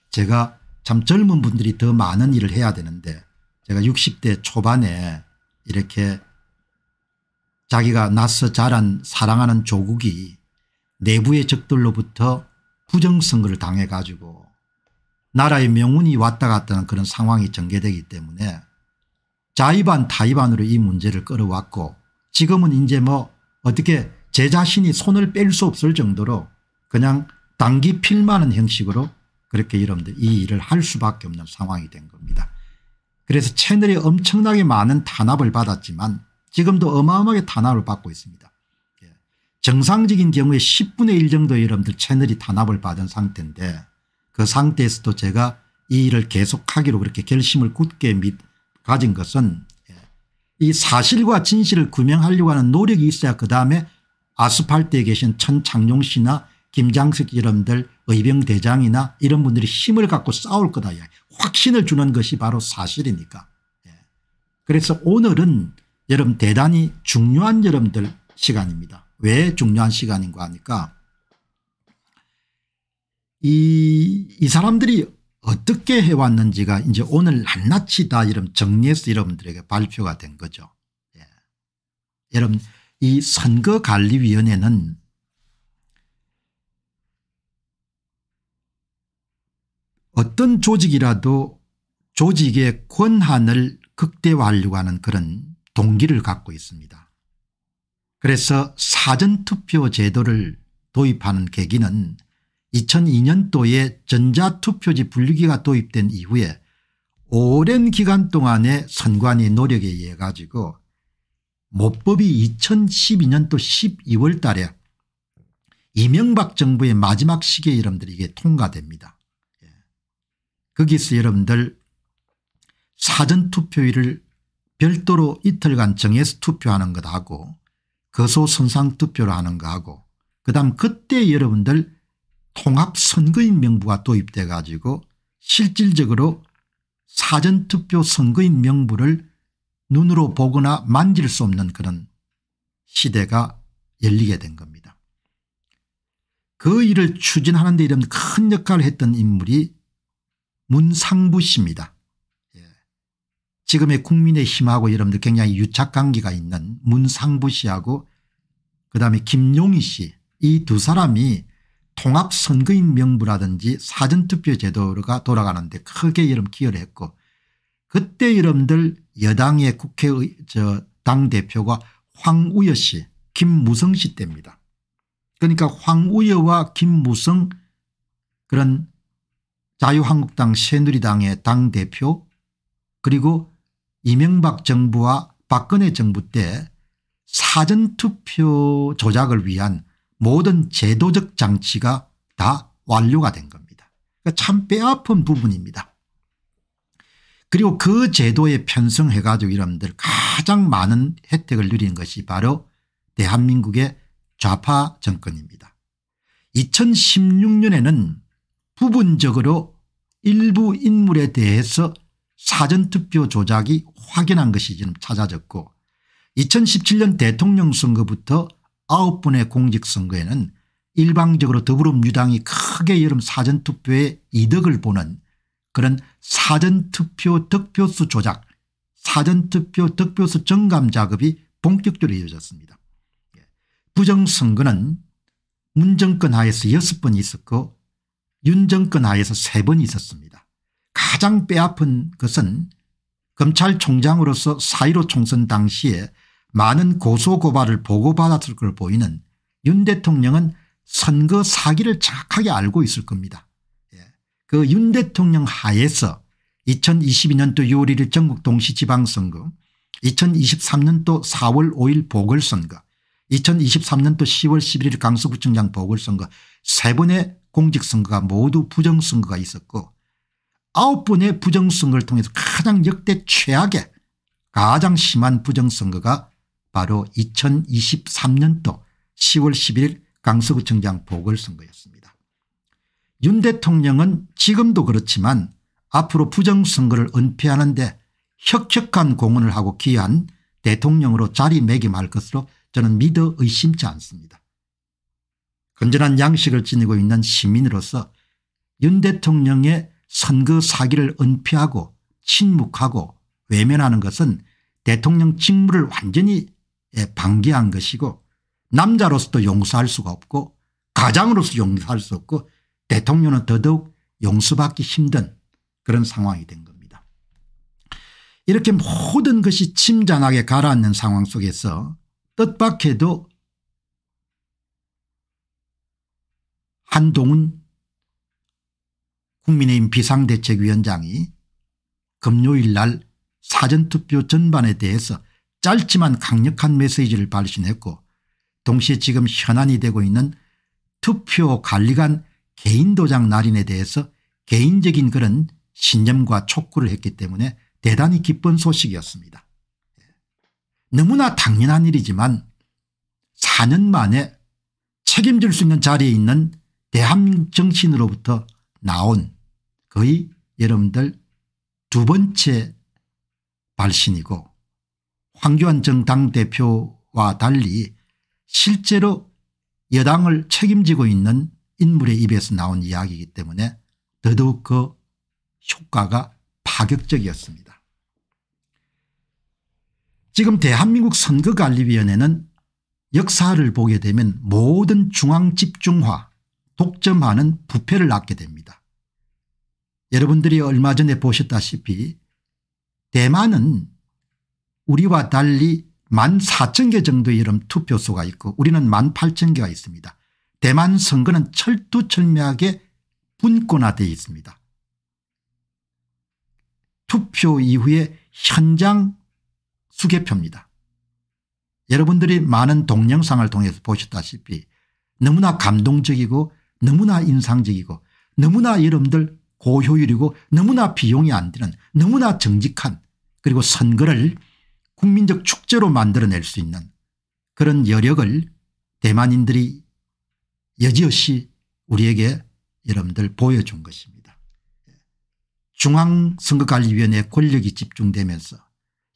제가 참 젊은 분들이 더 많은 일을 해야 되는데 제가 60대 초반에 이렇게 자기가 낳서 자란 사랑하는 조국이 내부의 적들로부터 부정선거를 당해 가지고 나라의 명운이 왔다 갔다 하는 그런 상황이 전개되기 때문에 자의반 타의반으로 이 문제를 끌어왔고 지금은 이제 뭐 어떻게 제 자신이 손을 뺄 수 없을 정도로 그냥 당기 필만한 형식으로 그렇게 여러분들 이 일을 할 수밖에 없는 상황이 된 겁니다. 그래서 채널이 엄청나게 많은 탄압을 받았지만 지금도 어마어마하게 탄압을 받고 있습니다. 정상적인 경우에 10분의 1 정도의 여러분들 채널이 단합을 받은 상태인데 그 상태에서도 제가 이 일을 계속하기로 그렇게 결심을 굳게 가진 것은 예, 이 사실과 진실을 구명하려고 하는 노력이 있어야 그다음에 아스팔트에 계신 천창용 씨나 김장석 러분들 의병대장이나 이런 분들이 힘을 갖고 싸울 거다. 확신을 주는 것이 바로 사실이니까. 예. 그래서 오늘은 여러분 대단히 중요한 여러분들 시간입니다. 왜 중요한 시간인가 하니까 이, 이 사람들이 어떻게 해왔는지가 이제 오늘 한낱이 다 이런 정리해서 여러분들에게 발표가 된 거죠. 예. 여러분 이 선거관리위원회는 어떤 조직이라도 조직의 권한을 극대화하려고 하는 그런 동기를 갖고 있습니다. 그래서 사전투표 제도를 도입하는 계기는 2002년도에 전자투표지 분류기가 도입된 이후에 오랜 기간 동안의 선관위 노력에 의해 가지고 모법이 2012년도 12월 달에 이명박 정부의 마지막 시기에 여러분들 이게 통과됩니다. 예. 거기서 여러분들 사전투표일을 별도로 이틀간 정해서 투표하는 것하고 거소선상 투표를 하는 거하고 그다음 그때 여러분들 통합선거인 명부가 도입돼 가지고 실질적으로 사전투표 선거인 명부를 눈으로 보거나 만질 수 없는 그런 시대가 열리게 된 겁니다. 그 일을 추진하는 데 이런 큰 역할을 했던 인물이 문상부 씨입니다. 지금의 국민의힘하고 여러분들 굉장히 유착관계가 있는 문상부 씨하고 그다음에 김용희 씨 이 두 사람이 통합선거인 명부라든지 사전투표 제도가 돌아가는데 크게 여러분 기여를 했고 그때 여러분들 여당의 국회의 저 당대표가 황우여 씨 김무성 씨 때입니다. 그러니까 황우여와 김무성 그런 자유한국당 새누리당의 당대표 그리고 이명박 정부와 박근혜 정부 때 사전투표 조작을 위한 모든 제도적 장치가 다 완료가 된 겁니다. 그러니까 참 빼앗은 부분입니다. 그리고 그 제도에 편성해 가지고 이런들 가장 많은 혜택을 누린 것이 바로 대한민국의 좌파 정권입니다. 2016년에는 부분적으로 일부 인물에 대해서 사전투표 조작이 확인한 것이 지금 찾아졌고 2017년 대통령 선거부터 9번의 공직선거에는 일방적으로 더불어민주당이 크게 여름 사전투표에 이득을 보는 그런 사전투표 득표수 조작 사전투표 득표수 정감 작업이 본격적으로 이어졌습니다. 예. 부정선거는 문정권 하에서 6번 있었고 윤정권 하에서 3번 있었습니다. 가장 빼앗은 것은 검찰총장으로서 사1로 총선 당시에 많은 고소고발을 보고받았을 걸 보이는 윤 대통령은 선거 사기를 정확하게 알고 있을 겁니다. 예. 그윤 대통령 하에서 2022년도 6월 1일 전국 동시지방선거 2023년도 4월 5일 보궐선거 2023년도 10월 11일 강서구청장 보궐선거 세 번의 공직선거가 모두 부정선거가 있었고 아홉 번의 부정선거를 통해서 가장 역대 최악의 가장 심한 부정선거가 바로 2023년도 10월 11일 강서구청장 보궐선거였습니다. 윤 대통령은 지금도 그렇지만 앞으로 부정선거를 은폐하는 데 혁혁한 공헌을 하고 귀한 대통령으로 자리매김할 것으로 저는 믿어 의심치 않습니다. 건전한 양식을 지니고 있는 시민으로서 윤 대통령의 선거 그 사기를 은폐하고 침묵하고 외면하는 것은 대통령 직무를 완전히 예, 방기한 것이고 남자로서도 용서할 수가 없고 가장으로서 용서할 수 없고 대통령은 더더욱 용서받기 힘든 그런 상황이 된 겁니다. 이렇게 모든 것이 침잔하게 가라앉는 상황 속에서 뜻밖에도 한동훈 국민의힘 비상대책위원장이 금요일 날 사전투표 전반에 대해서 짧지만 강력한 메시지를 발신했고 동시에 지금 현안이 되고 있는 투표 관리관 개인도장 날인에 대해서 개인적인 그런 신념과 촉구를 했기 때문에 대단히 기쁜 소식이었습니다. 너무나 당연한 일이지만 4년 만에 책임질 수 있는 자리에 있는 대한정신으로부터 나온 거의 여러분들 두 번째 발신이고 황교안 전 당대표와 달리 실제로 여당을 책임지고 있는 인물의 입에서 나온 이야기이기 때문에 더더욱 그 효과가 파격적이었습니다. 지금 대한민국 선거관리위원회는 역사를 보게 되면 모든 중앙집중화 독점하는 부패를 낳게 됩니다. 여러분들이 얼마 전에 보셨다시피 대만은 우리와 달리 1만 4천 개 정도의 이런 투표소가 있고 우리는 1만 8천 개가 있습니다. 대만 선거는 철두철미하게 분권화되어 있습니다. 투표 이후에 현장 수개표입니다. 여러분들이 많은 동영상을 통해서 보셨다시피 너무나 감동적이고 너무나 인상적이고 너무나 여러분들 고효율이고 너무나 비용이 안되는 너무나 정직한 그리고 선거를 국민적 축제로 만들어낼 수 있는 그런 여력을 대만인들이 여지없이 우리에게 여러분들 보여준 것입니다. 중앙선거관리위원회 권력이 집중되면서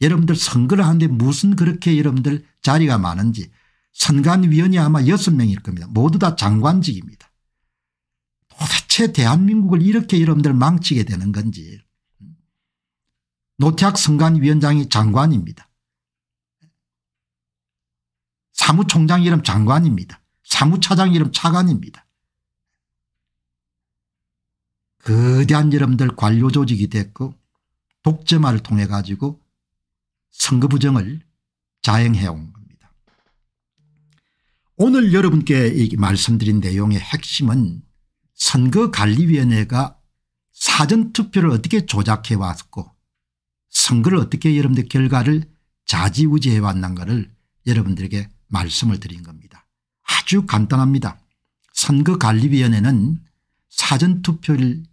여러분들 선거를 하는데 무슨 그렇게 여러분들 자리가 많은지 선관위원이 아마 6명일 겁니다. 모두 다 장관직입니다. 도대체 대한민국을 이렇게 여러분들 망치게 되는 건지 노태학 선관위원장이 장관입니다. 사무총장 이름 장관입니다. 사무차장 이름 차관입니다. 거대한 여러분들 관료조직이 됐고 독재말을 통해 가지고 선거 부정을 자행해 온 겁니다. 오늘 여러분께 말씀드린 내용의 핵심은 선거관리위원회가 사전투표를 어떻게 조작해 왔고 선거를 어떻게 여러분들 결과를 자지우지해 왔는가를 여러분들에게 말씀을 드린 겁니다. 아주 간단합니다. 선거관리위원회는 사전투표를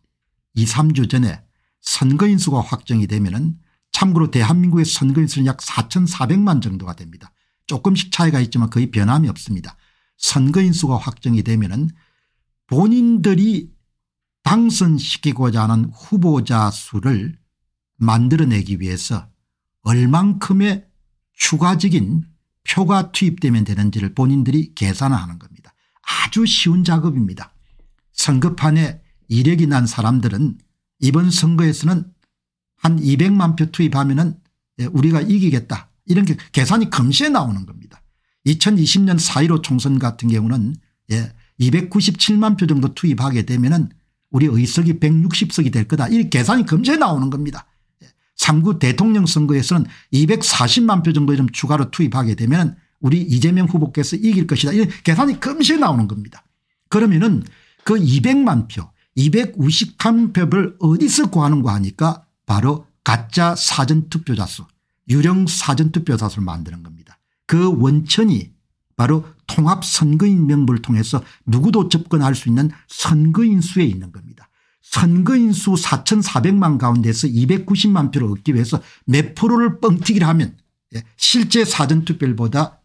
2, 3주 전에 선거인 수가 확정이 되면 은 참고로 대한민국의 선거인 수는 약 4,400만 정도가 됩니다. 조금씩 차이가 있지만 거의 변함이 없습니다. 선거인 수가 확정이 되면 은 본인들이 당선시키고자 하는 후보자 수를 만들어내기 위해서 얼만큼의 추가적인 표가 투입되면 되는지를 본인들이 계산하는 겁니다. 아주 쉬운 작업입니다. 선거판에 이력이 난 사람들은 이번 선거에서는 한 200만 표 투입하면 은 예, 우리가 이기겠다 이런 게 계산이 금시에 나오는 겁니다. 2020년 4.15 총선 같은 경우는 예, 297만 표 정도 투입하게 되면 은 우리 의석이 160석이 될 거다. 이 계산이 금세 나오는 겁니다. 3구 대통령 선거에서는 240만 표 정도 좀 추가로 투입하게 되면 우리 이재명 후보께서 이길 것이다. 이 계산이 금세 나오는 겁니다. 그러면은 그 200만 표 253표를 0 어디서 구하는거 하니까 바로 가짜 사전투표자수 유령 사전투표자수를 만드는 겁니다. 그 원천이 바로 통합선거인 명부를 통해서 누구도 접근할 수 있는 선거인 수에 있는 겁니다. 선거인 수 4,400만 가운데서 290만 표를 얻기 위해서 몇 프로를 뻥튀기를 하면 예, 실제 사전투표율보다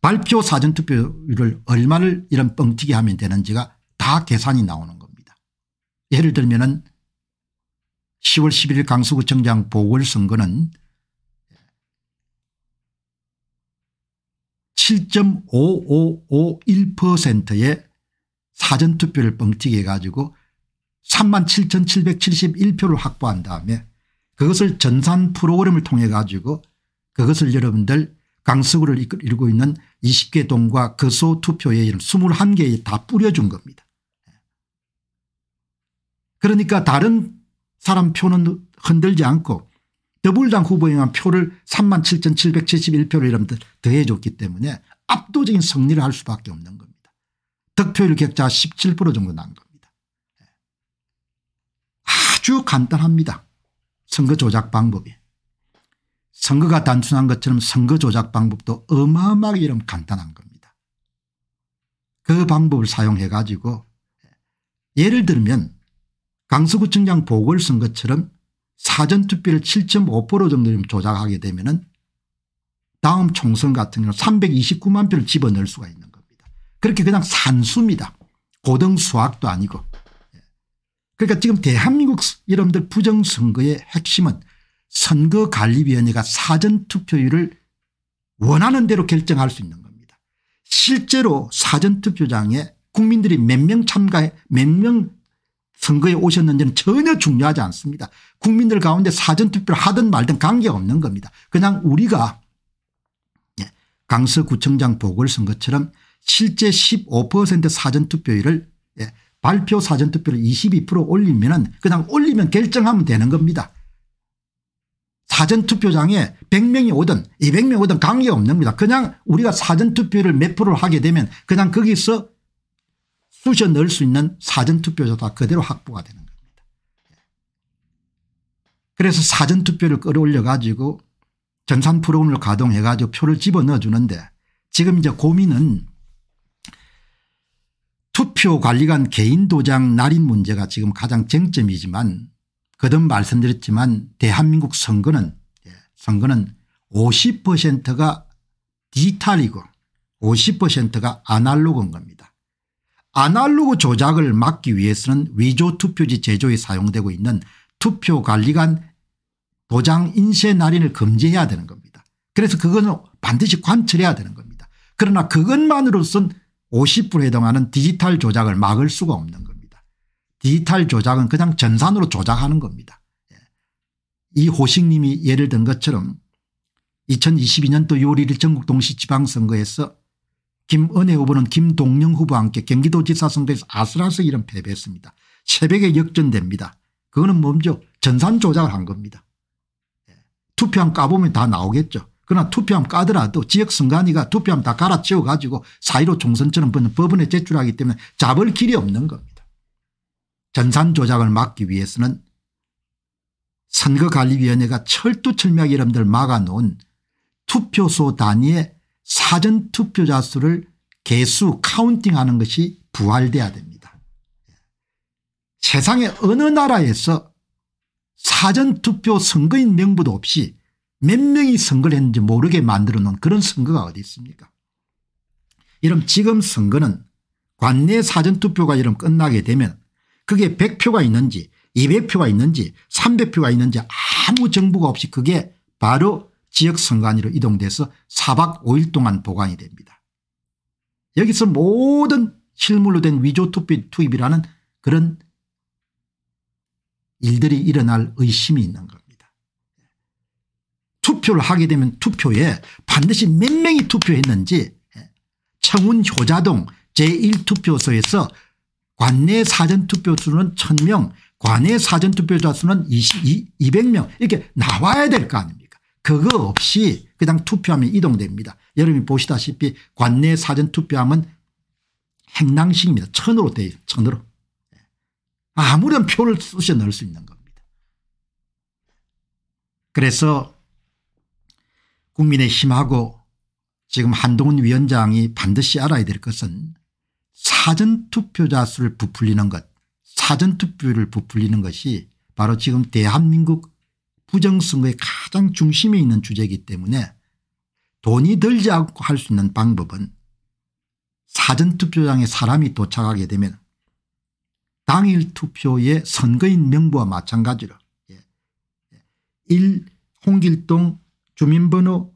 발표 사전투표율을 얼마를 이런 뻥튀기 하면 되는지가 다 계산이 나오는 겁니다. 예를 들면 은 10월 11일 강서구청장 보궐선거는 7.5551%의 사전투표를 뻥튀기 해가지고 37,771표를 확보한 다음에 그것을 전산 프로그램을 통해 가지고 그것을 여러분들 강서구를 이끌고 있는 20개 동과 거소 투표에 21개에 다 뿌려준 겁니다. 그러니까 다른 사람 표는 흔들지 않고 더불당 후보에 의한 표를 37,771표를 여러분들 더해 줬기 때문에 압도적인 승리를 할 수밖에 없는 겁니다. 득표율 격차 17% 정도 난 겁니다. 예. 아주 간단합니다. 선거 조작 방법이. 선거가 단순한 것처럼 선거 조작 방법도 어마어마하게 이름 간단한 겁니다. 그 방법을 사용해 가지고 예. 예를 들면 강서구청장 보궐선거처럼 사전투표를 7.5% 정도 조작하게 되면 은 다음 총선 같은 경우 는 329만 표를 집어넣을 수가 있는 겁니다. 그렇게 그냥 산수입니다. 고등수학도 아니고. 예. 그러니까 지금 대한민국 여러분들 부정선거의 핵심은 선거관리위원회가 사전투표율을 원하는 대로 결정할 수 있는 겁니다. 실제로 사전투표장에 국민들이 몇 명 참가해 몇명 선거에 오셨는지는 전혀 중요하지 않습니다. 국민들 가운데 사전투표를 하든 말든 관계없는 겁니다. 그냥 우리가 예, 강서구청장 보궐선거처럼 실제 15% 사전투표율을 예, 발표 사전투표를 22% 올리면 은 그냥 올리면 결정하면 되는 겁니다. 사전투표장에 100명이 오든 200명이 오든 관계없는 겁니다. 그냥 우리가 사전투표를 몇 프로를 하게 되면 그냥 거기서 쑤셔 넣을 수 있는 사전투표조차 그대로 확보가 되는 겁니다. 그래서 사전투표를 끌어올려 가지고 전산 프로그램을 가동해 가지고 표를 집어넣어 주는데 지금 이제 고민은 투표관리관 개인도장 날인 문제가 지금 가장 쟁점이지만 거듭 말씀드렸지만 대한민국 선거는 예, 선거는 50%가 디지털이고 50%가 아날로그인 겁니다. 아날로그 조작을 막기 위해서는 위조 투표지 제조에 사용되고 있는 투표관리관 도장 인쇄 날인을 금지해야 되는 겁니다. 그래서 그거는 반드시 관철해야 되는 겁니다. 그러나 그것만으로선 50%에 해당하는 디지털 조작을 막을 수가 없는 겁니다. 디지털 조작은 그냥 전산으로 조작하는 겁니다. 예. 이 호식님이 예를 든 것처럼 2022년도 6월 1일 전국 동시 지방선거에서 김은혜 후보는 김동영 후보와 함께 경기도지사 선거에서 아슬아슬 이런 패배했습니다. 새벽에 역전됩니다. 그거는 뭡죠? 전산 조작을 한 겁니다. 예. 투표함 까보면 다 나오겠죠. 그러나 투표함 까더라도 지역선관위가 투표함 다 갈아치워 가지고 사1로 총선처럼 법원에 제출하기 때문에 잡을 길이 없는 겁니다. 전산 조작을 막기 위해서는 선거관리위원회가 철두철미하게 여러분들 막아놓은 투표소 단위의 사전투표자 수를 개수 카운팅하는 것이 부활돼야 됩니다. 세상에 어느 나라에서 사전투표 선거인 명부도 없이 몇 명이 선거를 했는지 모르게 만들어 놓은 그런 선거가 어디 있습니까 이런 지금 선거는 관내 사전투표가 이런 끝나게 되면 그게 100표가 있는지 200표가 있는지 300표가 있는지 아무 정보가 없이 그게 바로 지역 선관위로 이동돼서 4박 5일 동안 보관이 됩니다. 여기서 모든 실물로 된 위조 투입이라는 그런 일들이 일어날 의심이 있는 겁니다. 투표를 하게 되면 투표에 반드시 몇 명이 투표했는지 예, 청운 효자동 제1투표소에서 관내 사전투표수는 1000명 관내 사전투표자 수는 20, 200명 이렇게 나와야 될 거 아닙니까 그거 없이 그냥 투표함이 이동됩니다. 여러분 보시다시피 관내 사전 투표함은 행랑식입니다. 천으로 돼요. 천으로. 예. 아무런 표를 쑤셔 넣을 수 있는 겁니다. 그래서 국민의힘하고 지금 한동훈 위원장이 반드시 알아야 될 것은 사전투표자 수를 부풀리는 것 사전투표를 부풀리는 것이 바로 지금 대한민국 부정선거의 가장 중심에 있는 주제이기 때문에 돈이 들지 않고 할 수 있는 방법은 사전투표장에 사람이 도착하게 되면 당일 투표의 선거인 명부와 마찬가지로 1 예, 예, 홍길동 주민번호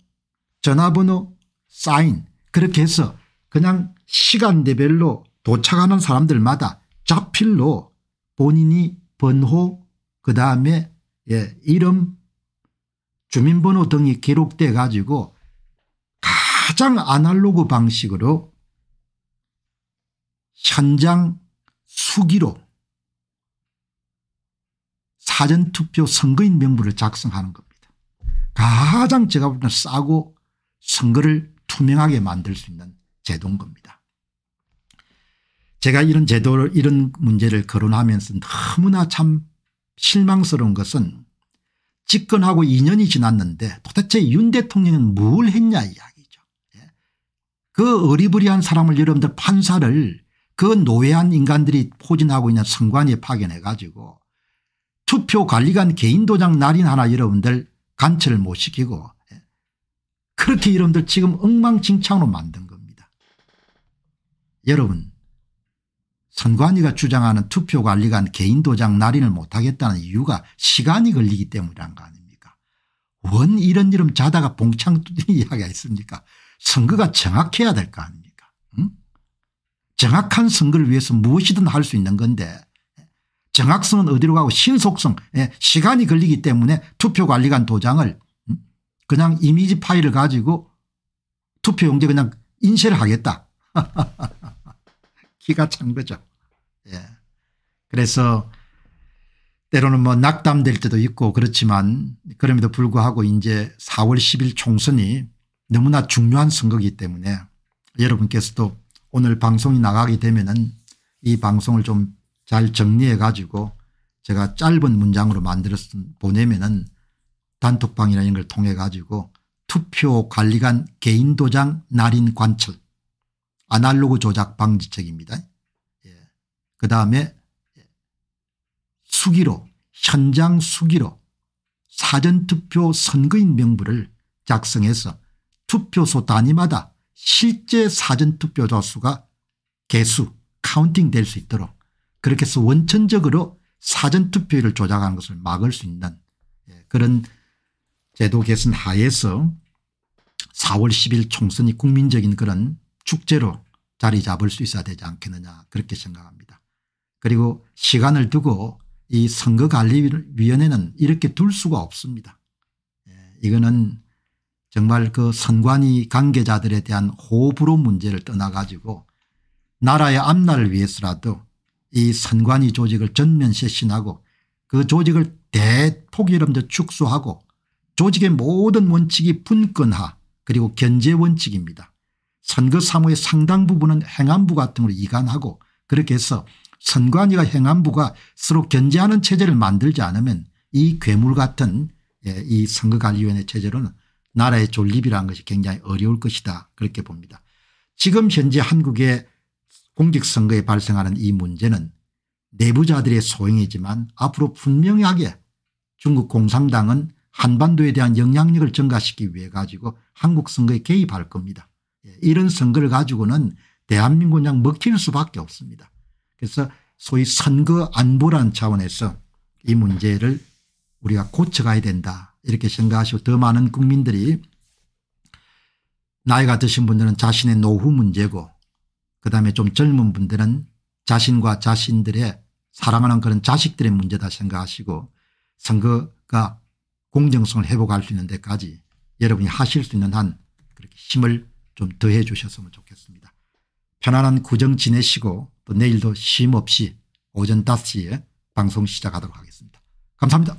전화번호 사인 그렇게 해서 그냥 시간대별로 도착하는 사람들마다 자필로 본인이 번호 그다음에 예, 이름 주민번호 등이 기록돼 가지고 가장 아날로그 방식으로 현장 수기로 사전투표 선거인 명부를 작성하는 겁니다. 가장 제가 볼 때는 싸고 선거를 투명하게 만들 수 있는 제도인 겁니다. 제가 이런 제도를 이런 문제를 거론하면서 너무나 참 실망스러운 것은 집권하고 2년이 지났는데 도대체 윤 대통령은 뭘 했냐 이야기죠. 예. 그 어리버리한 사람을 여러분들 판사를 그 노예한 인간들이 포진하고 있는 선관위에 파견해 가지고 투표관리관 개인도장 날인 하나 여러분들 간체를 못 시키고 예. 그렇게 여러분들 지금 엉망진창으로 만든 겁니다. 여러분 선관위가 주장하는 투표 관리관 개인 도장 날인을 못하겠다는 이유가 시간이 걸리기 때문이란 거 아닙니까 원 이런 이름 자다가 봉창 이야기가 있습니까 선거가 정확해야 될 거 아닙니까 응? 정확한 선거를 위해서 무엇이든 할 수 있는 건데 정확성은 어디로 가고 신속성 예, 시간이 걸리기 때문에 투표관리관 도장을 그냥 이미지 파일을 가지고 투표용지 그냥 인쇄를 하겠다. (laughs) 기가 찬 거죠. 예. 그래서 때로는 뭐 낙담될 때도 있고 그렇지만 그럼에도 불구하고 이제 4월 10일 총선이 너무나 중요한 선거기 때문에 여러분께서도 오늘 방송이 나가게 되면은 이 방송을 좀 잘 정리해 가지고 제가 짧은 문장으로 만들어서 보내면은 단톡방이나 이런 걸 통해 가지고 투표 관리관 개인 도장 날인 관철 아날로그 조작 방지책입니다. 그다음에 수기로 현장 수기로 사전투표 선거인 명부를 작성해서 투표소 단위마다 실제 사전투표자 수가 개수 카운팅 될 수 있도록 그렇게 해서 원천적으로 사전투표율을 조작하는 것을 막을 수 있는 예, 그런 제도 개선 하에서 4월 10일 총선이 국민적인 그런 축제로 자리 잡을 수 있어야 되지 않겠느냐 그렇게 생각합니다. 그리고 시간을 두고 이 선거관리위원회는 이렇게 둘 수가 없습니다. 예, 이거는 정말 그 선관위 관계자들에 대한 호불호 문제를 떠나가지고 나라의 앞날을 위해서라도 이 선관위 조직을 전면 쇄신하고 그 조직을 대폭이름저 축소하고 조직의 모든 원칙이 분권화 그리고 견제 원칙입니다. 선거 사무의 상당 부분은 행안부 같은 걸 이관하고 그렇게 해서 선관위가 행안부가 서로 견제하는 체제를 만들지 않으면 이 괴물 같은 예, 이 선거관리위원회 체제로는 나라의 존립이라는 것이 굉장히 어려울 것이다 그렇게 봅니다. 지금 현재 한국의 공직선거에 발생하는 이 문제는 내부자들의 소행이지만 앞으로 분명하게 중국 공산당은 한반도에 대한 영향력을 증가시키기 위해 가지고 한국 선거에 개입할 겁니다. 예, 이런 선거를 가지고는 대한민국 그냥 먹힐 수밖에 없습니다. 그래서 소위 선거 안보란 차원에서 이 문제를 우리가 고쳐가야 된다 이렇게 생각하시고 더 많은 국민들이 나이가 드신 분들은 자신의 노후 문제고 그다음에 좀 젊은 분들은 자신과 자신들의 사랑하는 그런 자식들의 문제다 생각하시고 선거가 공정성을 회복할 수 있는 데까지 여러분이 하실 수 있는 한 그렇게 힘을 좀 더해 주셨으면 좋겠습니다. 편안한 구정 지내시고 또 뭐 내일도 쉼없이 오전 5시에 방송 시작하도록 하겠습니다. 감사합니다.